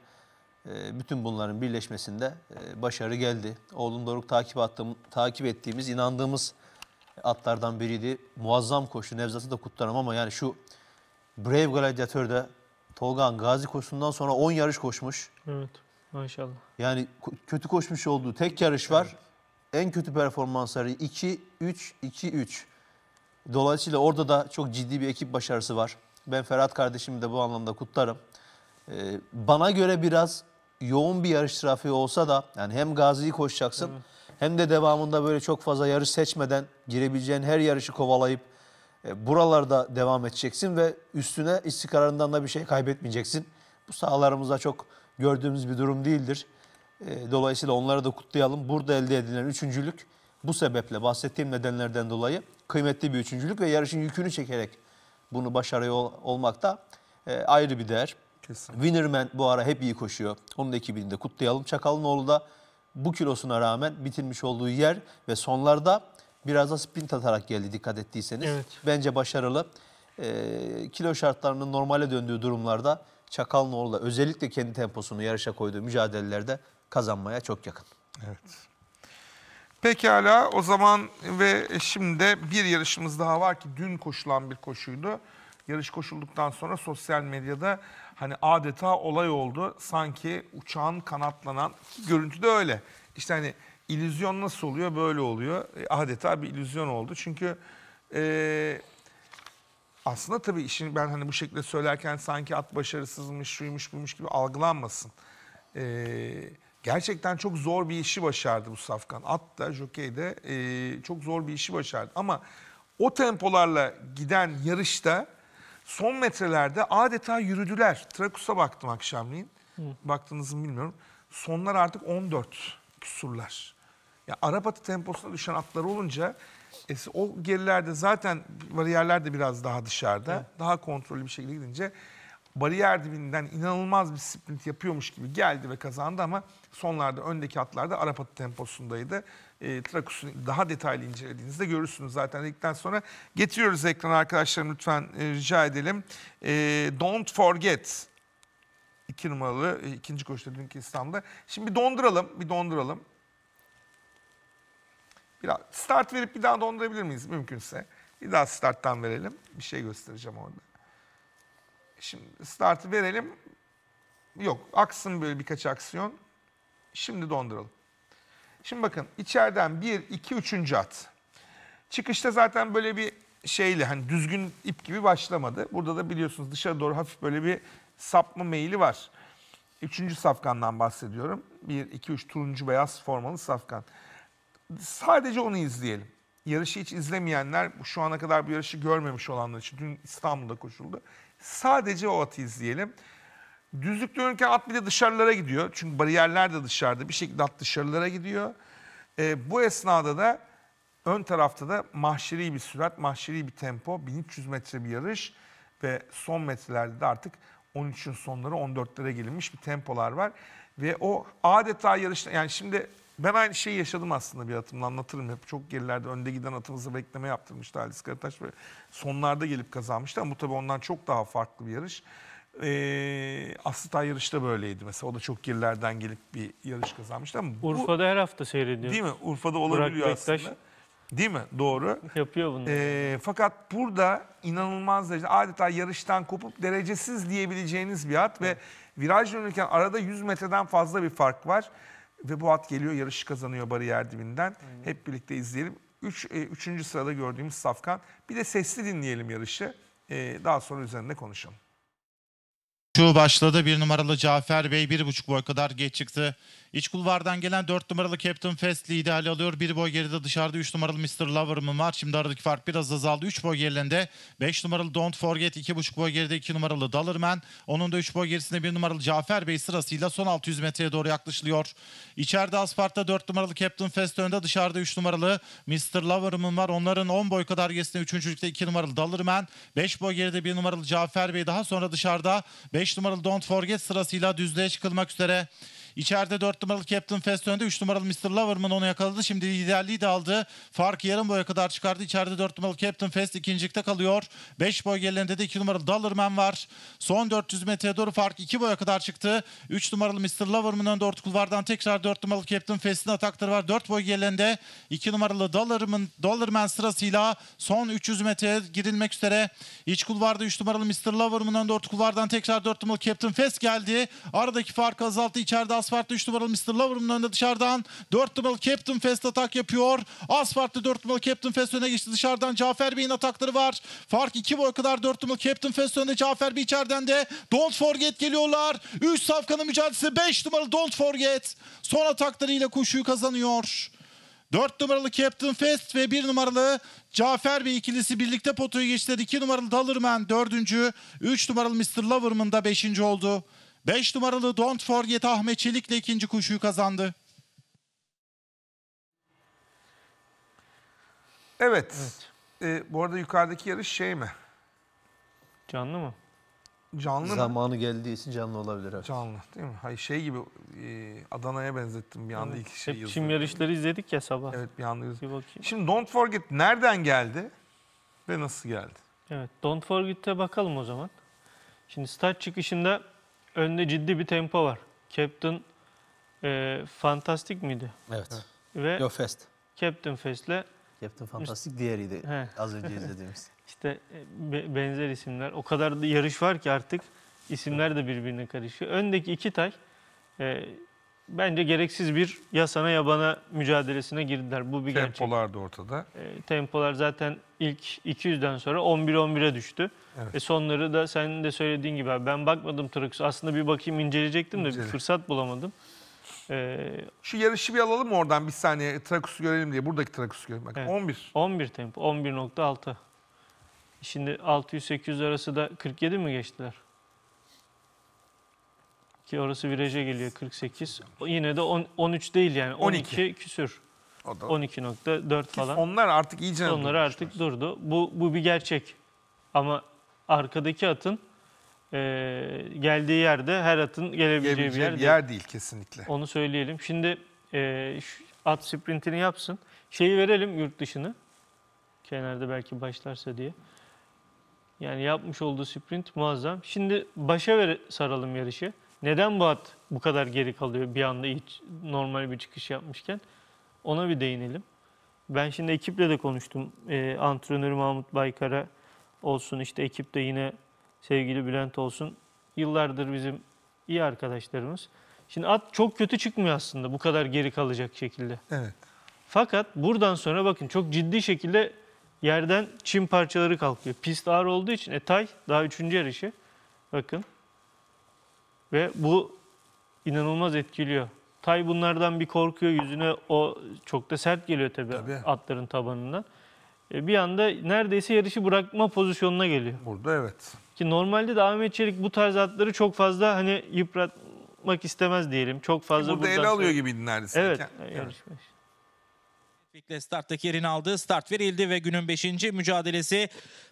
ee, bütün bunların birleşmesinde e, başarı geldi. Oğlum Doruk takip, attım, takip ettiğimiz, inandığımız atlardan biriydi. Muazzam koştu, Nevzat'ı da kutlarım ama yani şu Brave Gladiator'da Tolgan Gazi koşusundan sonra 10 yarış koşmuş. Evet. Maşallah. Yani kötü koşmuş olduğu tek yarış var. Evet. En kötü performansları 2 3 2 3. Dolayısıyla orada da çok ciddi bir ekip başarısı var. Ben Ferhat kardeşimi de bu anlamda kutlarım. Ee, bana göre biraz yoğun bir yarış trafiği olsa da yani hem Gazi'yi koşacaksın evet. hem de devamında böyle çok fazla yarış seçmeden girebileceğin her yarışı kovalayıp e, buralarda devam edeceksin ve üstüne istikrarından da bir şey kaybetmeyeceksin. Bu sahalarımızda çok gördüğümüz bir durum değildir. E, dolayısıyla onları da kutlayalım. Burada elde edilen üçüncülük bu sebeple bahsettiğim nedenlerden dolayı kıymetli bir üçüncülük ve yarışın yükünü çekerek bunu başarıyor olmak da e, ayrı bir değer. Kesin. Winnerman bu ara hep iyi koşuyor. Onun ekibini de kutlayalım. Çakalanoğlu da bu kilosuna rağmen bitirmiş olduğu yer ve sonlarda biraz da sprint atarak geldi dikkat ettiyseniz. Evet. Bence başarılı. Ee, kilo şartlarının normale döndüğü durumlarda Çakalanoğlu da özellikle kendi temposunu yarışa koyduğu mücadelelerde kazanmaya çok yakın. Evet. Pekala o zaman ve şimdi bir yarışımız daha var ki dün koşulan bir koşuydu. Yarış koşulduktan sonra sosyal medyada Hani adeta olay oldu. Sanki uçağın kanatlanan ki görüntü de öyle. İşte hani illüzyon nasıl oluyor? Böyle oluyor. E, adeta bir illüzyon oldu. Çünkü e, aslında tabii işin ben hani bu şekilde söylerken sanki at başarısızmış, şuymuş, buymuş gibi algılanmasın. Eee gerçekten çok zor bir işi başardı bu Safkan. At da jokey de e, çok zor bir işi başardı. Ama o tempolarla giden yarışta son metrelerde adeta yürüdüler. Trakus'a baktım akşamleyin. Hı. Baktınız mı bilmiyorum. Sonlar artık 14 küsurlar. Ya Arap atı temposuna düşen atlar olunca e, o gerilerde zaten bariyerler de biraz daha dışarıda. Hı. Daha kontrollü bir şekilde gidince bariyer dibinden inanılmaz bir sprint yapıyormuş gibi geldi ve kazandı ama sonlarda öndeki atlarda Arap atı temposundaydı e, Trakus'u daha detaylı incelediğinizde görürsünüz zaten dedikten sonra. Getiriyoruz ekrana arkadaşlarım lütfen e, rica edelim. E, Don't Forget iki numaralı e, ikinci koşuda dünkü İslam'da. Şimdi bir donduralım, bir donduralım. Biraz start verip bir daha dondurabilir miyiz mümkünse? Bir daha starttan verelim. Bir şey göstereceğim orada. Şimdi startı verelim. Yok aksın böyle birkaç aksiyon. Şimdi donduralım. Şimdi bakın içeriden 1, 2, 3. at. Çıkışta zaten böyle bir şeyle hani düzgün ip gibi başlamadı. Burada da biliyorsunuz dışarı doğru hafif böyle bir sapma meyili var. Üçüncü safkandan bahsediyorum. 1, 2, 3 turuncu beyaz formalı safkan. Sadece onu izleyelim. Yarışı hiç izlemeyenler, şu ana kadar bu yarışı görmemiş olanlar için dün İstanbul'da koşuldu. Sadece o atı izleyelim. Düzlük dönürken at bir de dışarılara gidiyor. Çünkü bariyerler de dışarıda. Bir şekilde at dışarılara gidiyor. E, bu esnada da ön tarafta da mahşeri bir sürat, mahşeri bir tempo. 1300 metre bir yarış ve son metrelerde de artık 13'ün sonları 14'lere gelinmiş bir tempolar var. Ve o adeta yarışta yani şimdi ben aynı şeyi yaşadım aslında bir atımla anlatırım. Hep çok gerilerde önde giden atımızı bekleme yaptırmıştı Halis Karataş ve sonlarda gelip kazanmıştı. Ama bu tabii ondan çok daha farklı bir yarış. E, ee, Aslı Tayyarış böyleydi mesela. O da çok gerilerden gelip bir yarış kazanmıştı ama bu, Urfa'da her hafta seyrediyor. değil mi? Urfa'da olabiliyor Bektaş. aslında. Değil mi? Doğru. [LAUGHS] Yapıyor bunu. Ee, fakat burada inanılmaz derece adeta yarıştan kopup derecesiz diyebileceğiniz bir at ve viraj dönürken arada 100 metreden fazla bir fark var. Ve bu at geliyor yarışı kazanıyor bariyer dibinden. Hep birlikte izleyelim. 3. Üç, e, üçüncü sırada gördüğümüz Safkan. Bir de sesli dinleyelim yarışı. Ee, daha sonra üzerinde konuşalım. Şu başladı bir numaralı Cafer Bey bir buçuk boy kadar geç çıktı. İç kulvardan gelen 4 numaralı Captain Fest liderli alıyor. Bir boy geride dışarıda 3 numaralı Mr. Lover'ım var. Şimdi aradaki fark biraz azaldı. 3 boy gerilerinde 5 numaralı Don't Forget, 2,5 boy geride 2 numaralı Dalırman. Onun da 3 boy gerisinde 1 numaralı Cafer Bey sırasıyla son 600 metreye doğru yaklaşılıyor. İçeride Aspart'ta 4 numaralı Captain Fest önde dışarıda 3 numaralı Mr. Lover'ım var. Onların 10 boy kadar gerisinde 3.lükte 2 numaralı Dalırman. 5 boy geride 1 numaralı Cafer Bey daha sonra dışarıda 5 numaralı Don't Forget sırasıyla düzlüğe çıkılmak üzere İçeride 4 numaralı Captain Fest önde. 3 numaralı Mr. Loverman onu yakaladı. Şimdi liderliği de aldı. Farkı yarım boya kadar çıkardı. İçeride 4 numaralı Captain Fest ikincilikte kalıyor. 5 boy gerilerinde de 2 numaralı Dollarman var. Son 400 metreye doğru fark 2 boya kadar çıktı. 3 numaralı Mr. Loverman önde orta kulvardan tekrar 4 numaralı Captain Fest'in atakları var. 4 boy gerilerinde 2 numaralı Dollarman, Dollarman sırasıyla son 300 metreye girilmek üzere. İç kulvarda 3 numaralı Mr. Loverman önde orta kulvardan tekrar 4 numaralı Captain Fest geldi. Aradaki farkı azalttı. İçeride az Asfalt'ta 3 numaralı Mr. Lover'ın önünde dışarıdan 4 numaralı Captain Fest atak yapıyor. Asfalt'ta 4 numaralı Captain Fest öne geçti dışarıdan. Cafer Bey'in atakları var. Fark 2 boy kadar 4 numaralı Captain Fest önünde. Cafer Bey içeriden de Don't Forget geliyorlar. 3 safkanın mücadelesi 5 numaralı Don't Forget. Son ataklarıyla koşuyu kazanıyor. 4 numaralı Captain Fest ve 1 numaralı Cafer Bey ikilisi birlikte potoyu geçti. 2 numaralı Dalırman 4. 3 numaralı Mr. Loverman da 5. oldu. 5 numaralı Don't Forget Ahmet Çelik de ikinci kuşuyu kazandı. Evet. evet. Ee, bu arada yukarıdaki yarış şey mi? Canlı mı? Canlı Zamanı mı? geldiyse canlı olabilir. Evet. Canlı değil mi? Hayır şey gibi e, Adana'ya benzettim bir anda evet. iki şey Hep çim yarışları izledik ya sabah. Evet bir anda yazdım. bakayım. Şimdi Don't Forget nereden geldi ve nasıl geldi? Evet Don't Forget'e bakalım o zaman. Şimdi start çıkışında önde ciddi bir tempo var. Captain e, Fantastic miydi? Evet. Ve Yo Fest. Captain Fest'le Captain Fantastic diğeriydi He. az önce izlediğimiz. [LAUGHS] İşte e, be, benzer isimler. O kadar da yarış var ki artık isimler de birbirine karışıyor. Öndeki iki tay e, bence gereksiz bir yasana yabana mücadelesine girdiler. Bu bir gerçek. Tempolar da ortada. E, tempolar zaten ilk 200'den sonra 11-11'e düştü. Evet. E sonları da senin de söylediğin gibi ben bakmadım Trux'a. Aslında bir bakayım inceleyecektim de bir fırsat bulamadım. E, Şu yarışı bir alalım mı oradan bir saniye Trakus'u görelim diye. Buradaki Trakus'u görelim. Bak Evet. 11. 11 tempo 11.6. Şimdi 600-800 arası da 47 mi geçtiler? Ki orası viraja geliyor 48. Yine de on, 13 değil yani 12, 12. küsür. O da- 12.4 falan. Onlar artık iyice Onları durmuşlar. artık durdu. Bu, bu bir gerçek. Ama arkadaki atın e, geldiği yerde her atın gelebileceği bir yer, değil. yer değil kesinlikle. Onu söyleyelim. Şimdi e, şu at sprintini yapsın. Şeyi verelim yurt dışını. Kenarda belki başlarsa diye. Yani yapmış olduğu sprint muazzam. Şimdi başa ver, saralım yarışı. Neden bu at bu kadar geri kalıyor bir anda hiç normal bir çıkış yapmışken? Ona bir değinelim. Ben şimdi ekiple de konuştum. E, antrenörü Mahmut Baykar'a olsun işte ekipte yine sevgili Bülent olsun. Yıllardır bizim iyi arkadaşlarımız. Şimdi at çok kötü çıkmıyor aslında bu kadar geri kalacak şekilde. Evet. Fakat buradan sonra bakın çok ciddi şekilde yerden çim parçaları kalkıyor. Pist ağır olduğu için Etay daha üçüncü yarışı. Bakın ve bu inanılmaz etkiliyor. Tay bunlardan bir korkuyor. Yüzüne o çok da sert geliyor tabii, tabii. atların tabanından. E, bir anda neredeyse yarışı bırakma pozisyonuna geliyor. Burada evet. Ki normalde de Ahmet Çelik bu tarz atları çok fazla hani yıpratmak istemez diyelim. Çok fazla Burada ele şey- alıyor gibi neredeyse. Evet. Yani. Yarışmış. Fikle starttaki yerini aldı. Start verildi ve günün 5. mücadelesi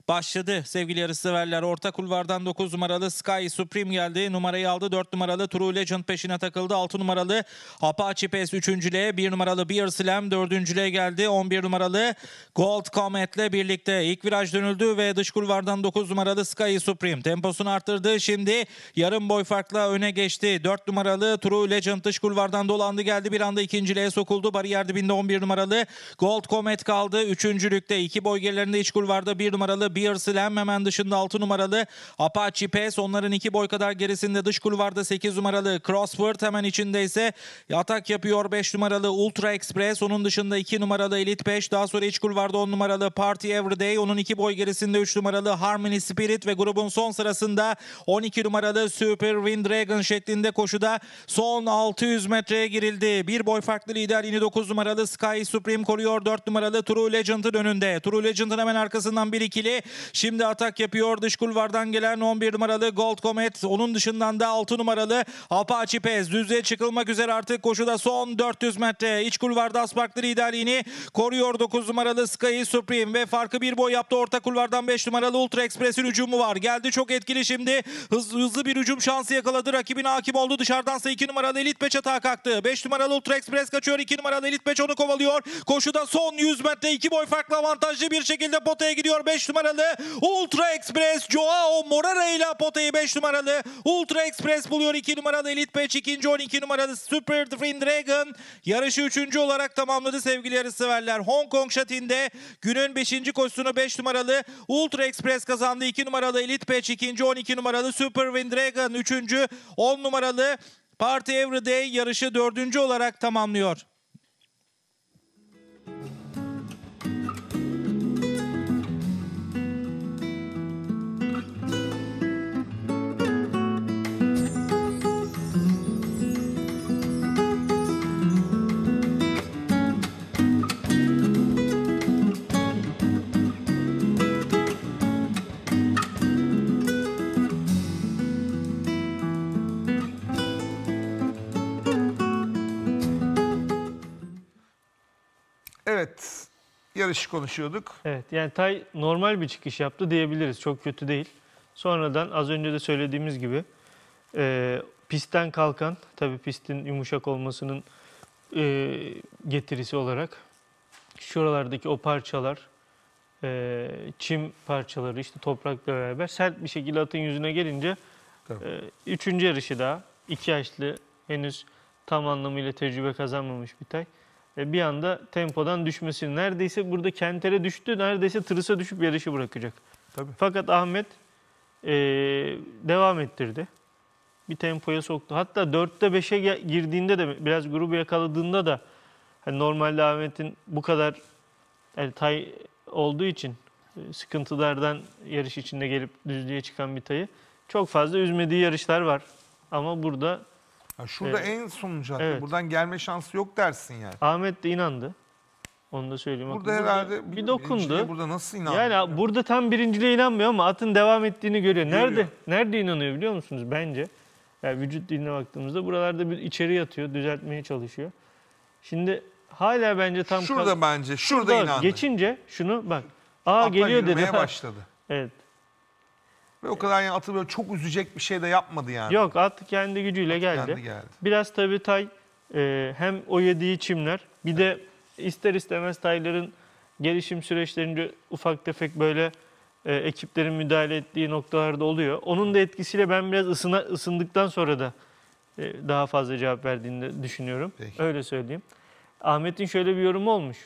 başladı. Sevgili yarışseverler orta kulvardan 9 numaralı Sky Supreme geldi. Numarayı aldı 4 numaralı True Legend peşine takıldı. 6 numaralı Apache Pass 3.lüğe 1 numaralı Beer Slam 4.lüğe geldi. 11 numaralı Gold Comet ile birlikte ilk viraj dönüldü ve dış kulvardan 9 numaralı Sky Supreme temposunu arttırdı. Şimdi yarım boy farkla öne geçti. 4 numaralı True Legend dış kulvardan dolandı geldi. Bir anda ikinciliğe sokuldu. Bariyer dibinde 11 numaralı Gold Comet kaldı. Üçüncülükte iki boy gerilerinde iç kulvarda 1 numaralı Bears Slam hemen dışında 6 numaralı Apache Pace. Onların 2 boy kadar gerisinde dış kulvarda 8 numaralı Crossword Hemen içinde ise atak yapıyor 5 numaralı Ultra Express. Onun dışında 2 numaralı Elite 5. Daha sonra iç kulvarda 10 numaralı Party Everyday. Onun 2 boy gerisinde 3 numaralı Harmony Spirit ve grubun son sırasında 12 numaralı Super Wind Dragon şeklinde koşuda son 600 metreye girildi. Bir boy farklı lider yine 9 numaralı Sky Supreme koruyor. 4 numaralı True Legend'ın önünde. True Legend'ın hemen arkasından bir ikili. Şimdi atak yapıyor. Dış kulvardan gelen 11 numaralı Gold Comet. Onun dışından da 6 numaralı Apache Pez. Düzlüğe çıkılmak üzere artık koşuda son 400 metre. İç kulvarda Asparklı liderliğini koruyor 9 numaralı Sky Supreme ve farkı bir boy yaptı. Orta kulvardan 5 numaralı Ultra Express'in hücumu var. Geldi çok etkili şimdi. Hızlı, hızlı bir hücum şansı yakaladı. rakibin hakim oldu. Dışarıdansa 2 numaralı Elite Patch atağa kalktı. 5 numaralı Ultra Express kaçıyor. 2 numaralı Elite Patch onu kovalıyor. Koşuda son 100 metre 2 boy farklı avantajlı bir şekilde potaya gidiyor. 5 numaralı numaralı Ultra Express Joao Morara ile potayı 5 numaralı Ultra Express buluyor 2 numaralı Elite Patch 2. 12 numaralı Super Dream Dragon yarışı 3. olarak tamamladı sevgili yarışseverler. Hong Kong Şatin'de günün 5. koşusunu 5 numaralı Ultra Express kazandı. 2 numaralı Elite Patch 2. 12 numaralı Super Wind Dragon 3. 10 numaralı Party Every Day yarışı 4. olarak tamamlıyor. Evet. Yarışı konuşuyorduk. Evet yani Tay normal bir çıkış yaptı diyebiliriz. Çok kötü değil. Sonradan az önce de söylediğimiz gibi e, pistten kalkan tabii pistin yumuşak olmasının e, getirisi olarak şuralardaki o parçalar e, çim parçaları işte toprakla beraber sert bir şekilde atın yüzüne gelince e, üçüncü yarışı daha iki yaşlı henüz tam anlamıyla tecrübe kazanmamış bir tay bir anda tempodan düşmesi. Neredeyse burada Kenter'e düştü. Neredeyse tırısa düşüp yarışı bırakacak. Tabii. Fakat Ahmet e, devam ettirdi. Bir tempoya soktu. Hatta 4'te 5'e girdiğinde de biraz grubu yakaladığında da hani normalde Ahmet'in bu kadar yani tay olduğu için e, sıkıntılardan yarış içinde gelip düzlüğe çıkan bir tayı çok fazla üzmediği yarışlar var. Ama burada Ha, şurada Evet. en sonuncu hatta. Evet. Buradan gelme şansı yok dersin yani. Ahmet de inandı. Onu da söyleyeyim. Burada Bakın, herhalde bir birinciliğe dokundu. Burada nasıl inandın? Yani burada tam birinciliğe inanmıyor ama atın devam ettiğini görüyor. Nerede Görüyor. nerede inanıyor biliyor musunuz bence? Yani vücut diline baktığımızda buralarda bir içeri yatıyor, düzeltmeye çalışıyor. Şimdi hala bence tam şurada bence şurada, şurada inandın. geçince şunu bak. Aa Atla geliyor dedi. yürümeye başladı. Evet. Ve o kadar yani atı böyle çok üzecek bir şey de yapmadı yani. Yok at kendi gücüyle at geldi. Kendi geldi. Biraz tabii Tay e, hem o yediği çimler bir evet. de ister istemez Tayların gelişim süreçlerinde ufak tefek böyle e, ekiplerin müdahale ettiği noktalarda oluyor. Onun da etkisiyle ben biraz ısına, ısındıktan sonra da e, daha fazla cevap verdiğini düşünüyorum. Peki. Öyle söyleyeyim. Ahmet'in şöyle bir yorumu olmuş.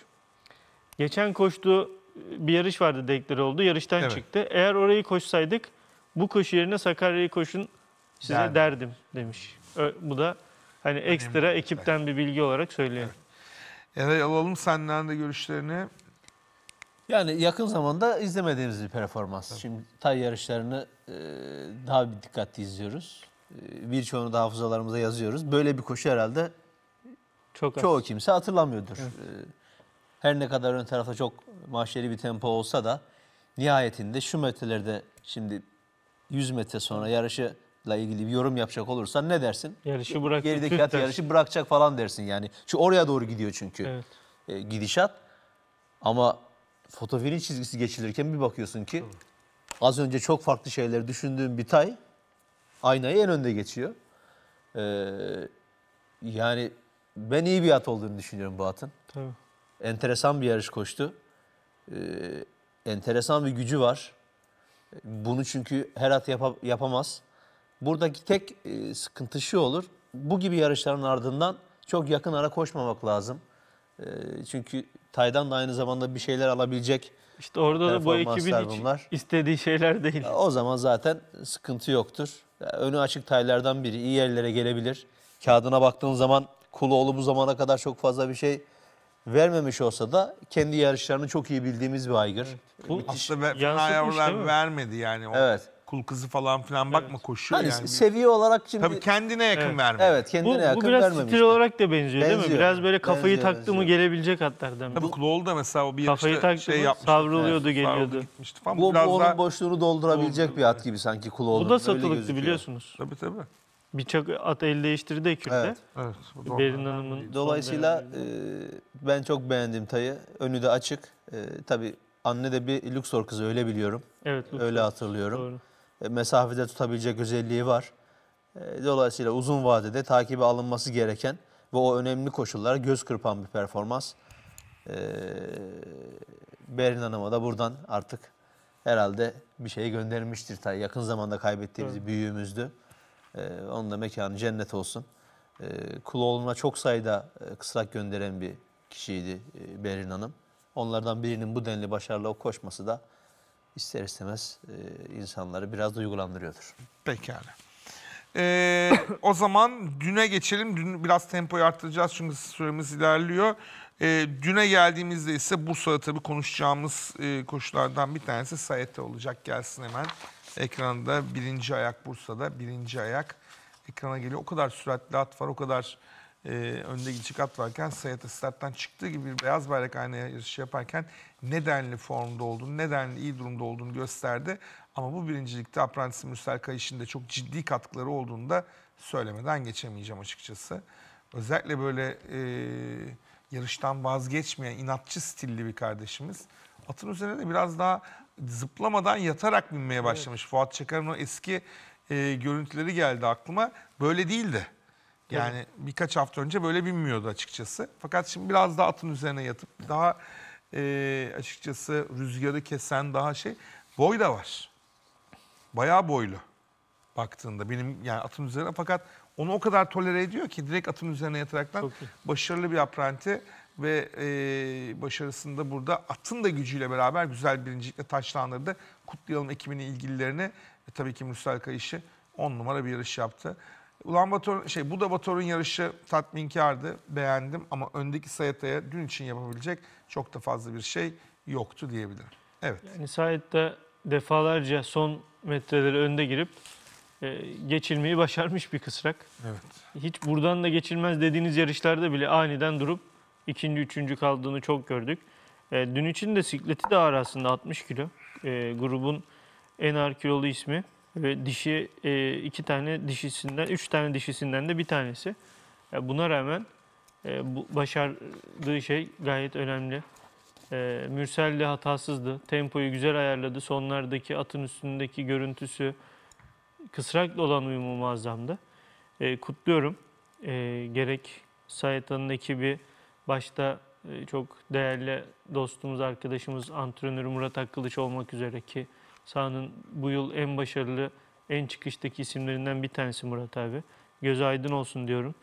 Geçen koştuğu bir yarış vardı dekleri oldu. Yarıştan evet. çıktı. Eğer orayı koşsaydık bu koşu yerine Sakarya'yı koşun size Derdim. derdim demiş. Ö- Bu da hani ekstra ekipten bir bilgi olarak söylüyorum. Evet alalım senden de görüşlerini. Yani yakın zamanda izlemediğimiz bir performans. Şimdi tay yarışlarını e, daha bir dikkatli izliyoruz. E, Birçoğunu da hafızalarımıza yazıyoruz. Böyle bir koşu herhalde Çok az. çoğu kimse hatırlamıyordur. E, Her ne kadar ön tarafta çok mahşeri bir tempo olsa da nihayetinde şu metrelerde şimdi 100 metre sonra yarışı ilgili bir yorum yapacak olursan ne dersin? Yarışı bırakacak. Gerideki at yarışı bırakacak falan dersin yani. Şu oraya doğru gidiyor çünkü. Evet. E, gidişat. Ama fotofirin çizgisi geçilirken bir bakıyorsun ki az önce çok farklı şeyleri düşündüğün bir tay aynayı en önde geçiyor. Ee, yani ben iyi bir at olduğunu düşünüyorum bu atın. Tabii. Enteresan bir yarış koştu. Ee, enteresan bir gücü var. Bunu çünkü her at yap yapamaz. Buradaki tek e, sıkıntı şu olur. Bu gibi yarışların ardından çok yakın ara koşmamak lazım. E, çünkü Tay'dan da aynı zamanda bir şeyler alabilecek İşte orada da bu ekibin hiç bunlar. istediği şeyler değil. O zaman zaten sıkıntı yoktur. önü açık Tay'lardan biri iyi yerlere gelebilir. Kağıdına baktığın zaman Kuloğlu bu zamana kadar çok fazla bir şey vermemiş olsa da kendi yarışlarını çok iyi bildiğimiz bir aygır. Bu Aslında ve- fena yavrular vermedi yani. O Evet. Kul kızı falan filan bakma koşuyor Hani yani. seviye olarak şimdi Tabii kendine yakın Evet. vermedi. evet kendine Bu, yakın bu biraz vermemişti. stil olarak da benziyor, değil mi? Biraz böyle kafayı Benziyor, taktı mı gelebilecek hatta demek. Tabii Kloğlu da mesela o bir Kafayı taktı şey mı savruluyordu, Savrulup geliyordu. gitmişti falan. Bu, bu onun daha... boşluğunu doldurabilecek bir at gibi sanki kulağı Bu da satılıktı biliyorsunuz. Tabii tabii birçok at el değiştirdi Ekür'de. Evet. Evet. Berin Hanım'ın Dolayısıyla e, ben çok beğendim tayı. Önü de açık. E, tabii anne de bir Luxor kızı öyle biliyorum. Evet, Luxor. Öyle hatırlıyorum. Doğru. E, mesafede tutabilecek özelliği var. E, dolayısıyla uzun vadede takibi alınması gereken ve o önemli koşullara göz kırpan bir performans. E, Berin Hanım'a da buradan artık herhalde bir şey göndermiştir. tayı Yakın zamanda kaybettiğimiz büyüğümüzdü. E, onun da mekanı cennet olsun. E, ee, Kuloğlu'na çok sayıda e, kısrak gönderen bir kişiydi e, Berin Hanım. Onlardan birinin bu denli başarılı koşması da ister istemez e, insanları biraz duygulandırıyordur. Pekala. Ee, o zaman düne geçelim. Dün biraz tempoyu arttıracağız çünkü süremiz ilerliyor. Ee, düne geldiğimizde ise Bursa'da tabii konuşacağımız e, koşulardan bir tanesi Sayete olacak. Gelsin hemen. Ekranda birinci ayak Bursa'da birinci ayak ekrana geliyor. O kadar süratli at var, o kadar e, önde gidecek at varken Sayat starttan çıktığı gibi bir beyaz bayrak aynı yarışı yaparken nedenli formda olduğunu, nedenli iyi durumda olduğunu gösterdi. Ama bu birincilikte Apprentice Mürsel Kayış'ın da çok ciddi katkıları olduğunu da söylemeden geçemeyeceğim açıkçası. Özellikle böyle e, yarıştan vazgeçmeyen, inatçı stilli bir kardeşimiz. Atın üzerine de biraz daha zıplamadan yatarak binmeye başlamış. Evet. Fuat Çakar'ın o eski e, görüntüleri geldi aklıma. Böyle değildi. Yani evet. birkaç hafta önce böyle binmiyordu açıkçası. Fakat şimdi biraz daha atın üzerine yatıp daha e, açıkçası rüzgarı kesen daha şey. Boy da var. Bayağı boylu baktığında benim yani atın üzerine fakat onu o kadar tolere ediyor ki direkt atın üzerine yataraktan başarılı bir apranti ve e, başarısında burada atın da gücüyle beraber güzel birincilikle taşlandırdı. Kutlayalım ekibinin ilgililerini. E, tabii ki Mürsel Kayışı 10 numara bir yarış yaptı. Ulan Bator, şey Buda Bator'un yarışı tatminkardı, beğendim ama öndeki Sayata'ya dün için yapabilecek çok da fazla bir şey yoktu diyebilirim. Evet. Yani Sayat da defalarca son metreleri önde girip e, geçilmeyi başarmış bir kısrak. Evet. Hiç buradan da geçilmez dediğiniz yarışlarda bile aniden durup ikinci, üçüncü kaldığını çok gördük. E, dün için de sikleti de ağır aslında 60 kilo. E, grubun en ağır kilolu ismi ve dişi e, iki tane dişisinden, üç tane dişisinden de bir tanesi. E, buna rağmen e, bu başardığı şey gayet önemli. E, Mürsel de hatasızdı. Tempoyu güzel ayarladı. Sonlardaki atın üstündeki görüntüsü kısrakla olan uyumu muazzamdı. E, kutluyorum. E, gerek Sayıtan'ın ekibi, başta e, çok değerli dostumuz, arkadaşımız, antrenörü Murat Akkılıç olmak üzere ki sahanın bu yıl en başarılı, en çıkıştaki isimlerinden bir tanesi Murat abi. Göz aydın olsun diyorum.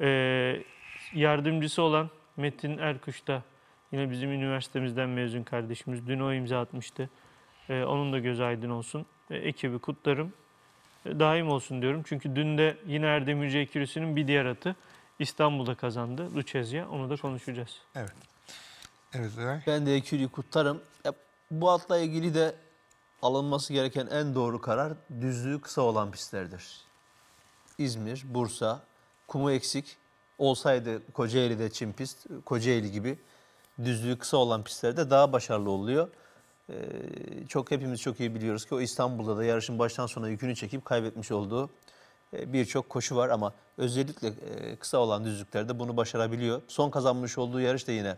Ee, yardımcısı olan Metin Erkuş da yine bizim üniversitemizden mezun kardeşimiz. Dün o imza atmıştı. Ee, onun da göz aydın olsun. Ee, ekibi kutlarım. Ee, daim olsun diyorum. Çünkü dün de yine Erdem Yüce bir diğer atı. İstanbul'da kazandı Lucezia. Onu da konuşacağız. Evet. Evet Eray. Ben de Ekül'ü kutlarım. Ya, bu atla ilgili de alınması gereken en doğru karar düzlüğü kısa olan pistlerdir. İzmir, Bursa, kumu eksik olsaydı Kocaeli'de çim pist, Kocaeli gibi düzlüğü kısa olan pistlerde daha başarılı oluyor. Ee, çok hepimiz çok iyi biliyoruz ki o İstanbul'da da yarışın baştan sona yükünü çekip kaybetmiş olduğu e, birçok koşu var ama özellikle e, kısa olan düzlüklerde bunu başarabiliyor. Son kazanmış olduğu yarış da yine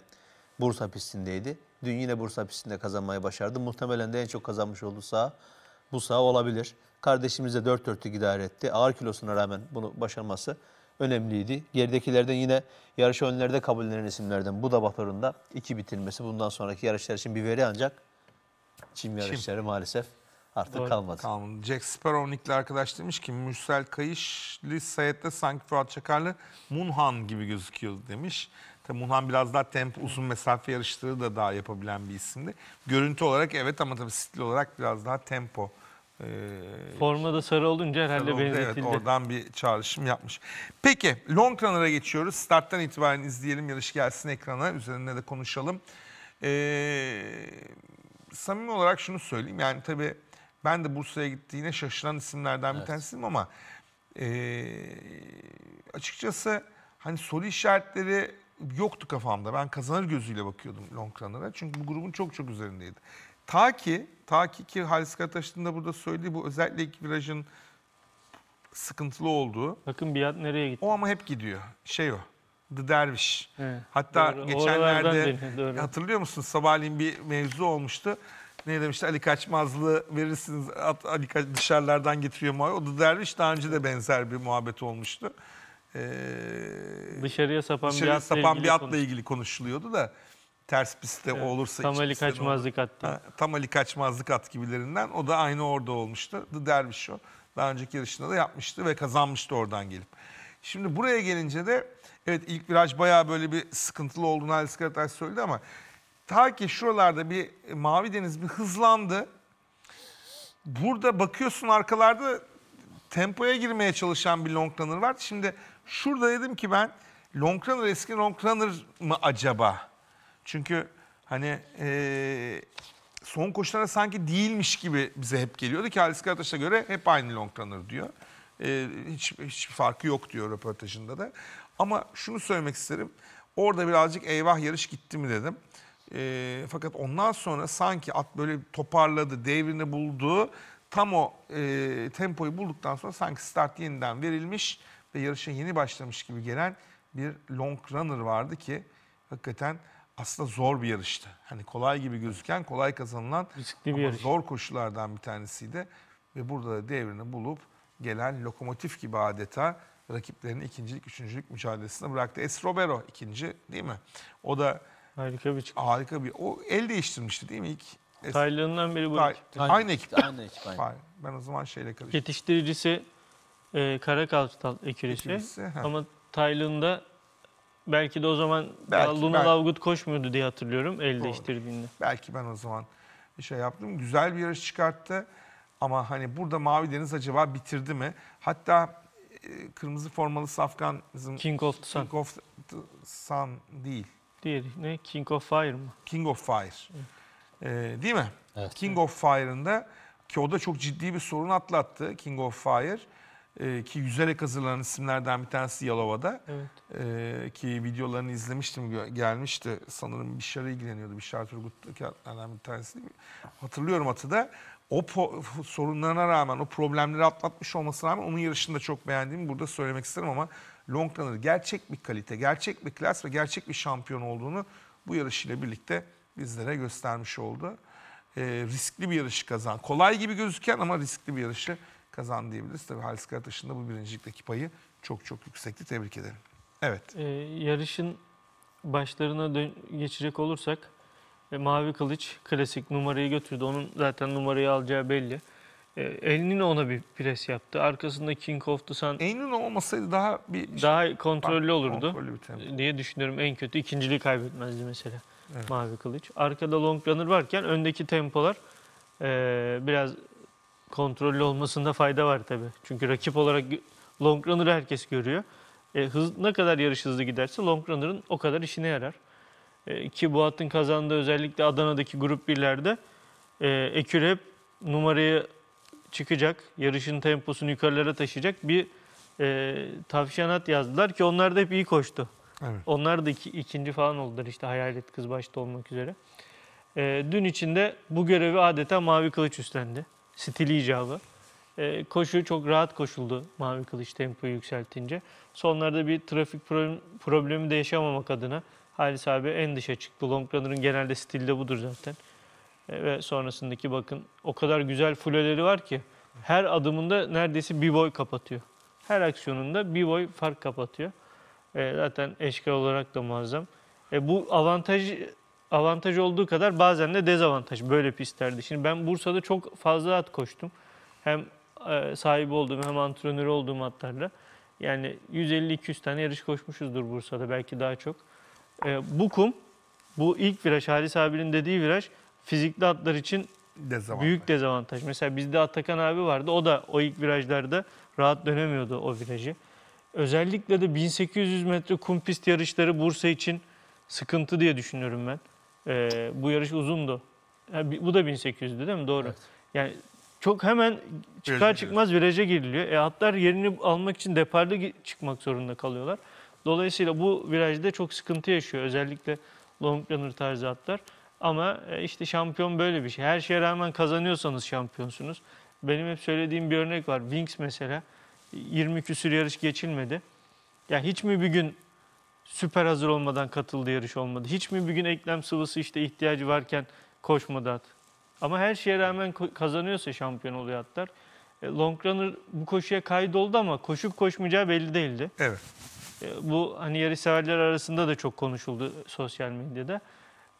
Bursa pistindeydi. Dün yine Bursa pistinde kazanmayı başardı. Muhtemelen de en çok kazanmış olduğu saha bu saha olabilir. Kardeşimiz de dört dörtlük idare etti. Ağır kilosuna rağmen bunu başarması önemliydi. Geridekilerden yine yarış önlerde kabullenen isimlerden bu da Batur'un da iki bitirmesi bundan sonraki yarışlar için bir veri ancak çim yarışları Çim. maalesef artık kalmadı. Kalmadı. Jack Sparrow nickli arkadaş demiş ki Mürsel Kayışlı Sayet'te sanki Fuat Çakarlı Munhan gibi gözüküyor demiş. Tabii Munhan biraz daha tempo uzun mesafe yarışları da daha yapabilen bir isimdi. Görüntü olarak evet ama tabii stil olarak biraz daha tempo. Ee, Forma da sarı olunca herhalde sarı olunca, benzetildi. Evet oradan bir çağrışım yapmış. Peki long runner'a geçiyoruz. Starttan itibaren izleyelim yarış gelsin ekrana. Üzerinde de konuşalım. Ee, samimi olarak şunu söyleyeyim. Yani tabii ben de Bursa'ya gittiğine şaşıran isimlerden evet. bir tanesiyim ama e, açıkçası hani soru işaretleri yoktu kafamda. Ben kazanır gözüyle bakıyordum long runner'a. Çünkü bu grubun çok çok üzerindeydi. Ta ki, ta ki ki Halis Karataş'ın da burada söylediği bu özellikle ilk virajın sıkıntılı olduğu. Bakın biat nereye gitti? O ama hep gidiyor. Şey o. The derviş. Evet, Hatta doğru. geçenlerde Oralardan hatırlıyor musun? Sabahleyin bir mevzu olmuştu ne demişti Ali Kaçmazlı verirsiniz at, Ali Kaç, dışarılardan getiriyor muhabbet. O da derviş daha önce de benzer bir muhabbet olmuştu. Ee, dışarıya sapan, dışarıya bir, atla sapan ilgili bir atla konuş. ilgili konuşuluyordu da ters pistte evet, olursa tam Ali kaçmazlık at. Ha, tam Ali kaçmazlık at gibilerinden o da aynı orada olmuştu. The Dervish o. Daha önceki yarışında da yapmıştı ve kazanmıştı oradan gelip. Şimdi buraya gelince de evet ilk viraj baya böyle bir sıkıntılı olduğunu Ali Skarataş söyledi ama ta ki şuralarda bir e, mavi deniz bir hızlandı. Burada bakıyorsun arkalarda tempoya girmeye çalışan bir long runner var. Şimdi şurada dedim ki ben long runner eski long runner mı acaba? Çünkü hani e, son koşulara sanki değilmiş gibi bize hep geliyordu ki Halis Karataş'a göre hep aynı long runner diyor. E, hiç, hiçbir farkı yok diyor röportajında da. Ama şunu söylemek isterim. Orada birazcık eyvah yarış gitti mi dedim. E, fakat ondan sonra sanki at böyle toparladı, devrini buldu. Tam o e, tempoyu bulduktan sonra sanki start yeniden verilmiş ve yarışa yeni başlamış gibi gelen bir long runner vardı ki hakikaten aslında zor bir yarıştı. Hani kolay gibi gözüken, kolay kazanılan Riskli bir ama zor koşullardan bir tanesiydi. Ve burada da devrini bulup gelen lokomotif gibi adeta rakiplerinin ikincilik, üçüncülük mücadelesine bıraktı. Esrobero ikinci değil mi? O da Harika bir çıkış. Harika bir. O el değiştirmişti değil mi ilk? Es- Tayland'dan beri bu Tay- aynı ekip. Aynı ekip aynı. Vay, Ben o zaman şeyle karıştırdım. Yetiştiricisi e, Karakaltal ekirisi. Ekirisi, Ama Tayland'da belki de o zaman Belki, daha Luna belki. Lavgut koşmuyordu diye hatırlıyorum el değiştirdiğinde. Belki ben o zaman şey yaptım. Güzel bir yarış çıkarttı. Ama hani burada Mavi Deniz acaba bitirdi mi? Hatta e, kırmızı formalı Safkan bizim King of the Sun. King of the Sun değil. Diğeri ne? King of Fire mı? King of Fire. Ee, değil mi? Evet. King of Fire'ında ki o da çok ciddi bir sorun atlattı King of Fire. Ee, ki yüzerek hazırlanan isimlerden bir tanesi Yalova'da. Evet. Ee, ki videolarını izlemiştim gelmişti. Sanırım bir Bişar'a ilgileniyordu. bir Bişar Turgut'lardan bir tanesi Hatırlıyorum Atı'da. O sorunlarına rağmen, o problemleri atlatmış olmasına rağmen onun yarışını da çok beğendiğimi burada söylemek isterim ama Longlan'ın gerçek bir kalite, gerçek bir klas ve gerçek bir şampiyon olduğunu bu yarış ile birlikte bizlere göstermiş oldu. E, riskli bir yarışı kazan. Kolay gibi gözüken ama riskli bir yarışı kazan diyebiliriz. Tabii Halis Karataş'ın da bu birincilikteki payı çok çok yüksekti. Tebrik ederim. Evet. E, yarışın başlarına geçecek olursak e, Mavi Kılıç klasik numarayı götürdü. Onun zaten numarayı alacağı belli. E, El Nino bir pres yaptı. Arkasında King of the Sun Eynun olmasaydı daha bir şey- daha kontrollü olurdu Kontrollü bir tempo. diye düşünüyorum. En kötü ikinciliği kaybetmezdi mesela Evet. Mavi Kılıç. Arkada Long Runner varken öndeki tempolar e, biraz kontrollü olmasında fayda var tabii. Çünkü rakip olarak gö- Long Runner'ı herkes görüyor. E, hız, ne kadar yarış hızlı giderse Long Runner'ın o kadar işine yarar. E, ki bu hattın kazandığı özellikle Adana'daki grup birlerde e, Ekür hep numarayı çıkacak, yarışın temposunu yukarılara taşıyacak bir e, tavşanat yazdılar ki onlar da hep iyi koştu. Evet. Onlar da iki, ikinci falan oldular işte Hayalet Kız başta olmak üzere. E, dün içinde bu görevi adeta Mavi Kılıç üstlendi. Stili icabı. E, koşu çok rahat koşuldu Mavi Kılıç tempoyu yükseltince. Sonlarda bir trafik problem, problemi de yaşamamak adına Halis abi en dışa çıktı. Long genelde stili de budur zaten. E, ve sonrasındaki bakın o kadar güzel fuleleri var ki her adımında neredeyse bir boy kapatıyor. Her aksiyonunda bir boy fark kapatıyor. E, zaten eşkal olarak da muazzam. E, bu avantaj avantaj olduğu kadar bazen de dezavantaj böyle pistlerde. Şimdi ben Bursa'da çok fazla at koştum. Hem e, sahibi olduğum hem antrenör olduğum atlarla. Yani 150-200 tane yarış koşmuşuzdur Bursa'da belki daha çok. E, bu kum, bu ilk viraj, Halis abinin dediği viraj fizikli atlar için dezavantaj. büyük dezavantaj. Mesela bizde Atakan abi vardı. O da o ilk virajlarda rahat dönemiyordu o virajı. Özellikle de 1800 metre kum pist yarışları Bursa için sıkıntı diye düşünüyorum ben. Ee, bu yarış uzundu. Ha, bu da 1800'dü değil mi? Doğru. Evet. Yani çok hemen çıkar çıkmaz viraja giriliyor. E atlar yerini almak için deparda çıkmak zorunda kalıyorlar. Dolayısıyla bu virajda çok sıkıntı yaşıyor. Özellikle long runner tarzı atlar. Ama e, işte şampiyon böyle bir şey. Her şeye rağmen kazanıyorsanız şampiyonsunuz. Benim hep söylediğim bir örnek var. Wings mesela 20 küsür yarış geçilmedi. Ya hiç mi bir gün süper hazır olmadan katıldı yarış olmadı? Hiç mi bir gün eklem sıvısı işte ihtiyacı varken koşmadı at? Ama her şeye rağmen kazanıyorsa şampiyon oluyor atlar. E, long runner bu koşuya kaydoldu ama koşup koşmayacağı belli değildi. Evet. E, bu hani yarış severler arasında da çok konuşuldu sosyal medyada.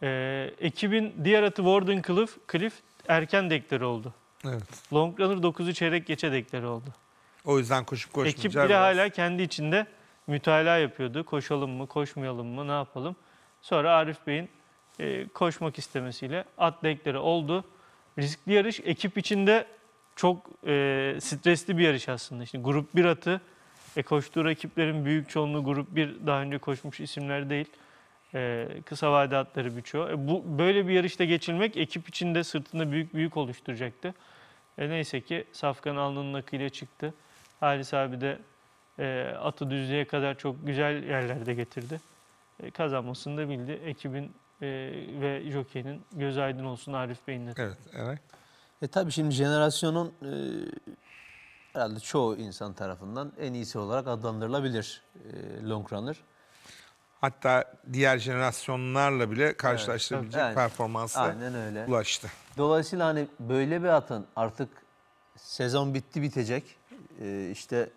Ee, ekibin diğer atı Warden Cliff, Cliff erken dekleri oldu. Evet. Long Runner 9'u çeyrek geçe dekleri oldu. O yüzden koşup koşmayacak. Ekip bile biraz. hala kendi içinde mütalaa yapıyordu. Koşalım mı, koşmayalım mı, ne yapalım? Sonra Arif Bey'in e, koşmak istemesiyle at dekleri oldu. Riskli yarış ekip içinde çok e, stresli bir yarış aslında. Şimdi grup 1 atı, e, koştuğu rakiplerin büyük çoğunluğu grup 1 daha önce koşmuş isimler değil. E, kısa vade atları birçoğu. E, bu, böyle bir yarışta geçilmek ekip içinde sırtında büyük büyük oluşturacaktı. E, neyse ki Safkan alnının akıyla çıktı. Halis abi de e, atı düzlüğe kadar çok güzel yerlerde getirdi. E, kazanmasını da bildi. Ekibin e, ve jokeyinin göz aydın olsun Arif Bey'in de. Evet, evet. E tabii şimdi jenerasyonun e, herhalde çoğu insan tarafından en iyisi olarak adlandırılabilir e, long runner hatta diğer jenerasyonlarla bile karşılaştırabilecek evet, yani, performansa öyle. ulaştı. Dolayısıyla hani böyle bir atın artık sezon bitti bitecek. Ee, işte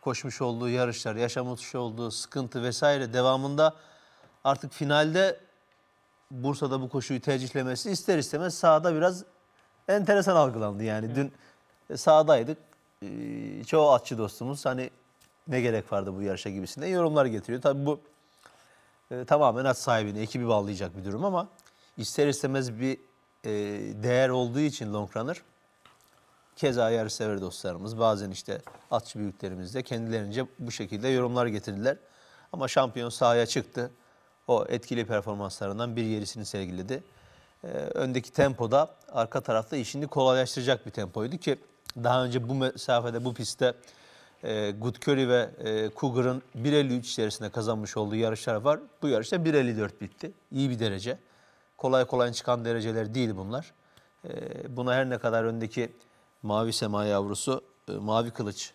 koşmuş olduğu yarışlar, yaşamış olduğu sıkıntı vesaire devamında artık finalde Bursa'da bu koşuyu tercihlemesi ister istemez sahada biraz enteresan algılandı. Yani dün e, sahadaydık. Ee, çoğu atçı dostumuz hani ne gerek vardı bu yarışa gibisinde yorumlar getiriyor. Tabii bu e, tamamen at sahibini, ekibi bağlayacak bir durum ama ister istemez bir e, değer olduğu için long runner keza yarışsever dostlarımız bazen işte atçı büyüklerimiz de kendilerince bu şekilde yorumlar getirdiler. Ama şampiyon sahaya çıktı. O etkili performanslarından bir yerisini sergiledi. Ee, öndeki tempoda arka tarafta işini kolaylaştıracak bir tempoydu ki daha önce bu mesafede bu pistte e, Good Curry ve e, Cougar'ın 1.53 içerisinde kazanmış olduğu yarışlar var. Bu yarışta 1.54 bitti. İyi bir derece. Kolay kolay çıkan dereceler değil bunlar. E, buna her ne kadar öndeki Mavi Sema yavrusu e, Mavi Kılıç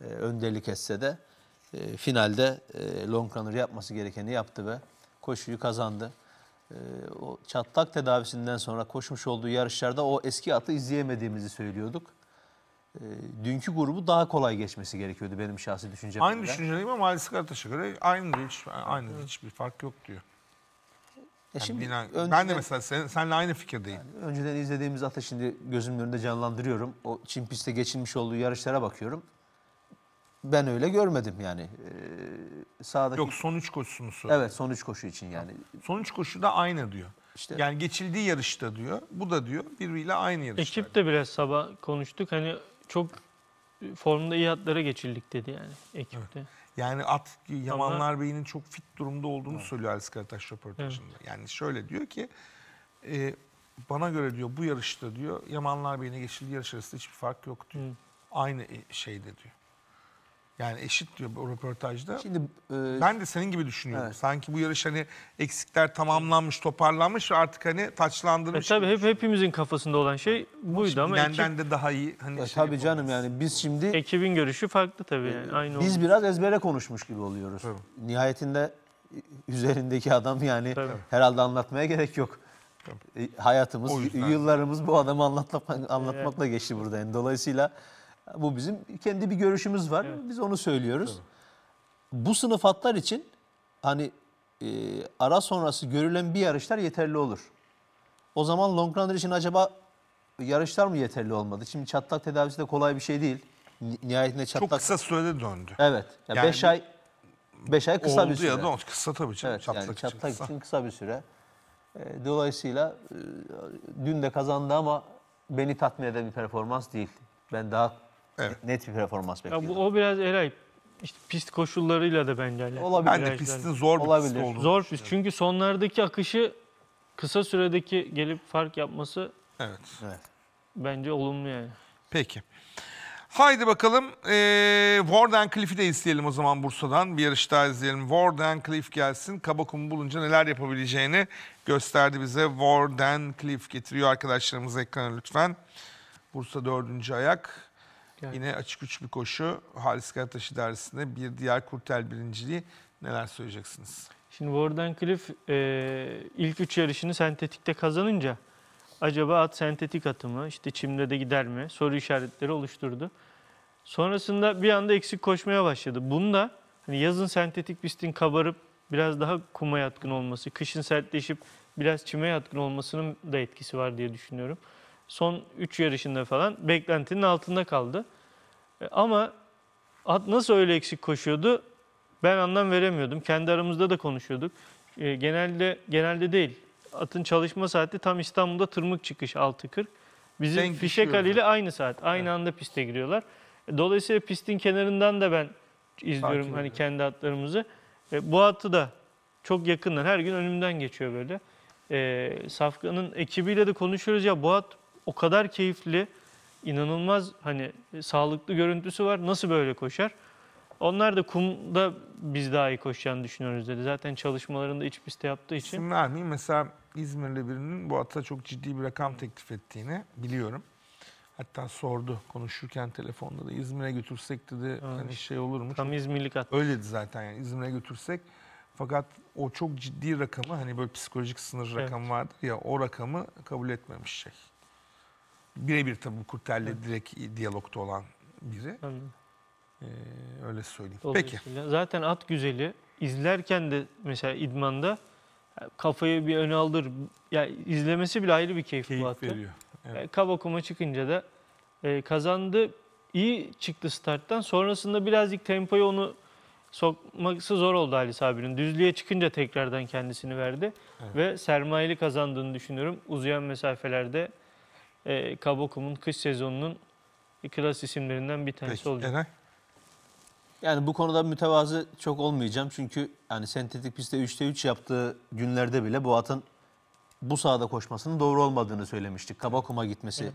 e, önderlik etse de e, finalde e, long runner yapması gerekeni yaptı ve koşuyu kazandı. E, o çatlak tedavisinden sonra koşmuş olduğu yarışlarda o eski atı izleyemediğimizi söylüyorduk. Ee, dünkü grubu daha kolay geçmesi gerekiyordu benim şahsi düşüncem. Aynı düşünceliyim ama Ali Sıkartaş'a göre aynı hiç aynı hiç bir fark yok diyor. E şimdi yani bilen, önceden, ben de mesela sen, seninle aynı fikirdeyim. Yani önceden izlediğimiz atı şimdi gözümün önünde canlandırıyorum. O Çin pistte geçilmiş olduğu yarışlara bakıyorum. Ben öyle görmedim yani. Ee, sağdaki... Yok son üç koşusunuzu. Evet son üç koşu için yani. Son üç koşu da aynı diyor. İşte. Yani geçildiği yarışta diyor. Bu da diyor birbiriyle aynı yarışta. Ekip de biraz sabah konuştuk. Hani çok formda iyi atlara geçildik dedi yani ekipte. Evet. Yani at Yamanlar Ama... Bey'in çok fit durumda olduğunu evet. söylüyor Halis Karataş röportajında. Evet. Yani şöyle diyor ki e, bana göre diyor bu yarışta diyor Yamanlar Bey'ine geçildiği yarış arasında hiçbir fark yok diyor. Hı. Aynı e, şeyde diyor. Yani eşit diyor bu röportajda. Şimdi e, ben de senin gibi düşünüyorum. Evet. Sanki bu yarış hani eksikler tamamlanmış, toparlanmış ve artık hani taçlandırmış. E, tabii hep hepimizin kafasında olan şey buydu ama benden ekip... de daha iyi hani ya, şey tabii canım olmaz. yani biz şimdi ekibin görüşü farklı tabii e, yani. Aynı biz olmuş. biraz ezbere konuşmuş gibi oluyoruz. Tabii. Nihayetinde üzerindeki adam yani tabii. herhalde anlatmaya gerek yok. Tabii. E, hayatımız, yıllarımız bu adamı anlatmak, anlatmakla geçti burada. Yani dolayısıyla bu bizim kendi bir görüşümüz var. Evet. Biz onu söylüyoruz. Tabii. Bu sınıf atlar için hani e, ara sonrası görülen bir yarışlar yeterli olur. O zaman long runner için acaba yarışlar mı yeterli olmadı? Şimdi çatlak tedavisi de kolay bir şey değil. Nihayetinde çatlak... Çok kısa sürede döndü. Evet. Yani yani beş ay beş ay kısa bir süre. Oldu ya da kısa tabii Evet, çatlak, yani için, kısa. için kısa bir süre. E, dolayısıyla e, dün de kazandı ama beni tatmin eden bir performans değildi. Ben daha Evet. Net bir performans Ya bekliyorum. bu, o biraz Eray işte pist koşullarıyla da bence alakalı. Olabilir. Ben de pistin zor bir pist olduğunu Zor pist. Çünkü sonlardaki akışı kısa süredeki gelip fark yapması Evet. bence olumlu yani. Peki. Haydi bakalım. Ee, Warden Cliff'i de isteyelim o zaman Bursa'dan. Bir yarış daha izleyelim. Warden Cliff gelsin. Kabakum'u bulunca neler yapabileceğini gösterdi bize. Warden Cliff getiriyor arkadaşlarımız ekrana lütfen. Bursa dördüncü ayak. Yani. Yine açık uç bir koşu Halis Karataş'ı dersinde bir diğer kurtel birinciliği neler söyleyeceksiniz? Şimdi Warden Cliff e, ilk üç yarışını sentetikte kazanınca acaba at sentetik atımı işte çimde de gider mi soru işaretleri oluşturdu. Sonrasında bir anda eksik koşmaya başladı. Bunda hani yazın sentetik pistin kabarıp biraz daha kuma yatkın olması, kışın sertleşip biraz çime yatkın olmasının da etkisi var diye düşünüyorum son 3 yarışında falan beklentinin altında kaldı. E, ama at nasıl öyle eksik koşuyordu ben anlam veremiyordum. Kendi aramızda da konuşuyorduk. E, genelde genelde değil. Atın çalışma saati tam İstanbul'da tırmık çıkış 6.40. Bizim Denk Fişek ile aynı saat. Aynı evet. anda piste giriyorlar. E, dolayısıyla pistin kenarından da ben izliyorum Sakin hani kendi atlarımızı. Bu atı da çok yakından her gün önümden geçiyor böyle. Safkan'ın ekibiyle de konuşuyoruz ya bu at o kadar keyifli, inanılmaz hani sağlıklı görüntüsü var. Nasıl böyle koşar? Onlar da kumda biz daha iyi koşacağını düşünüyoruz dedi. Zaten çalışmalarında iç pistte yaptığı için. İsim vermeyeyim. Mesela İzmirli birinin bu ata çok ciddi bir rakam teklif ettiğini biliyorum. Hatta sordu konuşurken telefonda da İzmir'e götürsek dedi evet. hani şey olur mu? Tam İzmirlik at. Öyledi zaten yani İzmir'e götürsek. Fakat o çok ciddi rakamı hani böyle psikolojik sınır evet. rakamı vardır ya o rakamı kabul etmemiş şey birebir tabii Kurtel'le direkt diyalogda olan biri. Anladım. Ee, öyle söyleyeyim. Peki. Dolayısıyla Zaten at güzeli izlerken de mesela idmanda e, kafayı bir öne aldır. Ya izlemesi bile ayrı bir keyif, bu Keyif veriyor. E, evet. Yani kaba çıkınca da e, kazandı. İyi çıktı starttan. Sonrasında birazcık tempoyu onu sokması zor oldu Ali abinin. Düzlüğe çıkınca tekrardan kendisini verdi. Ve sermayeli kazandığını düşünüyorum. Uzayan mesafelerde e, Kabokum'un kış sezonunun klas isimlerinden bir tanesi Peki, olacak. Eray? Yani bu konuda mütevazı çok olmayacağım. Çünkü yani sentetik pistte 3'te 3 yaptığı günlerde bile bu atın bu sahada koşmasının doğru olmadığını söylemiştik. Kabakuma gitmesi evet.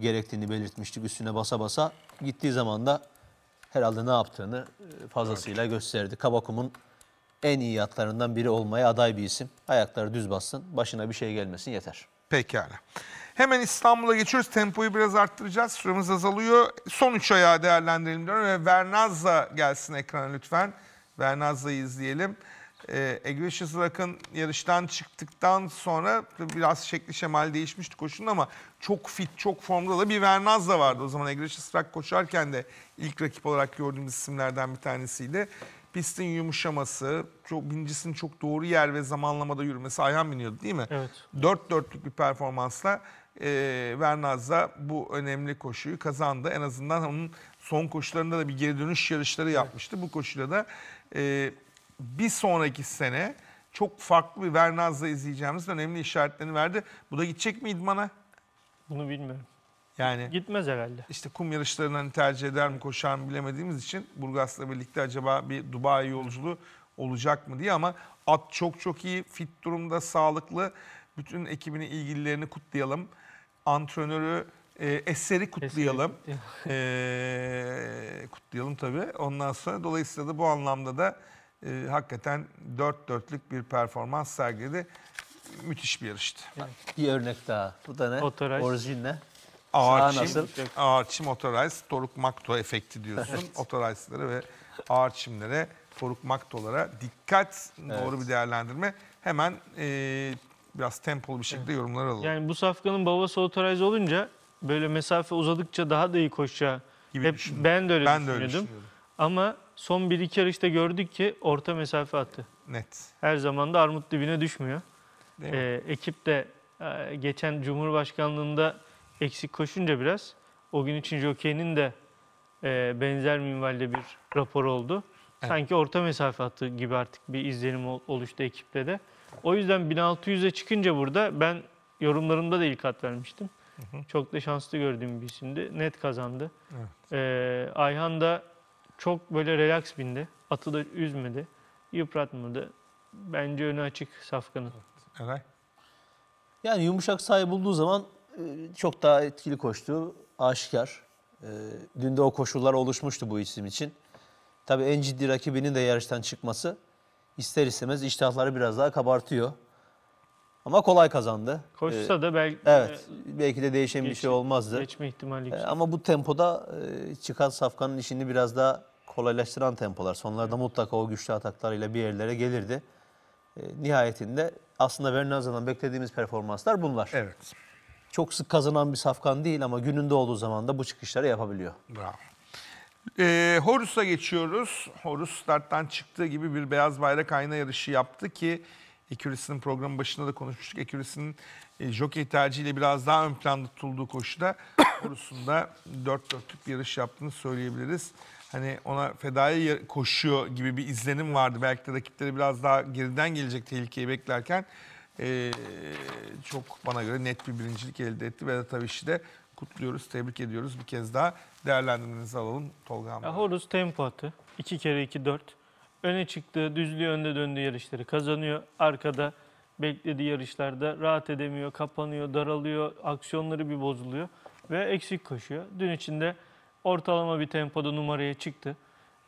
gerektiğini belirtmiştik. Üstüne basa basa gittiği zaman da herhalde ne yaptığını e, fazlasıyla evet. gösterdi. Kabakum'un en iyi atlarından biri olmaya aday bir isim. Ayakları düz bassın, başına bir şey gelmesin yeter. Pekala. Hemen İstanbul'a geçiyoruz. Tempoyu biraz arttıracağız. Süremiz azalıyor. Son üç ayağı değerlendirelim diyorum. Ve Vernazza gelsin ekrana lütfen. Vernazza'yı izleyelim. E, ee, Egvesius Rak'ın yarıştan çıktıktan sonra biraz şekli şemal değişmişti koşunun ama çok fit, çok formda da bir Vernazza vardı. O zaman Egvesius Rak koşarken de ilk rakip olarak gördüğümüz isimlerden bir tanesiydi. Pistin yumuşaması, çok, bincisinin çok doğru yer ve zamanlamada yürümesi. Ayhan biniyordu değil mi? Evet. Dört dörtlük bir performansla e, ee, Vernazza bu önemli koşuyu kazandı. En azından onun son koşularında da bir geri dönüş yarışları yapmıştı. Bu koşuda da e, bir sonraki sene çok farklı bir Vernaz'la izleyeceğimiz önemli işaretlerini verdi. Bu da gidecek mi idmana? Bunu bilmiyorum. Yani gitmez herhalde. İşte kum yarışlarından hani tercih eder mi koşar mı bilemediğimiz için Burgas'la birlikte acaba bir Dubai yolculuğu olacak mı diye ama at çok çok iyi, fit durumda, sağlıklı. Bütün ekibini ilgililerini kutlayalım antrenörü e, eseri kutlayalım. e, kutlayalım tabii. Ondan sonra dolayısıyla da bu anlamda da e, hakikaten dört dörtlük bir performans sergiledi. Müthiş bir yarıştı. Bir örnek daha. Bu da ne? Otoraş. Orijin ne? Ağaççım, ağaççım otorize, toruk makto efekti diyorsun. Evet. ve ağaççimlere, toruk maktolara dikkat. Evet. Doğru bir değerlendirme. Hemen e, biraz tempolu bir şekilde yorumlar alalım. Yani bu safkanın babası otorize olunca böyle mesafe uzadıkça daha da iyi koşacağı. Gibi Hep düşündüm. ben de öyle ben de öyle Ama son bir iki yarışta gördük ki orta mesafe attı. Net. Her zaman da armut dibine düşmüyor. Ee, ekip de e, geçen Cumhurbaşkanlığında eksik koşunca biraz o gün için Jokey'nin de e, benzer minvalde bir rapor oldu. Evet. Sanki orta mesafe attı gibi artık bir izlenim oluştu ekipte de. O yüzden 1600'e çıkınca burada ben yorumlarımda da ilk hat vermiştim. Hı hı. Çok da şanslı gördüğüm bir isimdi. Net kazandı. Evet. Ee, Ayhan da çok böyle relax bindi. Atı da üzmedi. Yıpratmadı. Bence önü açık Safkan'ın. Evet. Yani yumuşak sahayı bulduğu zaman e, çok daha etkili koştu. Aşikar. E, dün de o koşullar oluşmuştu bu isim için. Tabii en ciddi rakibinin de yarıştan çıkması ister istemez iştahları biraz daha kabartıyor. Ama kolay kazandı. Koşsa ee, da belki Evet. Belki de değişen bir şey olmazdı. geçme ihtimali Ee, Ama bu tempoda e, çıkan safkanın işini biraz daha kolaylaştıran tempolar. Sonlarda mutlaka o güçlü ataklarıyla bir yerlere gelirdi. E, Nihayetinde aslında Vernaza'dan beklediğimiz performanslar bunlar. Evet. Çok sık kazanan bir safkan değil ama gününde olduğu zaman da bu çıkışları yapabiliyor. Bravo. E, Horus'a geçiyoruz. Horus starttan çıktığı gibi bir beyaz bayrak ayna yarışı yaptı ki Ekürisi'nin programın başında da konuşmuştuk. Ekürisi'nin e, jockey tercihiyle biraz daha ön planda tutulduğu koşuda [COUGHS] Horus'un da dört dörtlük bir yarış yaptığını söyleyebiliriz. Hani ona fedai koşuyor gibi bir izlenim vardı. Belki de rakipleri biraz daha geriden gelecek tehlikeyi beklerken e, çok bana göre net bir birincilik elde etti. ve tabii işi de kutluyoruz, tebrik ediyoruz bir kez daha değerlendirmenizi alalım Tolga Hanım. Horus tempo atı. 2 kere 2 4. Öne çıktığı, düzlüğü önde döndüğü yarışları kazanıyor. Arkada beklediği yarışlarda rahat edemiyor, kapanıyor, daralıyor, aksiyonları bir bozuluyor ve eksik koşuyor. Dün içinde ortalama bir tempoda numaraya çıktı.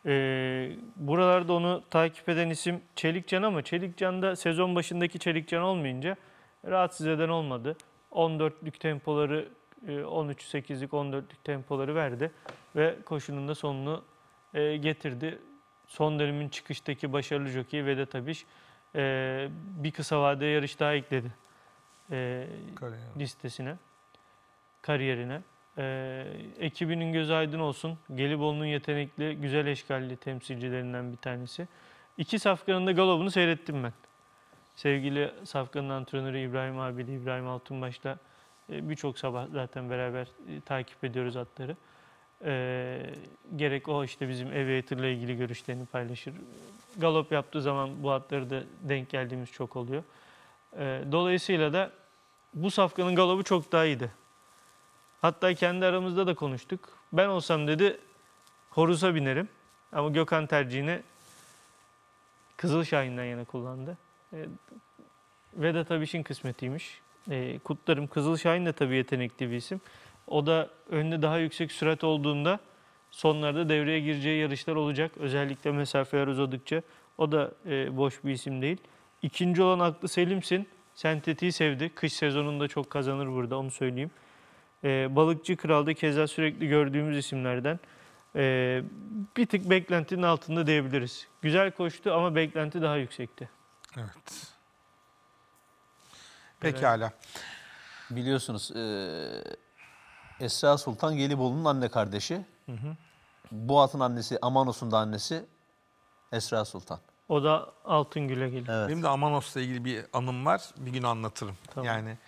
Ee, buralarda onu takip eden isim Çelikcan ama Çelikcan da sezon başındaki Çelikcan olmayınca rahatsız eden olmadı. 14'lük tempoları 13-8'lik, e, 14'lük tempoları verdi ve koşunun da sonunu e, getirdi. Son dönemin çıkıştaki başarılı jockey Vedat Abiş e, bir kısa vadede yarış daha ekledi Kariyer. listesine, kariyerine. ekibinin göz aydın olsun. Gelibolu'nun yetenekli, güzel eşkalli temsilcilerinden bir tanesi. İki safkanın da galobunu seyrettim ben. Sevgili safkanın antrenörü İbrahim abi de İbrahim Altunbaş'la e, birçok sabah zaten beraber e, takip ediyoruz atları. E, gerek o işte bizim Aviator'la ilgili görüşlerini paylaşır. Galop yaptığı zaman bu atları da denk geldiğimiz çok oluyor. dolayısıyla da bu safkanın galobu çok daha iyiydi. Hatta kendi aramızda da konuştuk. Ben olsam dedi Horus'a binerim. Ama Gökhan tercihini Kızıl Şahin'den yana kullandı. de Vedat Abiş'in kısmetiymiş e, kutlarım. Kızılşahin de tabii yetenekli bir isim. O da önünde daha yüksek sürat olduğunda sonlarda devreye gireceği yarışlar olacak. Özellikle mesafeler uzadıkça o da e, boş bir isim değil. İkinci olan Aklı Selim'sin. Sentetiği sevdi. Kış sezonunda çok kazanır burada onu söyleyeyim. E, Balıkçı Kral'da keza sürekli gördüğümüz isimlerden. E, bir tık beklentinin altında diyebiliriz. Güzel koştu ama beklenti daha yüksekti. Evet. Pekala. Biliyorsunuz e, Esra Sultan Gelibolu'nun anne kardeşi. Hı hı. Boğat'ın annesi, Amanos'un da annesi Esra Sultan. O da Altıngül'e gelir. Evet. Benim de Amanos'la ilgili bir anım var. Bir gün anlatırım. Tamam. Yani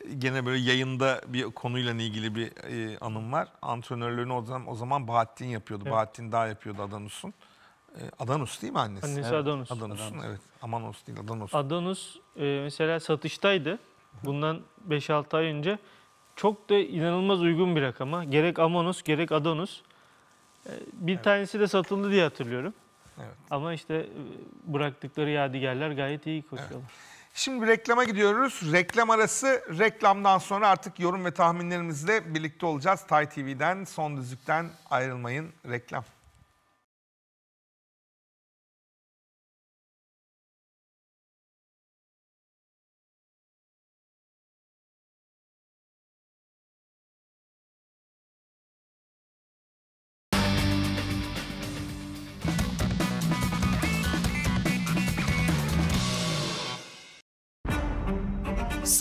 e, gene böyle yayında bir konuyla ilgili bir e, anım var. Antrenörlüğünü o zaman, o zaman Bahattin yapıyordu. Evet. Bahattin daha yapıyordu Adanus'un. Ee, Adanus değil mi annesi? Annesi evet. Adanus. Adanus'un Adanus. evet. Amanos değil Adanus. Adanus e, mesela satıştaydı. Bundan 5-6 ay önce. Çok da inanılmaz uygun bir rakama. Gerek Amanos gerek Adanus. E, bir evet. tanesi de satıldı diye hatırlıyorum. Evet. Ama işte e, bıraktıkları yadigarlar gayet iyi koşuyorlar. Evet. Şimdi reklama gidiyoruz. Reklam arası reklamdan sonra artık yorum ve tahminlerimizle birlikte olacağız. Tay TV'den, Son Düzlük'ten ayrılmayın. Reklam.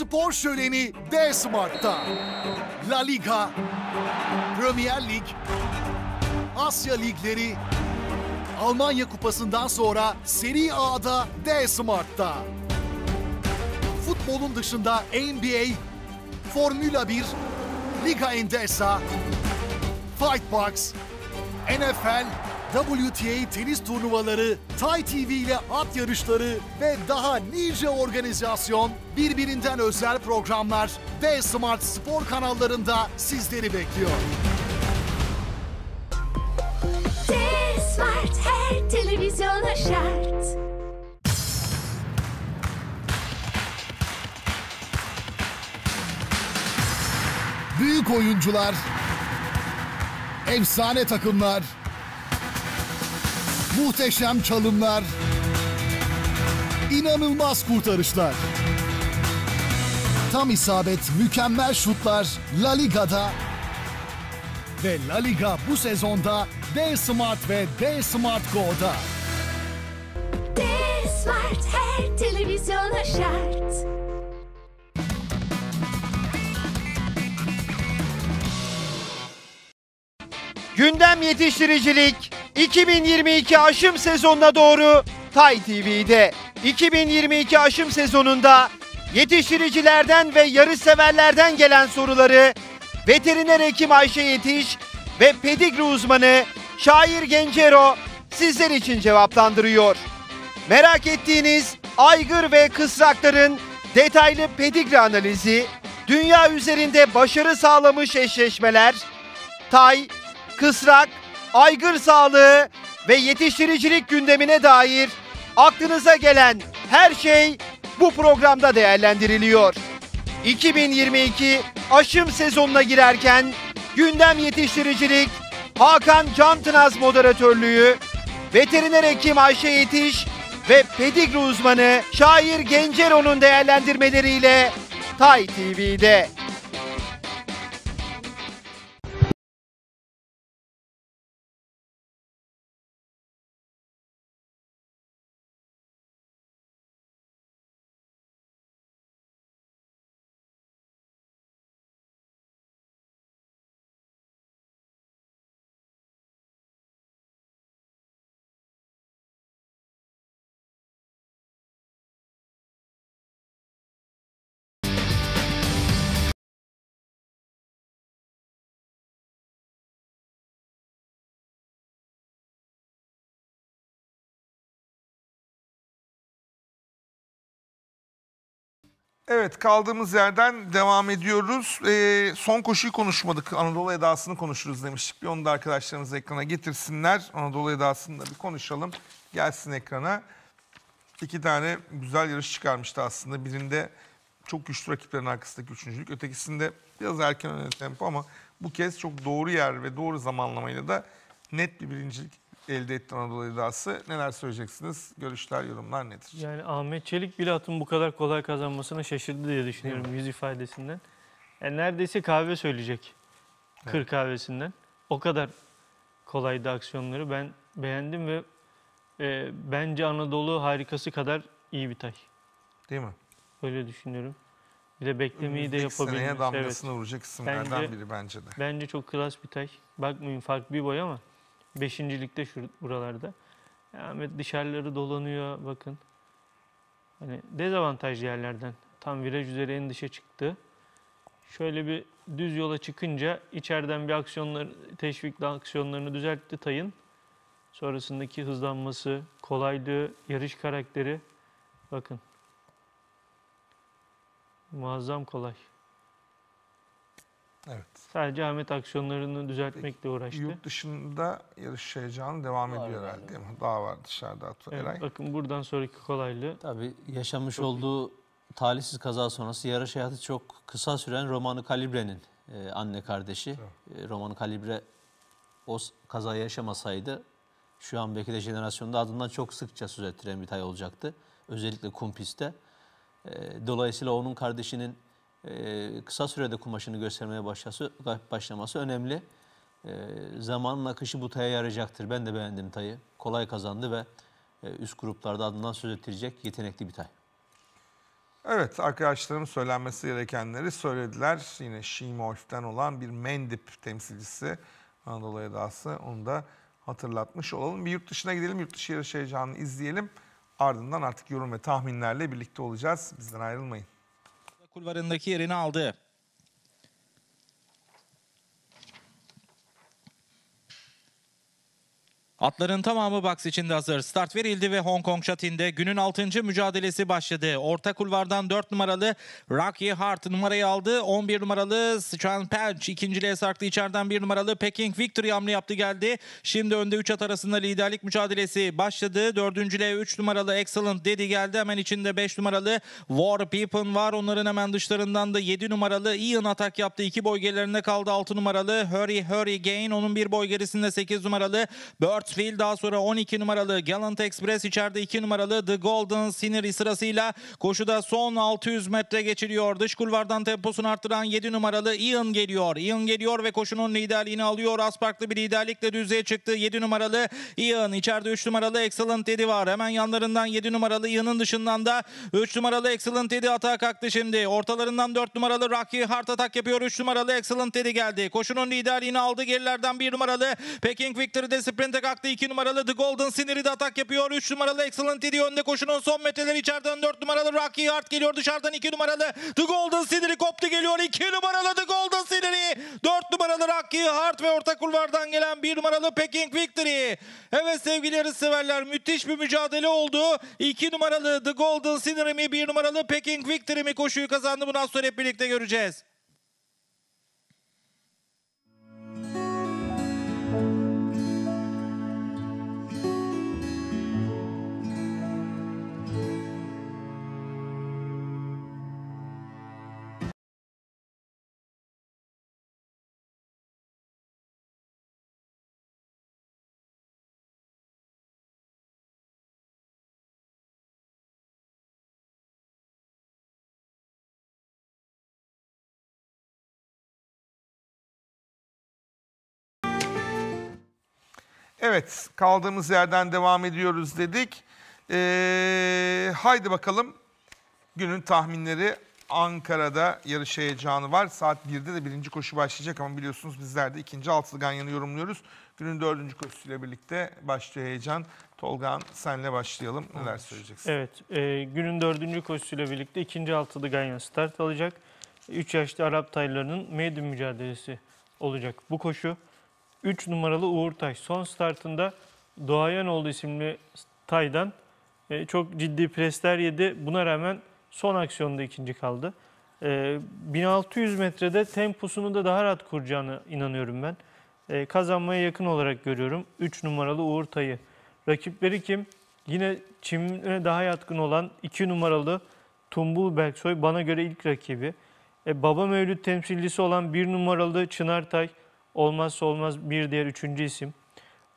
spor şöleni D-Smart'ta. La Liga, Premier Lig, Asya Ligleri, Almanya Kupası'ndan sonra Serie A'da D-Smart'ta. Futbolun dışında NBA, Formula 1, Liga Endesa, Fight Box, NFL, WTA tenis turnuvaları, Tay TV ile at yarışları ve daha nice organizasyon, birbirinden özel programlar ve Smart Spor kanallarında sizleri bekliyor. T-Smart her televizyona şart. Büyük oyuncular, efsane takımlar, Muhteşem çalımlar. inanılmaz kurtarışlar. Tam isabet, mükemmel şutlar La Liga'da ve La Liga bu sezonda D Smart ve D Smart Go'da. D Smart her televizyona şart. Gündem yetiştiricilik 2022 aşım sezonuna doğru Tay TV'de 2022 aşım sezonunda yetiştiricilerden ve severlerden gelen soruları veteriner hekim Ayşe Yetiş ve pedigri uzmanı Şair Gencero sizler için cevaplandırıyor. Merak ettiğiniz aygır ve kısrakların detaylı pedigri analizi, dünya üzerinde başarı sağlamış eşleşmeler, tay, kısrak aygır sağlığı ve yetiştiricilik gündemine dair aklınıza gelen her şey bu programda değerlendiriliyor. 2022 aşım sezonuna girerken gündem yetiştiricilik Hakan Cantınaz moderatörlüğü, veteriner hekim Ayşe Yetiş ve pedigri uzmanı Şair Gencero'nun değerlendirmeleriyle Tay TV'de. Evet kaldığımız yerden devam ediyoruz. Ee, son koşuyu konuşmadık. Anadolu Edası'nı konuşuruz demiştik. Bir onu da arkadaşlarımız ekrana getirsinler. Anadolu Edası'nı da bir konuşalım. Gelsin ekrana. İki tane güzel yarış çıkarmıştı aslında. Birinde çok güçlü rakiplerin arkasındaki üçüncülük. Ötekisinde biraz erken öne tempo ama bu kez çok doğru yer ve doğru zamanlamayla da net bir birincilik elde etti Anadolu Edası. Neler söyleyeceksiniz? Görüşler, yorumlar nedir? Yani Ahmet Çelik bile atın bu kadar kolay kazanmasına şaşırdı diye düşünüyorum yüz ifadesinden. Yani e, neredeyse kahve söyleyecek. Kır evet. kahvesinden. O kadar kolaydı aksiyonları. Ben beğendim ve e, bence Anadolu harikası kadar iyi bir tay. Değil mi? Öyle düşünüyorum. Bir de beklemeyi de yapabilmiş. Seneye damgasını evet. vuracak isimlerden bence, biri bence de. Bence çok klas bir tay. Bakmayın fark bir boy ama Beşincilikte şu buralarda. Yani dışarıları dolanıyor bakın. Hani dezavantajlı yerlerden tam viraj üzeri en dışa çıktı. Şöyle bir düz yola çıkınca içeriden bir aksiyonları teşvikli aksiyonlarını düzeltti Tay'ın. Sonrasındaki hızlanması, kolaylığı, yarış karakteri. Bakın. Muazzam kolay. Evet. Sadece Ahmet aksiyonlarını düzeltmekle uğraştı. Yurt dışında yarış heyecanı devam Var ediyor herhalde. değil Daha var dışarıda Atıl Evet, Eray. bakın buradan sonraki kolaylığı. Tabii yaşamış olduğu talihsiz kaza sonrası yarış hayatı çok kısa süren Romanı Kalibre'nin e, anne kardeşi. E, Romano Calibre o s- yaşamasaydı şu an belki de jenerasyonda adından çok sıkça söz ettiren bir tay olacaktı. Özellikle kumpiste. E, dolayısıyla onun kardeşinin ee, kısa sürede kumaşını göstermeye başlası, başlaması önemli. Ee, zamanın akışı bu taya yarayacaktır. Ben de beğendim tayı. Kolay kazandı ve e, üst gruplarda adından söz ettirecek yetenekli bir tay. Evet arkadaşlarım söylenmesi gerekenleri söylediler. Yine Şimolf'ten olan bir Mendip temsilcisi Anadolu Edası. Onu da hatırlatmış olalım. Bir yurt dışına gidelim. Yurt dışı yarış heyecanını izleyelim. Ardından artık yorum ve tahminlerle birlikte olacağız. Bizden ayrılmayın kulvarındaki yerini aldı. Atların tamamı box içinde hazır. Start verildi ve Hong Kong Şatin'de günün 6. mücadelesi başladı. Orta kulvardan 4 numaralı Rocky Hart numarayı aldı. 11 numaralı Sichuan Pelch ikinciliğe sarktı. İçeriden 1 numaralı Peking Victory hamle yaptı geldi. Şimdi önde 3 at arasında liderlik mücadelesi başladı. Dördüncülüğe 3 numaralı Excellent dedi geldi. Hemen içinde 5 numaralı War Pippen var. Onların hemen dışlarından da 7 numaralı Ian atak yaptı. 2 boy gerilerinde kaldı 6 numaralı Hurry Hurry Gain. Onun bir boy gerisinde 8 numaralı Bird Hartsfield daha sonra 12 numaralı Gallant Express içeride 2 numaralı The Golden Scenery sırasıyla koşuda son 600 metre geçiliyor. Dış kulvardan temposunu arttıran 7 numaralı Ian geliyor. Ian geliyor ve koşunun liderliğini alıyor. Asparklı bir liderlikle düzeye çıktı. 7 numaralı Ian içeride 3 numaralı Excellent Teddy var. Hemen yanlarından 7 numaralı Ian'ın dışından da 3 numaralı Excellent Teddy atağa kalktı şimdi. Ortalarından 4 numaralı Rocky Hart atak yapıyor. 3 numaralı Excellent Teddy geldi. Koşunun liderliğini aldı. Gerilerden 1 numaralı Peking Victor de sprinte kalktı. Uzakta 2 numaralı The Golden Sinir'i de atak yapıyor. 3 numaralı Excellent Idi önde koşunun son metreleri içeriden 4 numaralı Rocky Hart geliyor. Dışarıdan 2 numaralı The Golden Sinir'i koptu geliyor. 2 numaralı The Golden Sinir'i 4 numaralı Rocky Hart ve orta kulvardan gelen 1 numaralı Peking Victory. Evet sevgili severler müthiş bir mücadele oldu. 2 numaralı The Golden Sinir mi 1 numaralı Peking Victory mi koşuyu kazandı. Bundan sonra hep birlikte göreceğiz. Evet kaldığımız yerden devam ediyoruz dedik. Ee, haydi bakalım günün tahminleri Ankara'da yarış heyecanı var. Saat 1'de de birinci koşu başlayacak ama biliyorsunuz bizler de ikinci altılı ganyanı yorumluyoruz. Günün dördüncü koşusuyla birlikte başlıyor heyecan. Tolga senle başlayalım. Neler söyleyeceksin? Evet, e, günün dördüncü koşusuyla birlikte ikinci altılı ganyan start alacak. 3 yaşlı Arap taylarının maiden mücadelesi olacak bu koşu. 3 numaralı Uğur Tay. Son startında Doğayanoğlu isimli Tay'dan e, çok ciddi presler yedi. Buna rağmen son aksiyonda ikinci kaldı. E, 1600 metrede temposunu da daha rahat kuracağını inanıyorum ben. E, kazanmaya yakın olarak görüyorum 3 numaralı Uğur Tay'ı. Rakipleri kim? Yine Çin'e daha yatkın olan 2 numaralı Tumbul Berksoy bana göre ilk rakibi. E, baba Mevlüt temsilcisi olan 1 numaralı Çınar Tay olmazsa olmaz bir diğer üçüncü isim.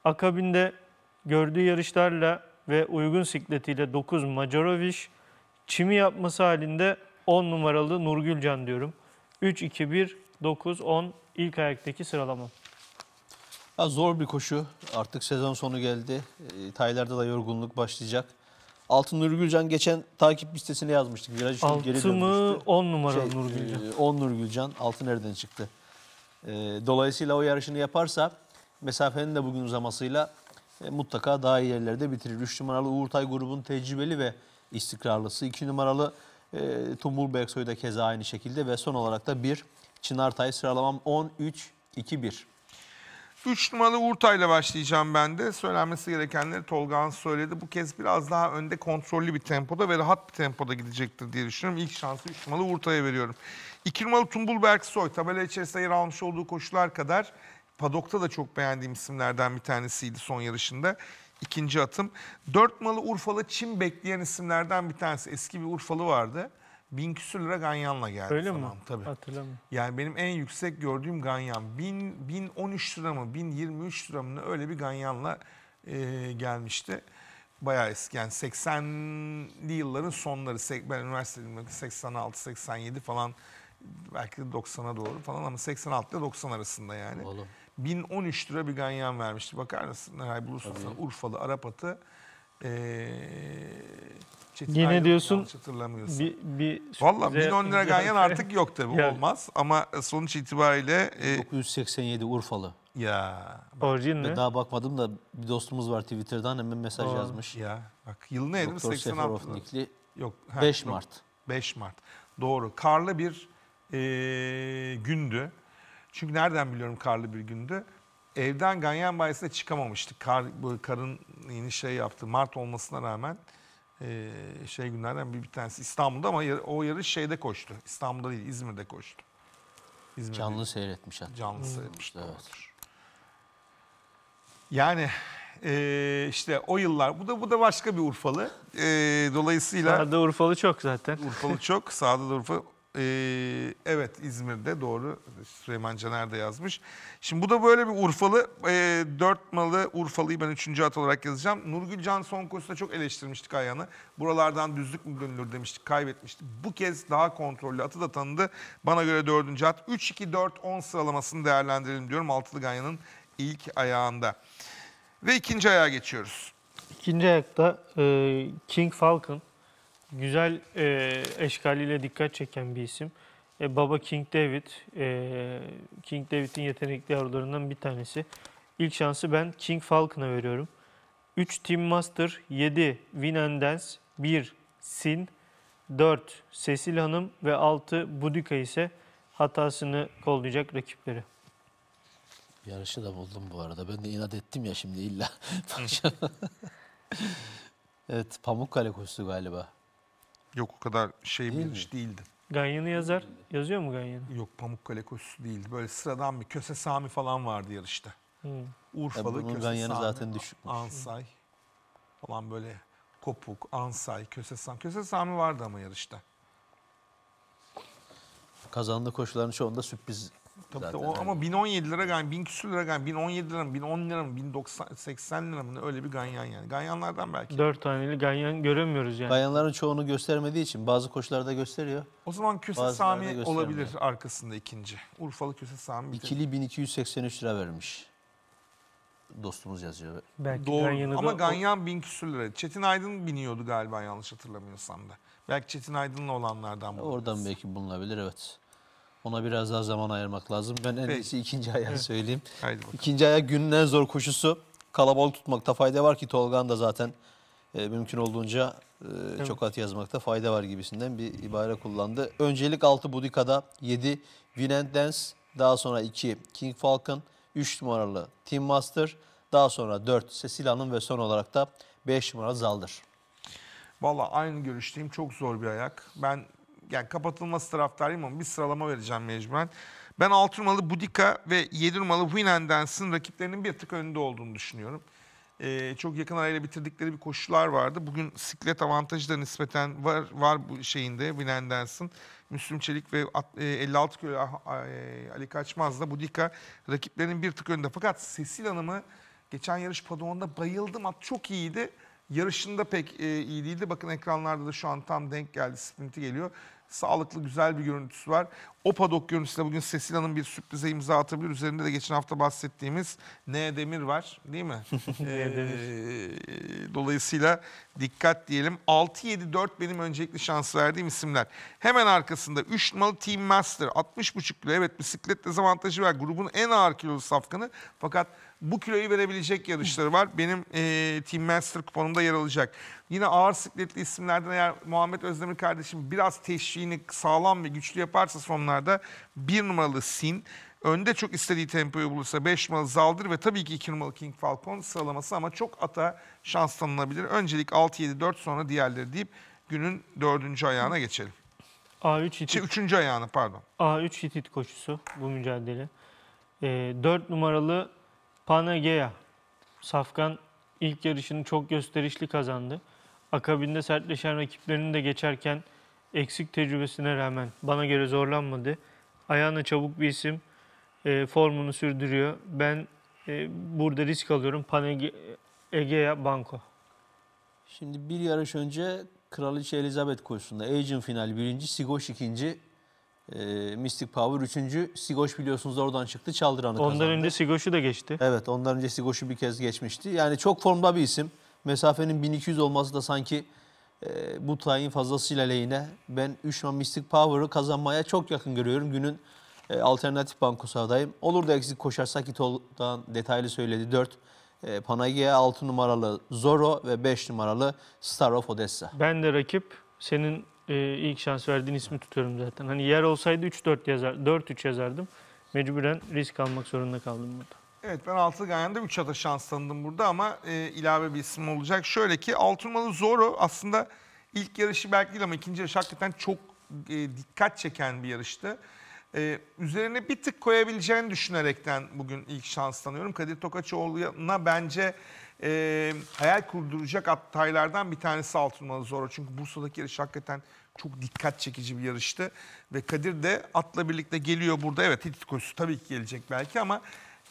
Akabinde gördüğü yarışlarla ve uygun sikletiyle 9 Macarovic, çimi yapması halinde 10 numaralı Nurgülcan diyorum. 3-2-1, 9-10 ilk ayaktaki sıralamam. Ya zor bir koşu. Artık sezon sonu geldi. E, taylarda da yorgunluk başlayacak. Altın Nurgülcan geçen takip listesine yazmıştık. Viraj için Altı geri dönmüştü. mı 10 numaralı şey, Nurgülcan? 10 e, Nurgülcan. Altı nereden çıktı? E, dolayısıyla o yarışını yaparsa mesafenin de bugün uzamasıyla e, mutlaka daha iyi yerlerde bitirir. 3 numaralı Uğurtay grubun tecrübeli ve istikrarlısı. 2 numaralı e, Tumbul Beksoy da keza aynı şekilde ve son olarak da 1 Çınartay sıralamam 13-2-1. Üç numaralı Urta ile başlayacağım ben de. Söylenmesi gerekenleri Tolga'nın söyledi. Bu kez biraz daha önde kontrollü bir tempoda ve rahat bir tempoda gidecektir diye düşünüyorum. İlk şansı üç numaralı Urta'ya veriyorum. İki numaralı Tumbul Berksoy tabela içerisinde yer almış olduğu koşular kadar Padok'ta da çok beğendiğim isimlerden bir tanesiydi son yarışında. İkinci atım. Dört numaralı Urfalı Çin bekleyen isimlerden bir tanesi. Eski bir Urfalı vardı bin küsür lira ganyanla geldi Öyle sanam mi? tabii. Hatırlamıyorum. Yani benim en yüksek gördüğüm ganyan. Bin, bin 1013 lira mı, bin 1023 lira mı öyle bir ganyanla e, gelmişti. Bayağı eski yani 80'li yılların sonları. Ben üniversitedeyim 86-87 falan belki 90'a doğru falan ama 86 ile 90 arasında yani. Oğlum. 1013 lira bir ganyan vermişti. Bakar mısın? Herhalde bulursun sana Urfalı Arap atı. Ee, Yine diyorsun, yanlış Bir, bir Valla sürprize- 1010 lira ganyan artık yok tabii [LAUGHS] Yani. olmaz ama e, sonuç itibariyle e, 987 Urfalı. ya Orijin mi? Daha bakmadım da bir dostumuz var Twitter'dan hemen mesaj yazmış. ya bak yıl neydi Doktor 86 mı? Yok. ha, 5 yok. Mart. 5 Mart. Doğru. Karlı bir e, gündü. Çünkü nereden biliyorum karlı bir gündü? evden Ganyan Bayisi'ne çıkamamıştık. Kar, bu karın yeni şey yaptı. Mart olmasına rağmen e, şey günlerden bir, bir tanesi İstanbul'da ama yar, o yarış şeyde koştu. İstanbul'da değil İzmir'de koştu. İzmir'de canlı seyretmiş hatta. Canlı seyretmiş. Evet. Yani e, işte o yıllar bu da bu da başka bir Urfalı. E, dolayısıyla Sağda Urfalı çok zaten. Urfalı çok. Sağda da Urfa ee, evet İzmir'de doğru Süleyman Caner de yazmış. Şimdi bu da böyle bir Urfalı. E, dört malı Urfalı'yı ben üçüncü at olarak yazacağım. Nurgül Can son kursda çok eleştirmiştik Ayhan'ı. Buralardan düzlük mü dönülür demiştik kaybetmişti. Bu kez daha kontrollü atı da tanıdı. Bana göre dördüncü at. 3-2-4-10 sıralamasını değerlendirelim diyorum. Altılı Ganyan'ın ilk ayağında. Ve ikinci ayağa geçiyoruz. İkinci ayakta e, King Falcon güzel e, eşkaliyle dikkat çeken bir isim. E, baba King David, e, King David'in yetenekli yavrularından bir tanesi. İlk şansı ben King Falcon'a veriyorum. 3 Team Master, 7 Win and Dance, 1 Sin, 4 Sesil Hanım ve 6 Budika ise hatasını kollayacak rakipleri. Yarışı da buldum bu arada. Ben de inat ettim ya şimdi illa. [LAUGHS] evet Pamukkale koştu galiba. Yok o kadar şey Değil mi? bilmiş değildi. Ganyan'ı yazar. Yazıyor mu Ganyan'ı? Yok Pamukkale koşusu değildi. Böyle sıradan bir Köse Sami falan vardı yarışta. Hı. Hmm. Ya Urfalı bunun Köse Sami, zaten düşükmüş. Ansay falan böyle Kopuk, Ansay, Köse Sami. Köse Sami vardı ama yarışta. Kazandığı koşuların çoğunda sürpriz Tabii zaten. O, ama 1017 hani- lira ganyan, 1000 küsür lira ganyan, 1017 lira mı, 1010 lira mı, 1080 lira mı öyle bir ganyan yani. Ganyanlardan belki. 4 taneli ganyan göremiyoruz yani. Ganyanların çoğunu göstermediği için bazı koşularda gösteriyor. O zaman Köse Sami olabilir arkasında ikinci. Urfalı Köse Sami. Bitirdi. İkili 1283 lira vermiş. Dostumuz yazıyor. Belki Doğru. Ama da... ganyan 1000 küsür lira. Çetin Aydın biniyordu galiba yanlış hatırlamıyorsam da. Belki Çetin Aydın'la olanlardan bulabiliriz. Oradan belki bulunabilir evet. Ona biraz daha zaman ayırmak lazım. Ben en iyisi ikinci ayağı söyleyeyim. İkinci bakalım. ayağı günün en zor koşusu. Kalabalık tutmakta fayda var ki Tolgan da zaten e, mümkün olduğunca e, evet. çok at yazmakta fayda var gibisinden bir ibare kullandı. Öncelik 6 Budika'da, 7 Vinent Dance, daha sonra 2 King Falcon, 3 numaralı Team Master, daha sonra 4 Cecil Hanım ve son olarak da 5 numaralı Zaldır. Valla aynı görüşteyim. Çok zor bir ayak. Ben yani kapatılması taraftarıyım ama bir sıralama vereceğim mecburen. Ben 6 numaralı Budika ve 7 numaralı Winandens'in rakiplerinin bir tık önünde olduğunu düşünüyorum. Ee, çok yakın arayla bitirdikleri bir koşular vardı. Bugün siklet avantajı da nispeten var, var bu şeyinde Winandens'in. Müslüm Çelik ve 56 e, kilo ah, e, Ali Kaçmaz'la Budika rakiplerinin bir tık önünde. Fakat Sesil Hanım'ı geçen yarış padonunda bayıldım. At çok iyiydi. Yarışında pek e, iyi değildi. Bakın ekranlarda da şu an tam denk geldi. Sprinti geliyor. Sağlıklı güzel bir görüntüsü var. O padok görüntüsüyle bugün Sesil Hanım bir sürprize imza atabilir. Üzerinde de geçen hafta bahsettiğimiz N. Demir var değil mi? [LAUGHS] Ee, N. Demir. dolayısıyla dikkat diyelim. 6-7-4 benim öncelikli şans verdiğim isimler. Hemen arkasında 3 numaralı Team Master. 60,5 kilo evet bisiklet dezavantajı var. Grubun en ağır kilolu safkanı. Fakat bu kiloyu verebilecek yarışları var. Benim e, Team Master kuponumda yer alacak. Yine ağır sikletli isimlerden eğer Muhammed Özdemir kardeşim biraz teşviğini sağlam ve güçlü yaparsa sonlarda bir numaralı Sin, önde çok istediği tempoyu bulursa 5 numaralı Zaldır ve tabii ki 2 numaralı King Falcon sıralaması ama çok ata şans tanınabilir. Öncelik 6-7-4 sonra diğerleri deyip günün dördüncü ayağına geçelim. A3 Hitit. Şey, üçüncü ayağına pardon. A3 Hitit koşusu bu mücadele. E, 4 numaralı Panagia. Safkan ilk yarışını çok gösterişli kazandı. Akabinde sertleşen rakiplerini de geçerken eksik tecrübesine rağmen bana göre zorlanmadı. Ayağına çabuk bir isim e, formunu sürdürüyor. Ben e, burada risk alıyorum. Panagia Banco. Şimdi bir yarış önce Kraliçe Elizabeth koşusunda Agent final birinci, Sigoş ikinci, e, Mystic Power 3. Sigoş biliyorsunuz oradan çıktı. Çaldıran'ı kazandı. Ondan önce Sigoş'u da geçti. Evet ondan önce Sigoş'u bir kez geçmişti. Yani çok formda bir isim. Mesafenin 1200 olması da sanki e, bu tayin fazlasıyla lehine. Ben 3 Mystic Power'ı kazanmaya çok yakın görüyorum. Günün e, alternatif bankosu adayım. Olur da eksik koşarsak İtol'dan detaylı söyledi. 4 e, Panagia 6 numaralı Zoro ve 5 numaralı Star of Odessa. Ben de rakip senin e, ilk şans verdiğin ismi tutuyorum zaten. Hani yer olsaydı 3-4 yazar, 4-3 yazardım. Mecburen risk almak zorunda kaldım burada. Evet ben Altı Ganyan'da 3 atış şans tanıdım burada ama e, ilave bir isim olacak. Şöyle ki Altınmalı Zoro aslında ilk yarışı belki değil ama ikinci yarış hakikaten çok e, dikkat çeken bir yarıştı. E, üzerine bir tık koyabileceğini düşünerekten bugün ilk şans tanıyorum. Kadir Tokaçoğlu'na bence e, hayal kurduracak ataylardan bir tanesi Altınmalı Zora. Çünkü Bursa'daki yarış hakikaten çok dikkat çekici bir yarıştı. Ve Kadir de atla birlikte geliyor burada. Evet Hitit koşusu tabii ki gelecek belki ama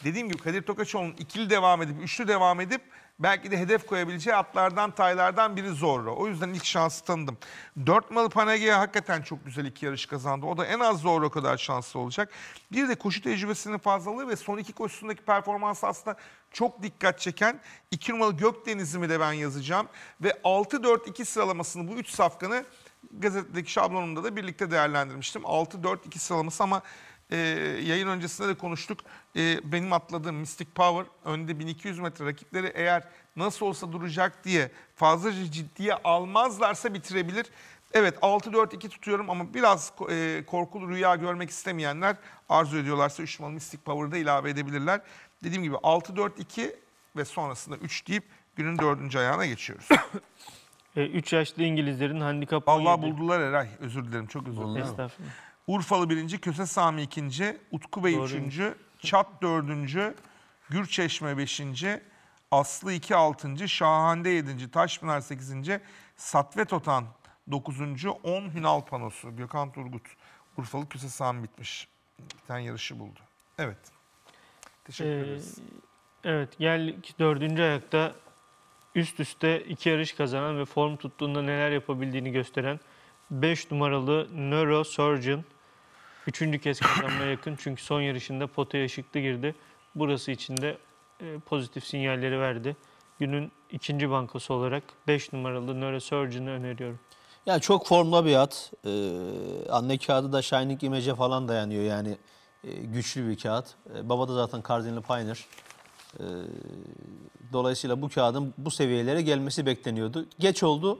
dediğim gibi Kadir Tokaçoğlu'nun ikili devam edip, üçlü devam edip belki de hedef koyabileceği atlardan, taylardan biri Zorro. O yüzden ilk şansı tanıdım. Dört malı Panagia hakikaten çok güzel iki yarış kazandı. O da en az Zorro kadar şanslı olacak. Bir de koşu tecrübesinin fazlalığı ve son iki koşusundaki performansı aslında çok dikkat çeken 2 numaralı Gökdeniz'imi de ben yazacağım. Ve 6-4-2 sıralamasını bu üç safkanı gazetedeki şablonumda da birlikte değerlendirmiştim. 6-4-2 sıralaması ama e, yayın öncesinde de konuştuk. E, benim atladığım Mystic Power önde 1200 metre rakipleri eğer nasıl olsa duracak diye fazlaca ciddiye almazlarsa bitirebilir. Evet 6-4-2 tutuyorum ama biraz e, korkulu rüya görmek istemeyenler arzu ediyorlarsa 3 numaralı Mystic Power'da ilave edebilirler. Dediğim gibi 6-4-2 ve sonrasında 3 deyip günün dördüncü ayağına geçiyoruz. 3 [COUGHS] e, yaşlı İngilizlerin handikapı. Allah buldular Eray. Özür dilerim. Çok özür dilerim. Estağfurullah. Urfalı birinci, Köse Sami ikinci, Utku Bey Doğru. üçüncü, Çat dördüncü, Gürçeşme beşinci, Aslı iki altıncı, Şahande yedinci, Taşpınar sekizinci, Satvet Otan dokuzuncu, on Hünal panosu. Gökhan Turgut, Urfalı Köse Sami bitmiş. Bir tane yarışı buldu. Evet. Teşekkür ee, ederiz. Evet, gel dördüncü ayakta üst üste iki yarış kazanan ve form tuttuğunda neler yapabildiğini gösteren 5 numaralı Neurosurgeon Üçüncü kez kazanmaya yakın çünkü son yarışında potaya ışıklı girdi. Burası için de e, pozitif sinyalleri verdi. Günün ikinci bankası olarak 5 numaralı Neurosurgeon'ı öneriyorum. Ya çok formla bir at. Ee, anne kağıdı da Shining Image'e falan dayanıyor yani. Ee, güçlü bir kağıt. Ee, baba da zaten Cardinal Pioneer. Ee, dolayısıyla bu kağıdın bu seviyelere gelmesi bekleniyordu. Geç oldu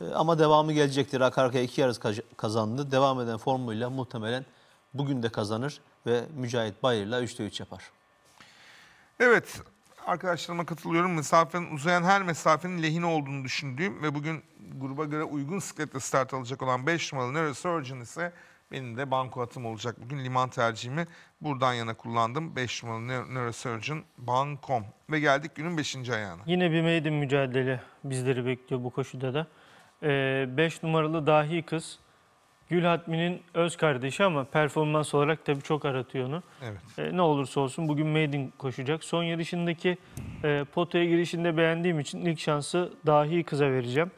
e, ama devamı gelecektir. Arka arkaya iki yarış kazandı. Devam eden formuyla muhtemelen bugün de kazanır ve Mücahit Bayır'la 3'te 3 yapar. Evet arkadaşlarıma katılıyorum. Mesafenin uzayan her mesafenin lehine olduğunu düşündüğüm ve bugün gruba göre uygun sikletle start alacak olan 5 numaralı Neurosurgeon ise benim de banko atım olacak. Bugün liman tercihimi buradan yana kullandım. 5 numaralı Neurosurgeon Bankom. Ve geldik günün 5. ayağına. Yine bir meydan mücadele bizleri bekliyor bu koşuda da. 5 ee, numaralı dahi kız. Gül Hatmi'nin öz kardeşi ama performans olarak tabii çok aratıyor onu. Evet. E, ne olursa olsun bugün Maiden koşacak. Son yarışındaki e, potaya girişinde beğendiğim için ilk şansı dahi kıza vereceğim.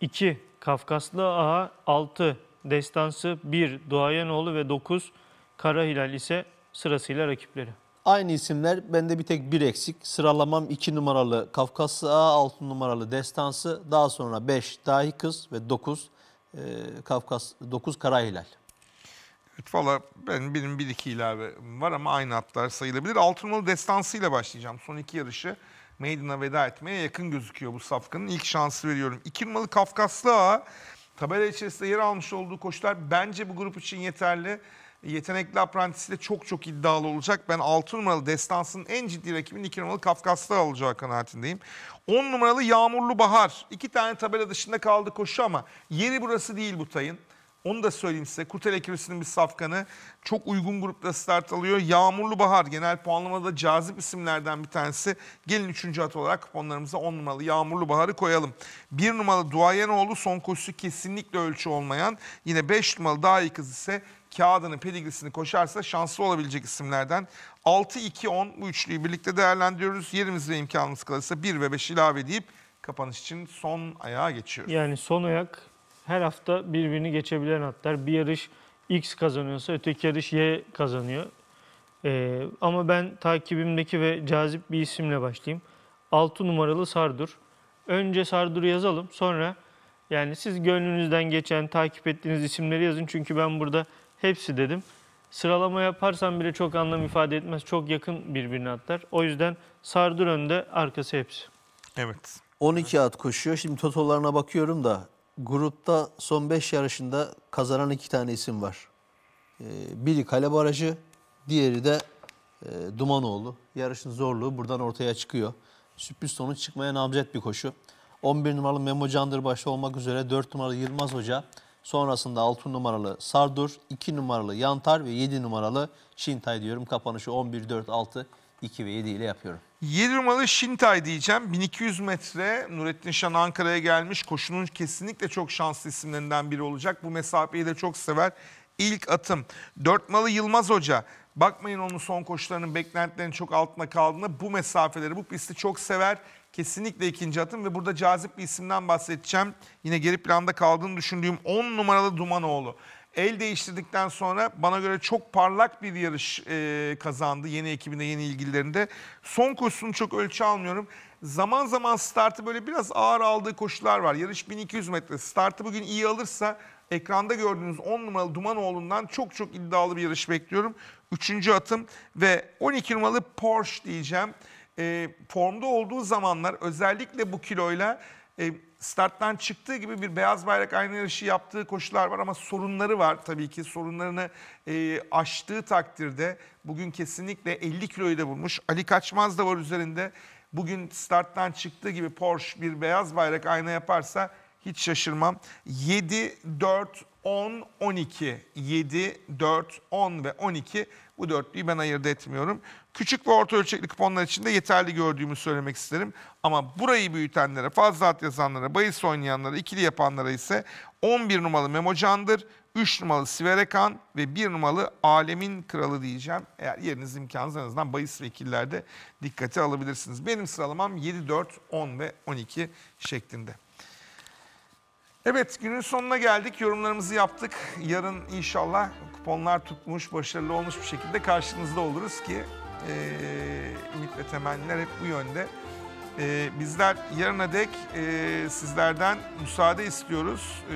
2. Kafkaslı Aha 6. Destansı 1. Doğayanoğlu ve 9. Kara Hilal ise sırasıyla rakipleri. Aynı isimler bende bir tek bir eksik. Sıralamam 2 numaralı Kafkasya, 6 numaralı Destansı, daha sonra 5 Dahi Kız ve 9 e, Kafkas 9 Kara Evet, Valla ben, benim bir iki ilave var ama aynı hatlar sayılabilir. Altı numaralı Destansı ile başlayacağım. Son iki yarışı meydana veda etmeye yakın gözüküyor bu safkanın. ilk şansı veriyorum. 2 numaralı Kafkaslı Ağa tabela içerisinde yer almış olduğu koşular bence bu grup için yeterli yetenekli aprentisi de çok çok iddialı olacak. Ben 6 numaralı Destans'ın en ciddi rakibinin 2 numaralı Kafkaslar alacağı kanaatindeyim. 10 numaralı Yağmurlu Bahar. 2 tane tabela dışında kaldı koşu ama yeri burası değil bu tayın. Onu da söyleyeyim size. Kurtel Ekibisi'nin bir safkanı. Çok uygun grupta start alıyor. Yağmurlu Bahar genel puanlamada cazip isimlerden bir tanesi. Gelin üçüncü at olarak kuponlarımıza on numaralı Yağmurlu Bahar'ı koyalım. Bir numaralı Duayenoğlu son koşusu kesinlikle ölçü olmayan. Yine beş numaralı daha iyi kız ise kağıdının pedigrisini koşarsa şanslı olabilecek isimlerden 6-2-10 bu üçlüyü birlikte değerlendiriyoruz. Yerimiz ve imkanımız kalırsa 1 ve 5 ilave edip kapanış için son ayağa geçiyoruz. Yani son ayak her hafta birbirini geçebilen atlar. Bir yarış X kazanıyorsa öteki yarış Y kazanıyor. Ee, ama ben takibimdeki ve cazip bir isimle başlayayım. 6 numaralı Sardur. Önce Sardur'u yazalım sonra yani siz gönlünüzden geçen takip ettiğiniz isimleri yazın. Çünkü ben burada Hepsi dedim. Sıralama yaparsan bile çok anlam ifade etmez. Çok yakın birbirine atlar. O yüzden sardır önde, arkası hepsi. Evet. 12 at koşuyor. Şimdi totolarına bakıyorum da grupta son 5 yarışında kazanan iki tane isim var. Ee, biri Kale Barajı, diğeri de e, Dumanoğlu. Yarışın zorluğu buradan ortaya çıkıyor. Sürpriz sonuç çıkmaya namzet bir koşu. 11 numaralı Memo Candır Candırbaşlı olmak üzere 4 numaralı Yılmaz Hoca, Sonrasında 6 numaralı Sardur, 2 numaralı Yantar ve 7 numaralı Şintay diyorum. Kapanışı 11, 4, 6, 2 ve 7 ile yapıyorum. 7 numaralı Şintay diyeceğim. 1200 metre Nurettin Şan Ankara'ya gelmiş. Koşunun kesinlikle çok şanslı isimlerinden biri olacak. Bu mesafeyi de çok sever. İlk atım. 4 numaralı Yılmaz Hoca. Bakmayın onun son koşularının beklentilerinin çok altına kaldığını. Bu mesafeleri, bu pisti çok sever kesinlikle ikinci atım ve burada cazip bir isimden bahsedeceğim. Yine geri planda kaldığını düşündüğüm 10 numaralı Dumanoğlu. El değiştirdikten sonra bana göre çok parlak bir yarış e, kazandı yeni ekibinde, yeni ilgilerinde. Son koşusunu çok ölçü almıyorum. Zaman zaman startı böyle biraz ağır aldığı koşular var. Yarış 1200 metre. Startı bugün iyi alırsa ekranda gördüğünüz 10 numaralı Dumanoğlu'ndan çok çok iddialı bir yarış bekliyorum. Üçüncü atım ve 12 numaralı Porsche diyeceğim e, formda olduğu zamanlar özellikle bu kiloyla e, starttan çıktığı gibi bir beyaz bayrak aynı yarışı yaptığı koşular var ama sorunları var tabii ki. Sorunlarını e, aştığı takdirde bugün kesinlikle 50 kiloyu da bulmuş. Ali Kaçmaz da var üzerinde. Bugün starttan çıktığı gibi Porsche bir beyaz bayrak ayna yaparsa hiç şaşırmam. 7, 4, 10, 12. 7, 4, 10 ve 12 bu dörtlüyü ben ayırt etmiyorum. Küçük ve orta ölçekli kuponlar için de yeterli gördüğümü söylemek isterim. Ama burayı büyütenlere, fazla at yazanlara, bahis oynayanlara, ikili yapanlara ise 11 numaralı Memocan'dır. 3 numaralı Siverekan ve 1 numaralı Alemin Kralı diyeceğim. Eğer yeriniz imkanınız en azından bahis vekillerde dikkate alabilirsiniz. Benim sıralamam 7, 4, 10 ve 12 şeklinde. Evet günün sonuna geldik. Yorumlarımızı yaptık. Yarın inşallah kuponlar tutmuş, başarılı olmuş bir şekilde karşınızda oluruz ki e, ümit ve temenniler hep bu yönde. E, bizler yarına dek e, sizlerden müsaade istiyoruz. E,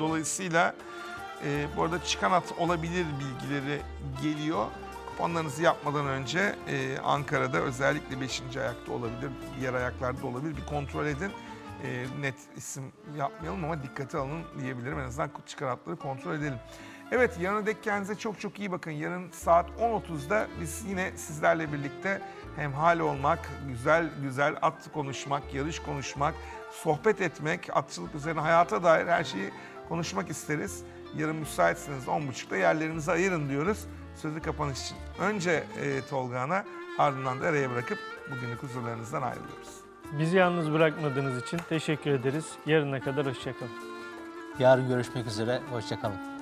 dolayısıyla e, bu arada çıkanat olabilir bilgileri geliyor. Kuponlarınızı yapmadan önce e, Ankara'da özellikle 5. ayakta olabilir, diğer ayaklarda olabilir bir kontrol edin e, net isim yapmayalım ama dikkate alın diyebilirim. En azından çıkaratları kontrol edelim. Evet yarına dek kendinize çok çok iyi bakın. Yarın saat 10.30'da biz yine sizlerle birlikte hem hal olmak, güzel güzel at konuşmak, yarış konuşmak, sohbet etmek, atçılık üzerine hayata dair her şeyi konuşmak isteriz. Yarın müsaitseniz 10.30'da yerlerinizi ayırın diyoruz. Sözü kapanış için önce e, Tolga'na ardından da araya bırakıp bugünlük huzurlarınızdan ayrılıyoruz. Bizi yalnız bırakmadığınız için teşekkür ederiz. Yarına kadar hoşçakalın. Yarın görüşmek üzere, hoşçakalın.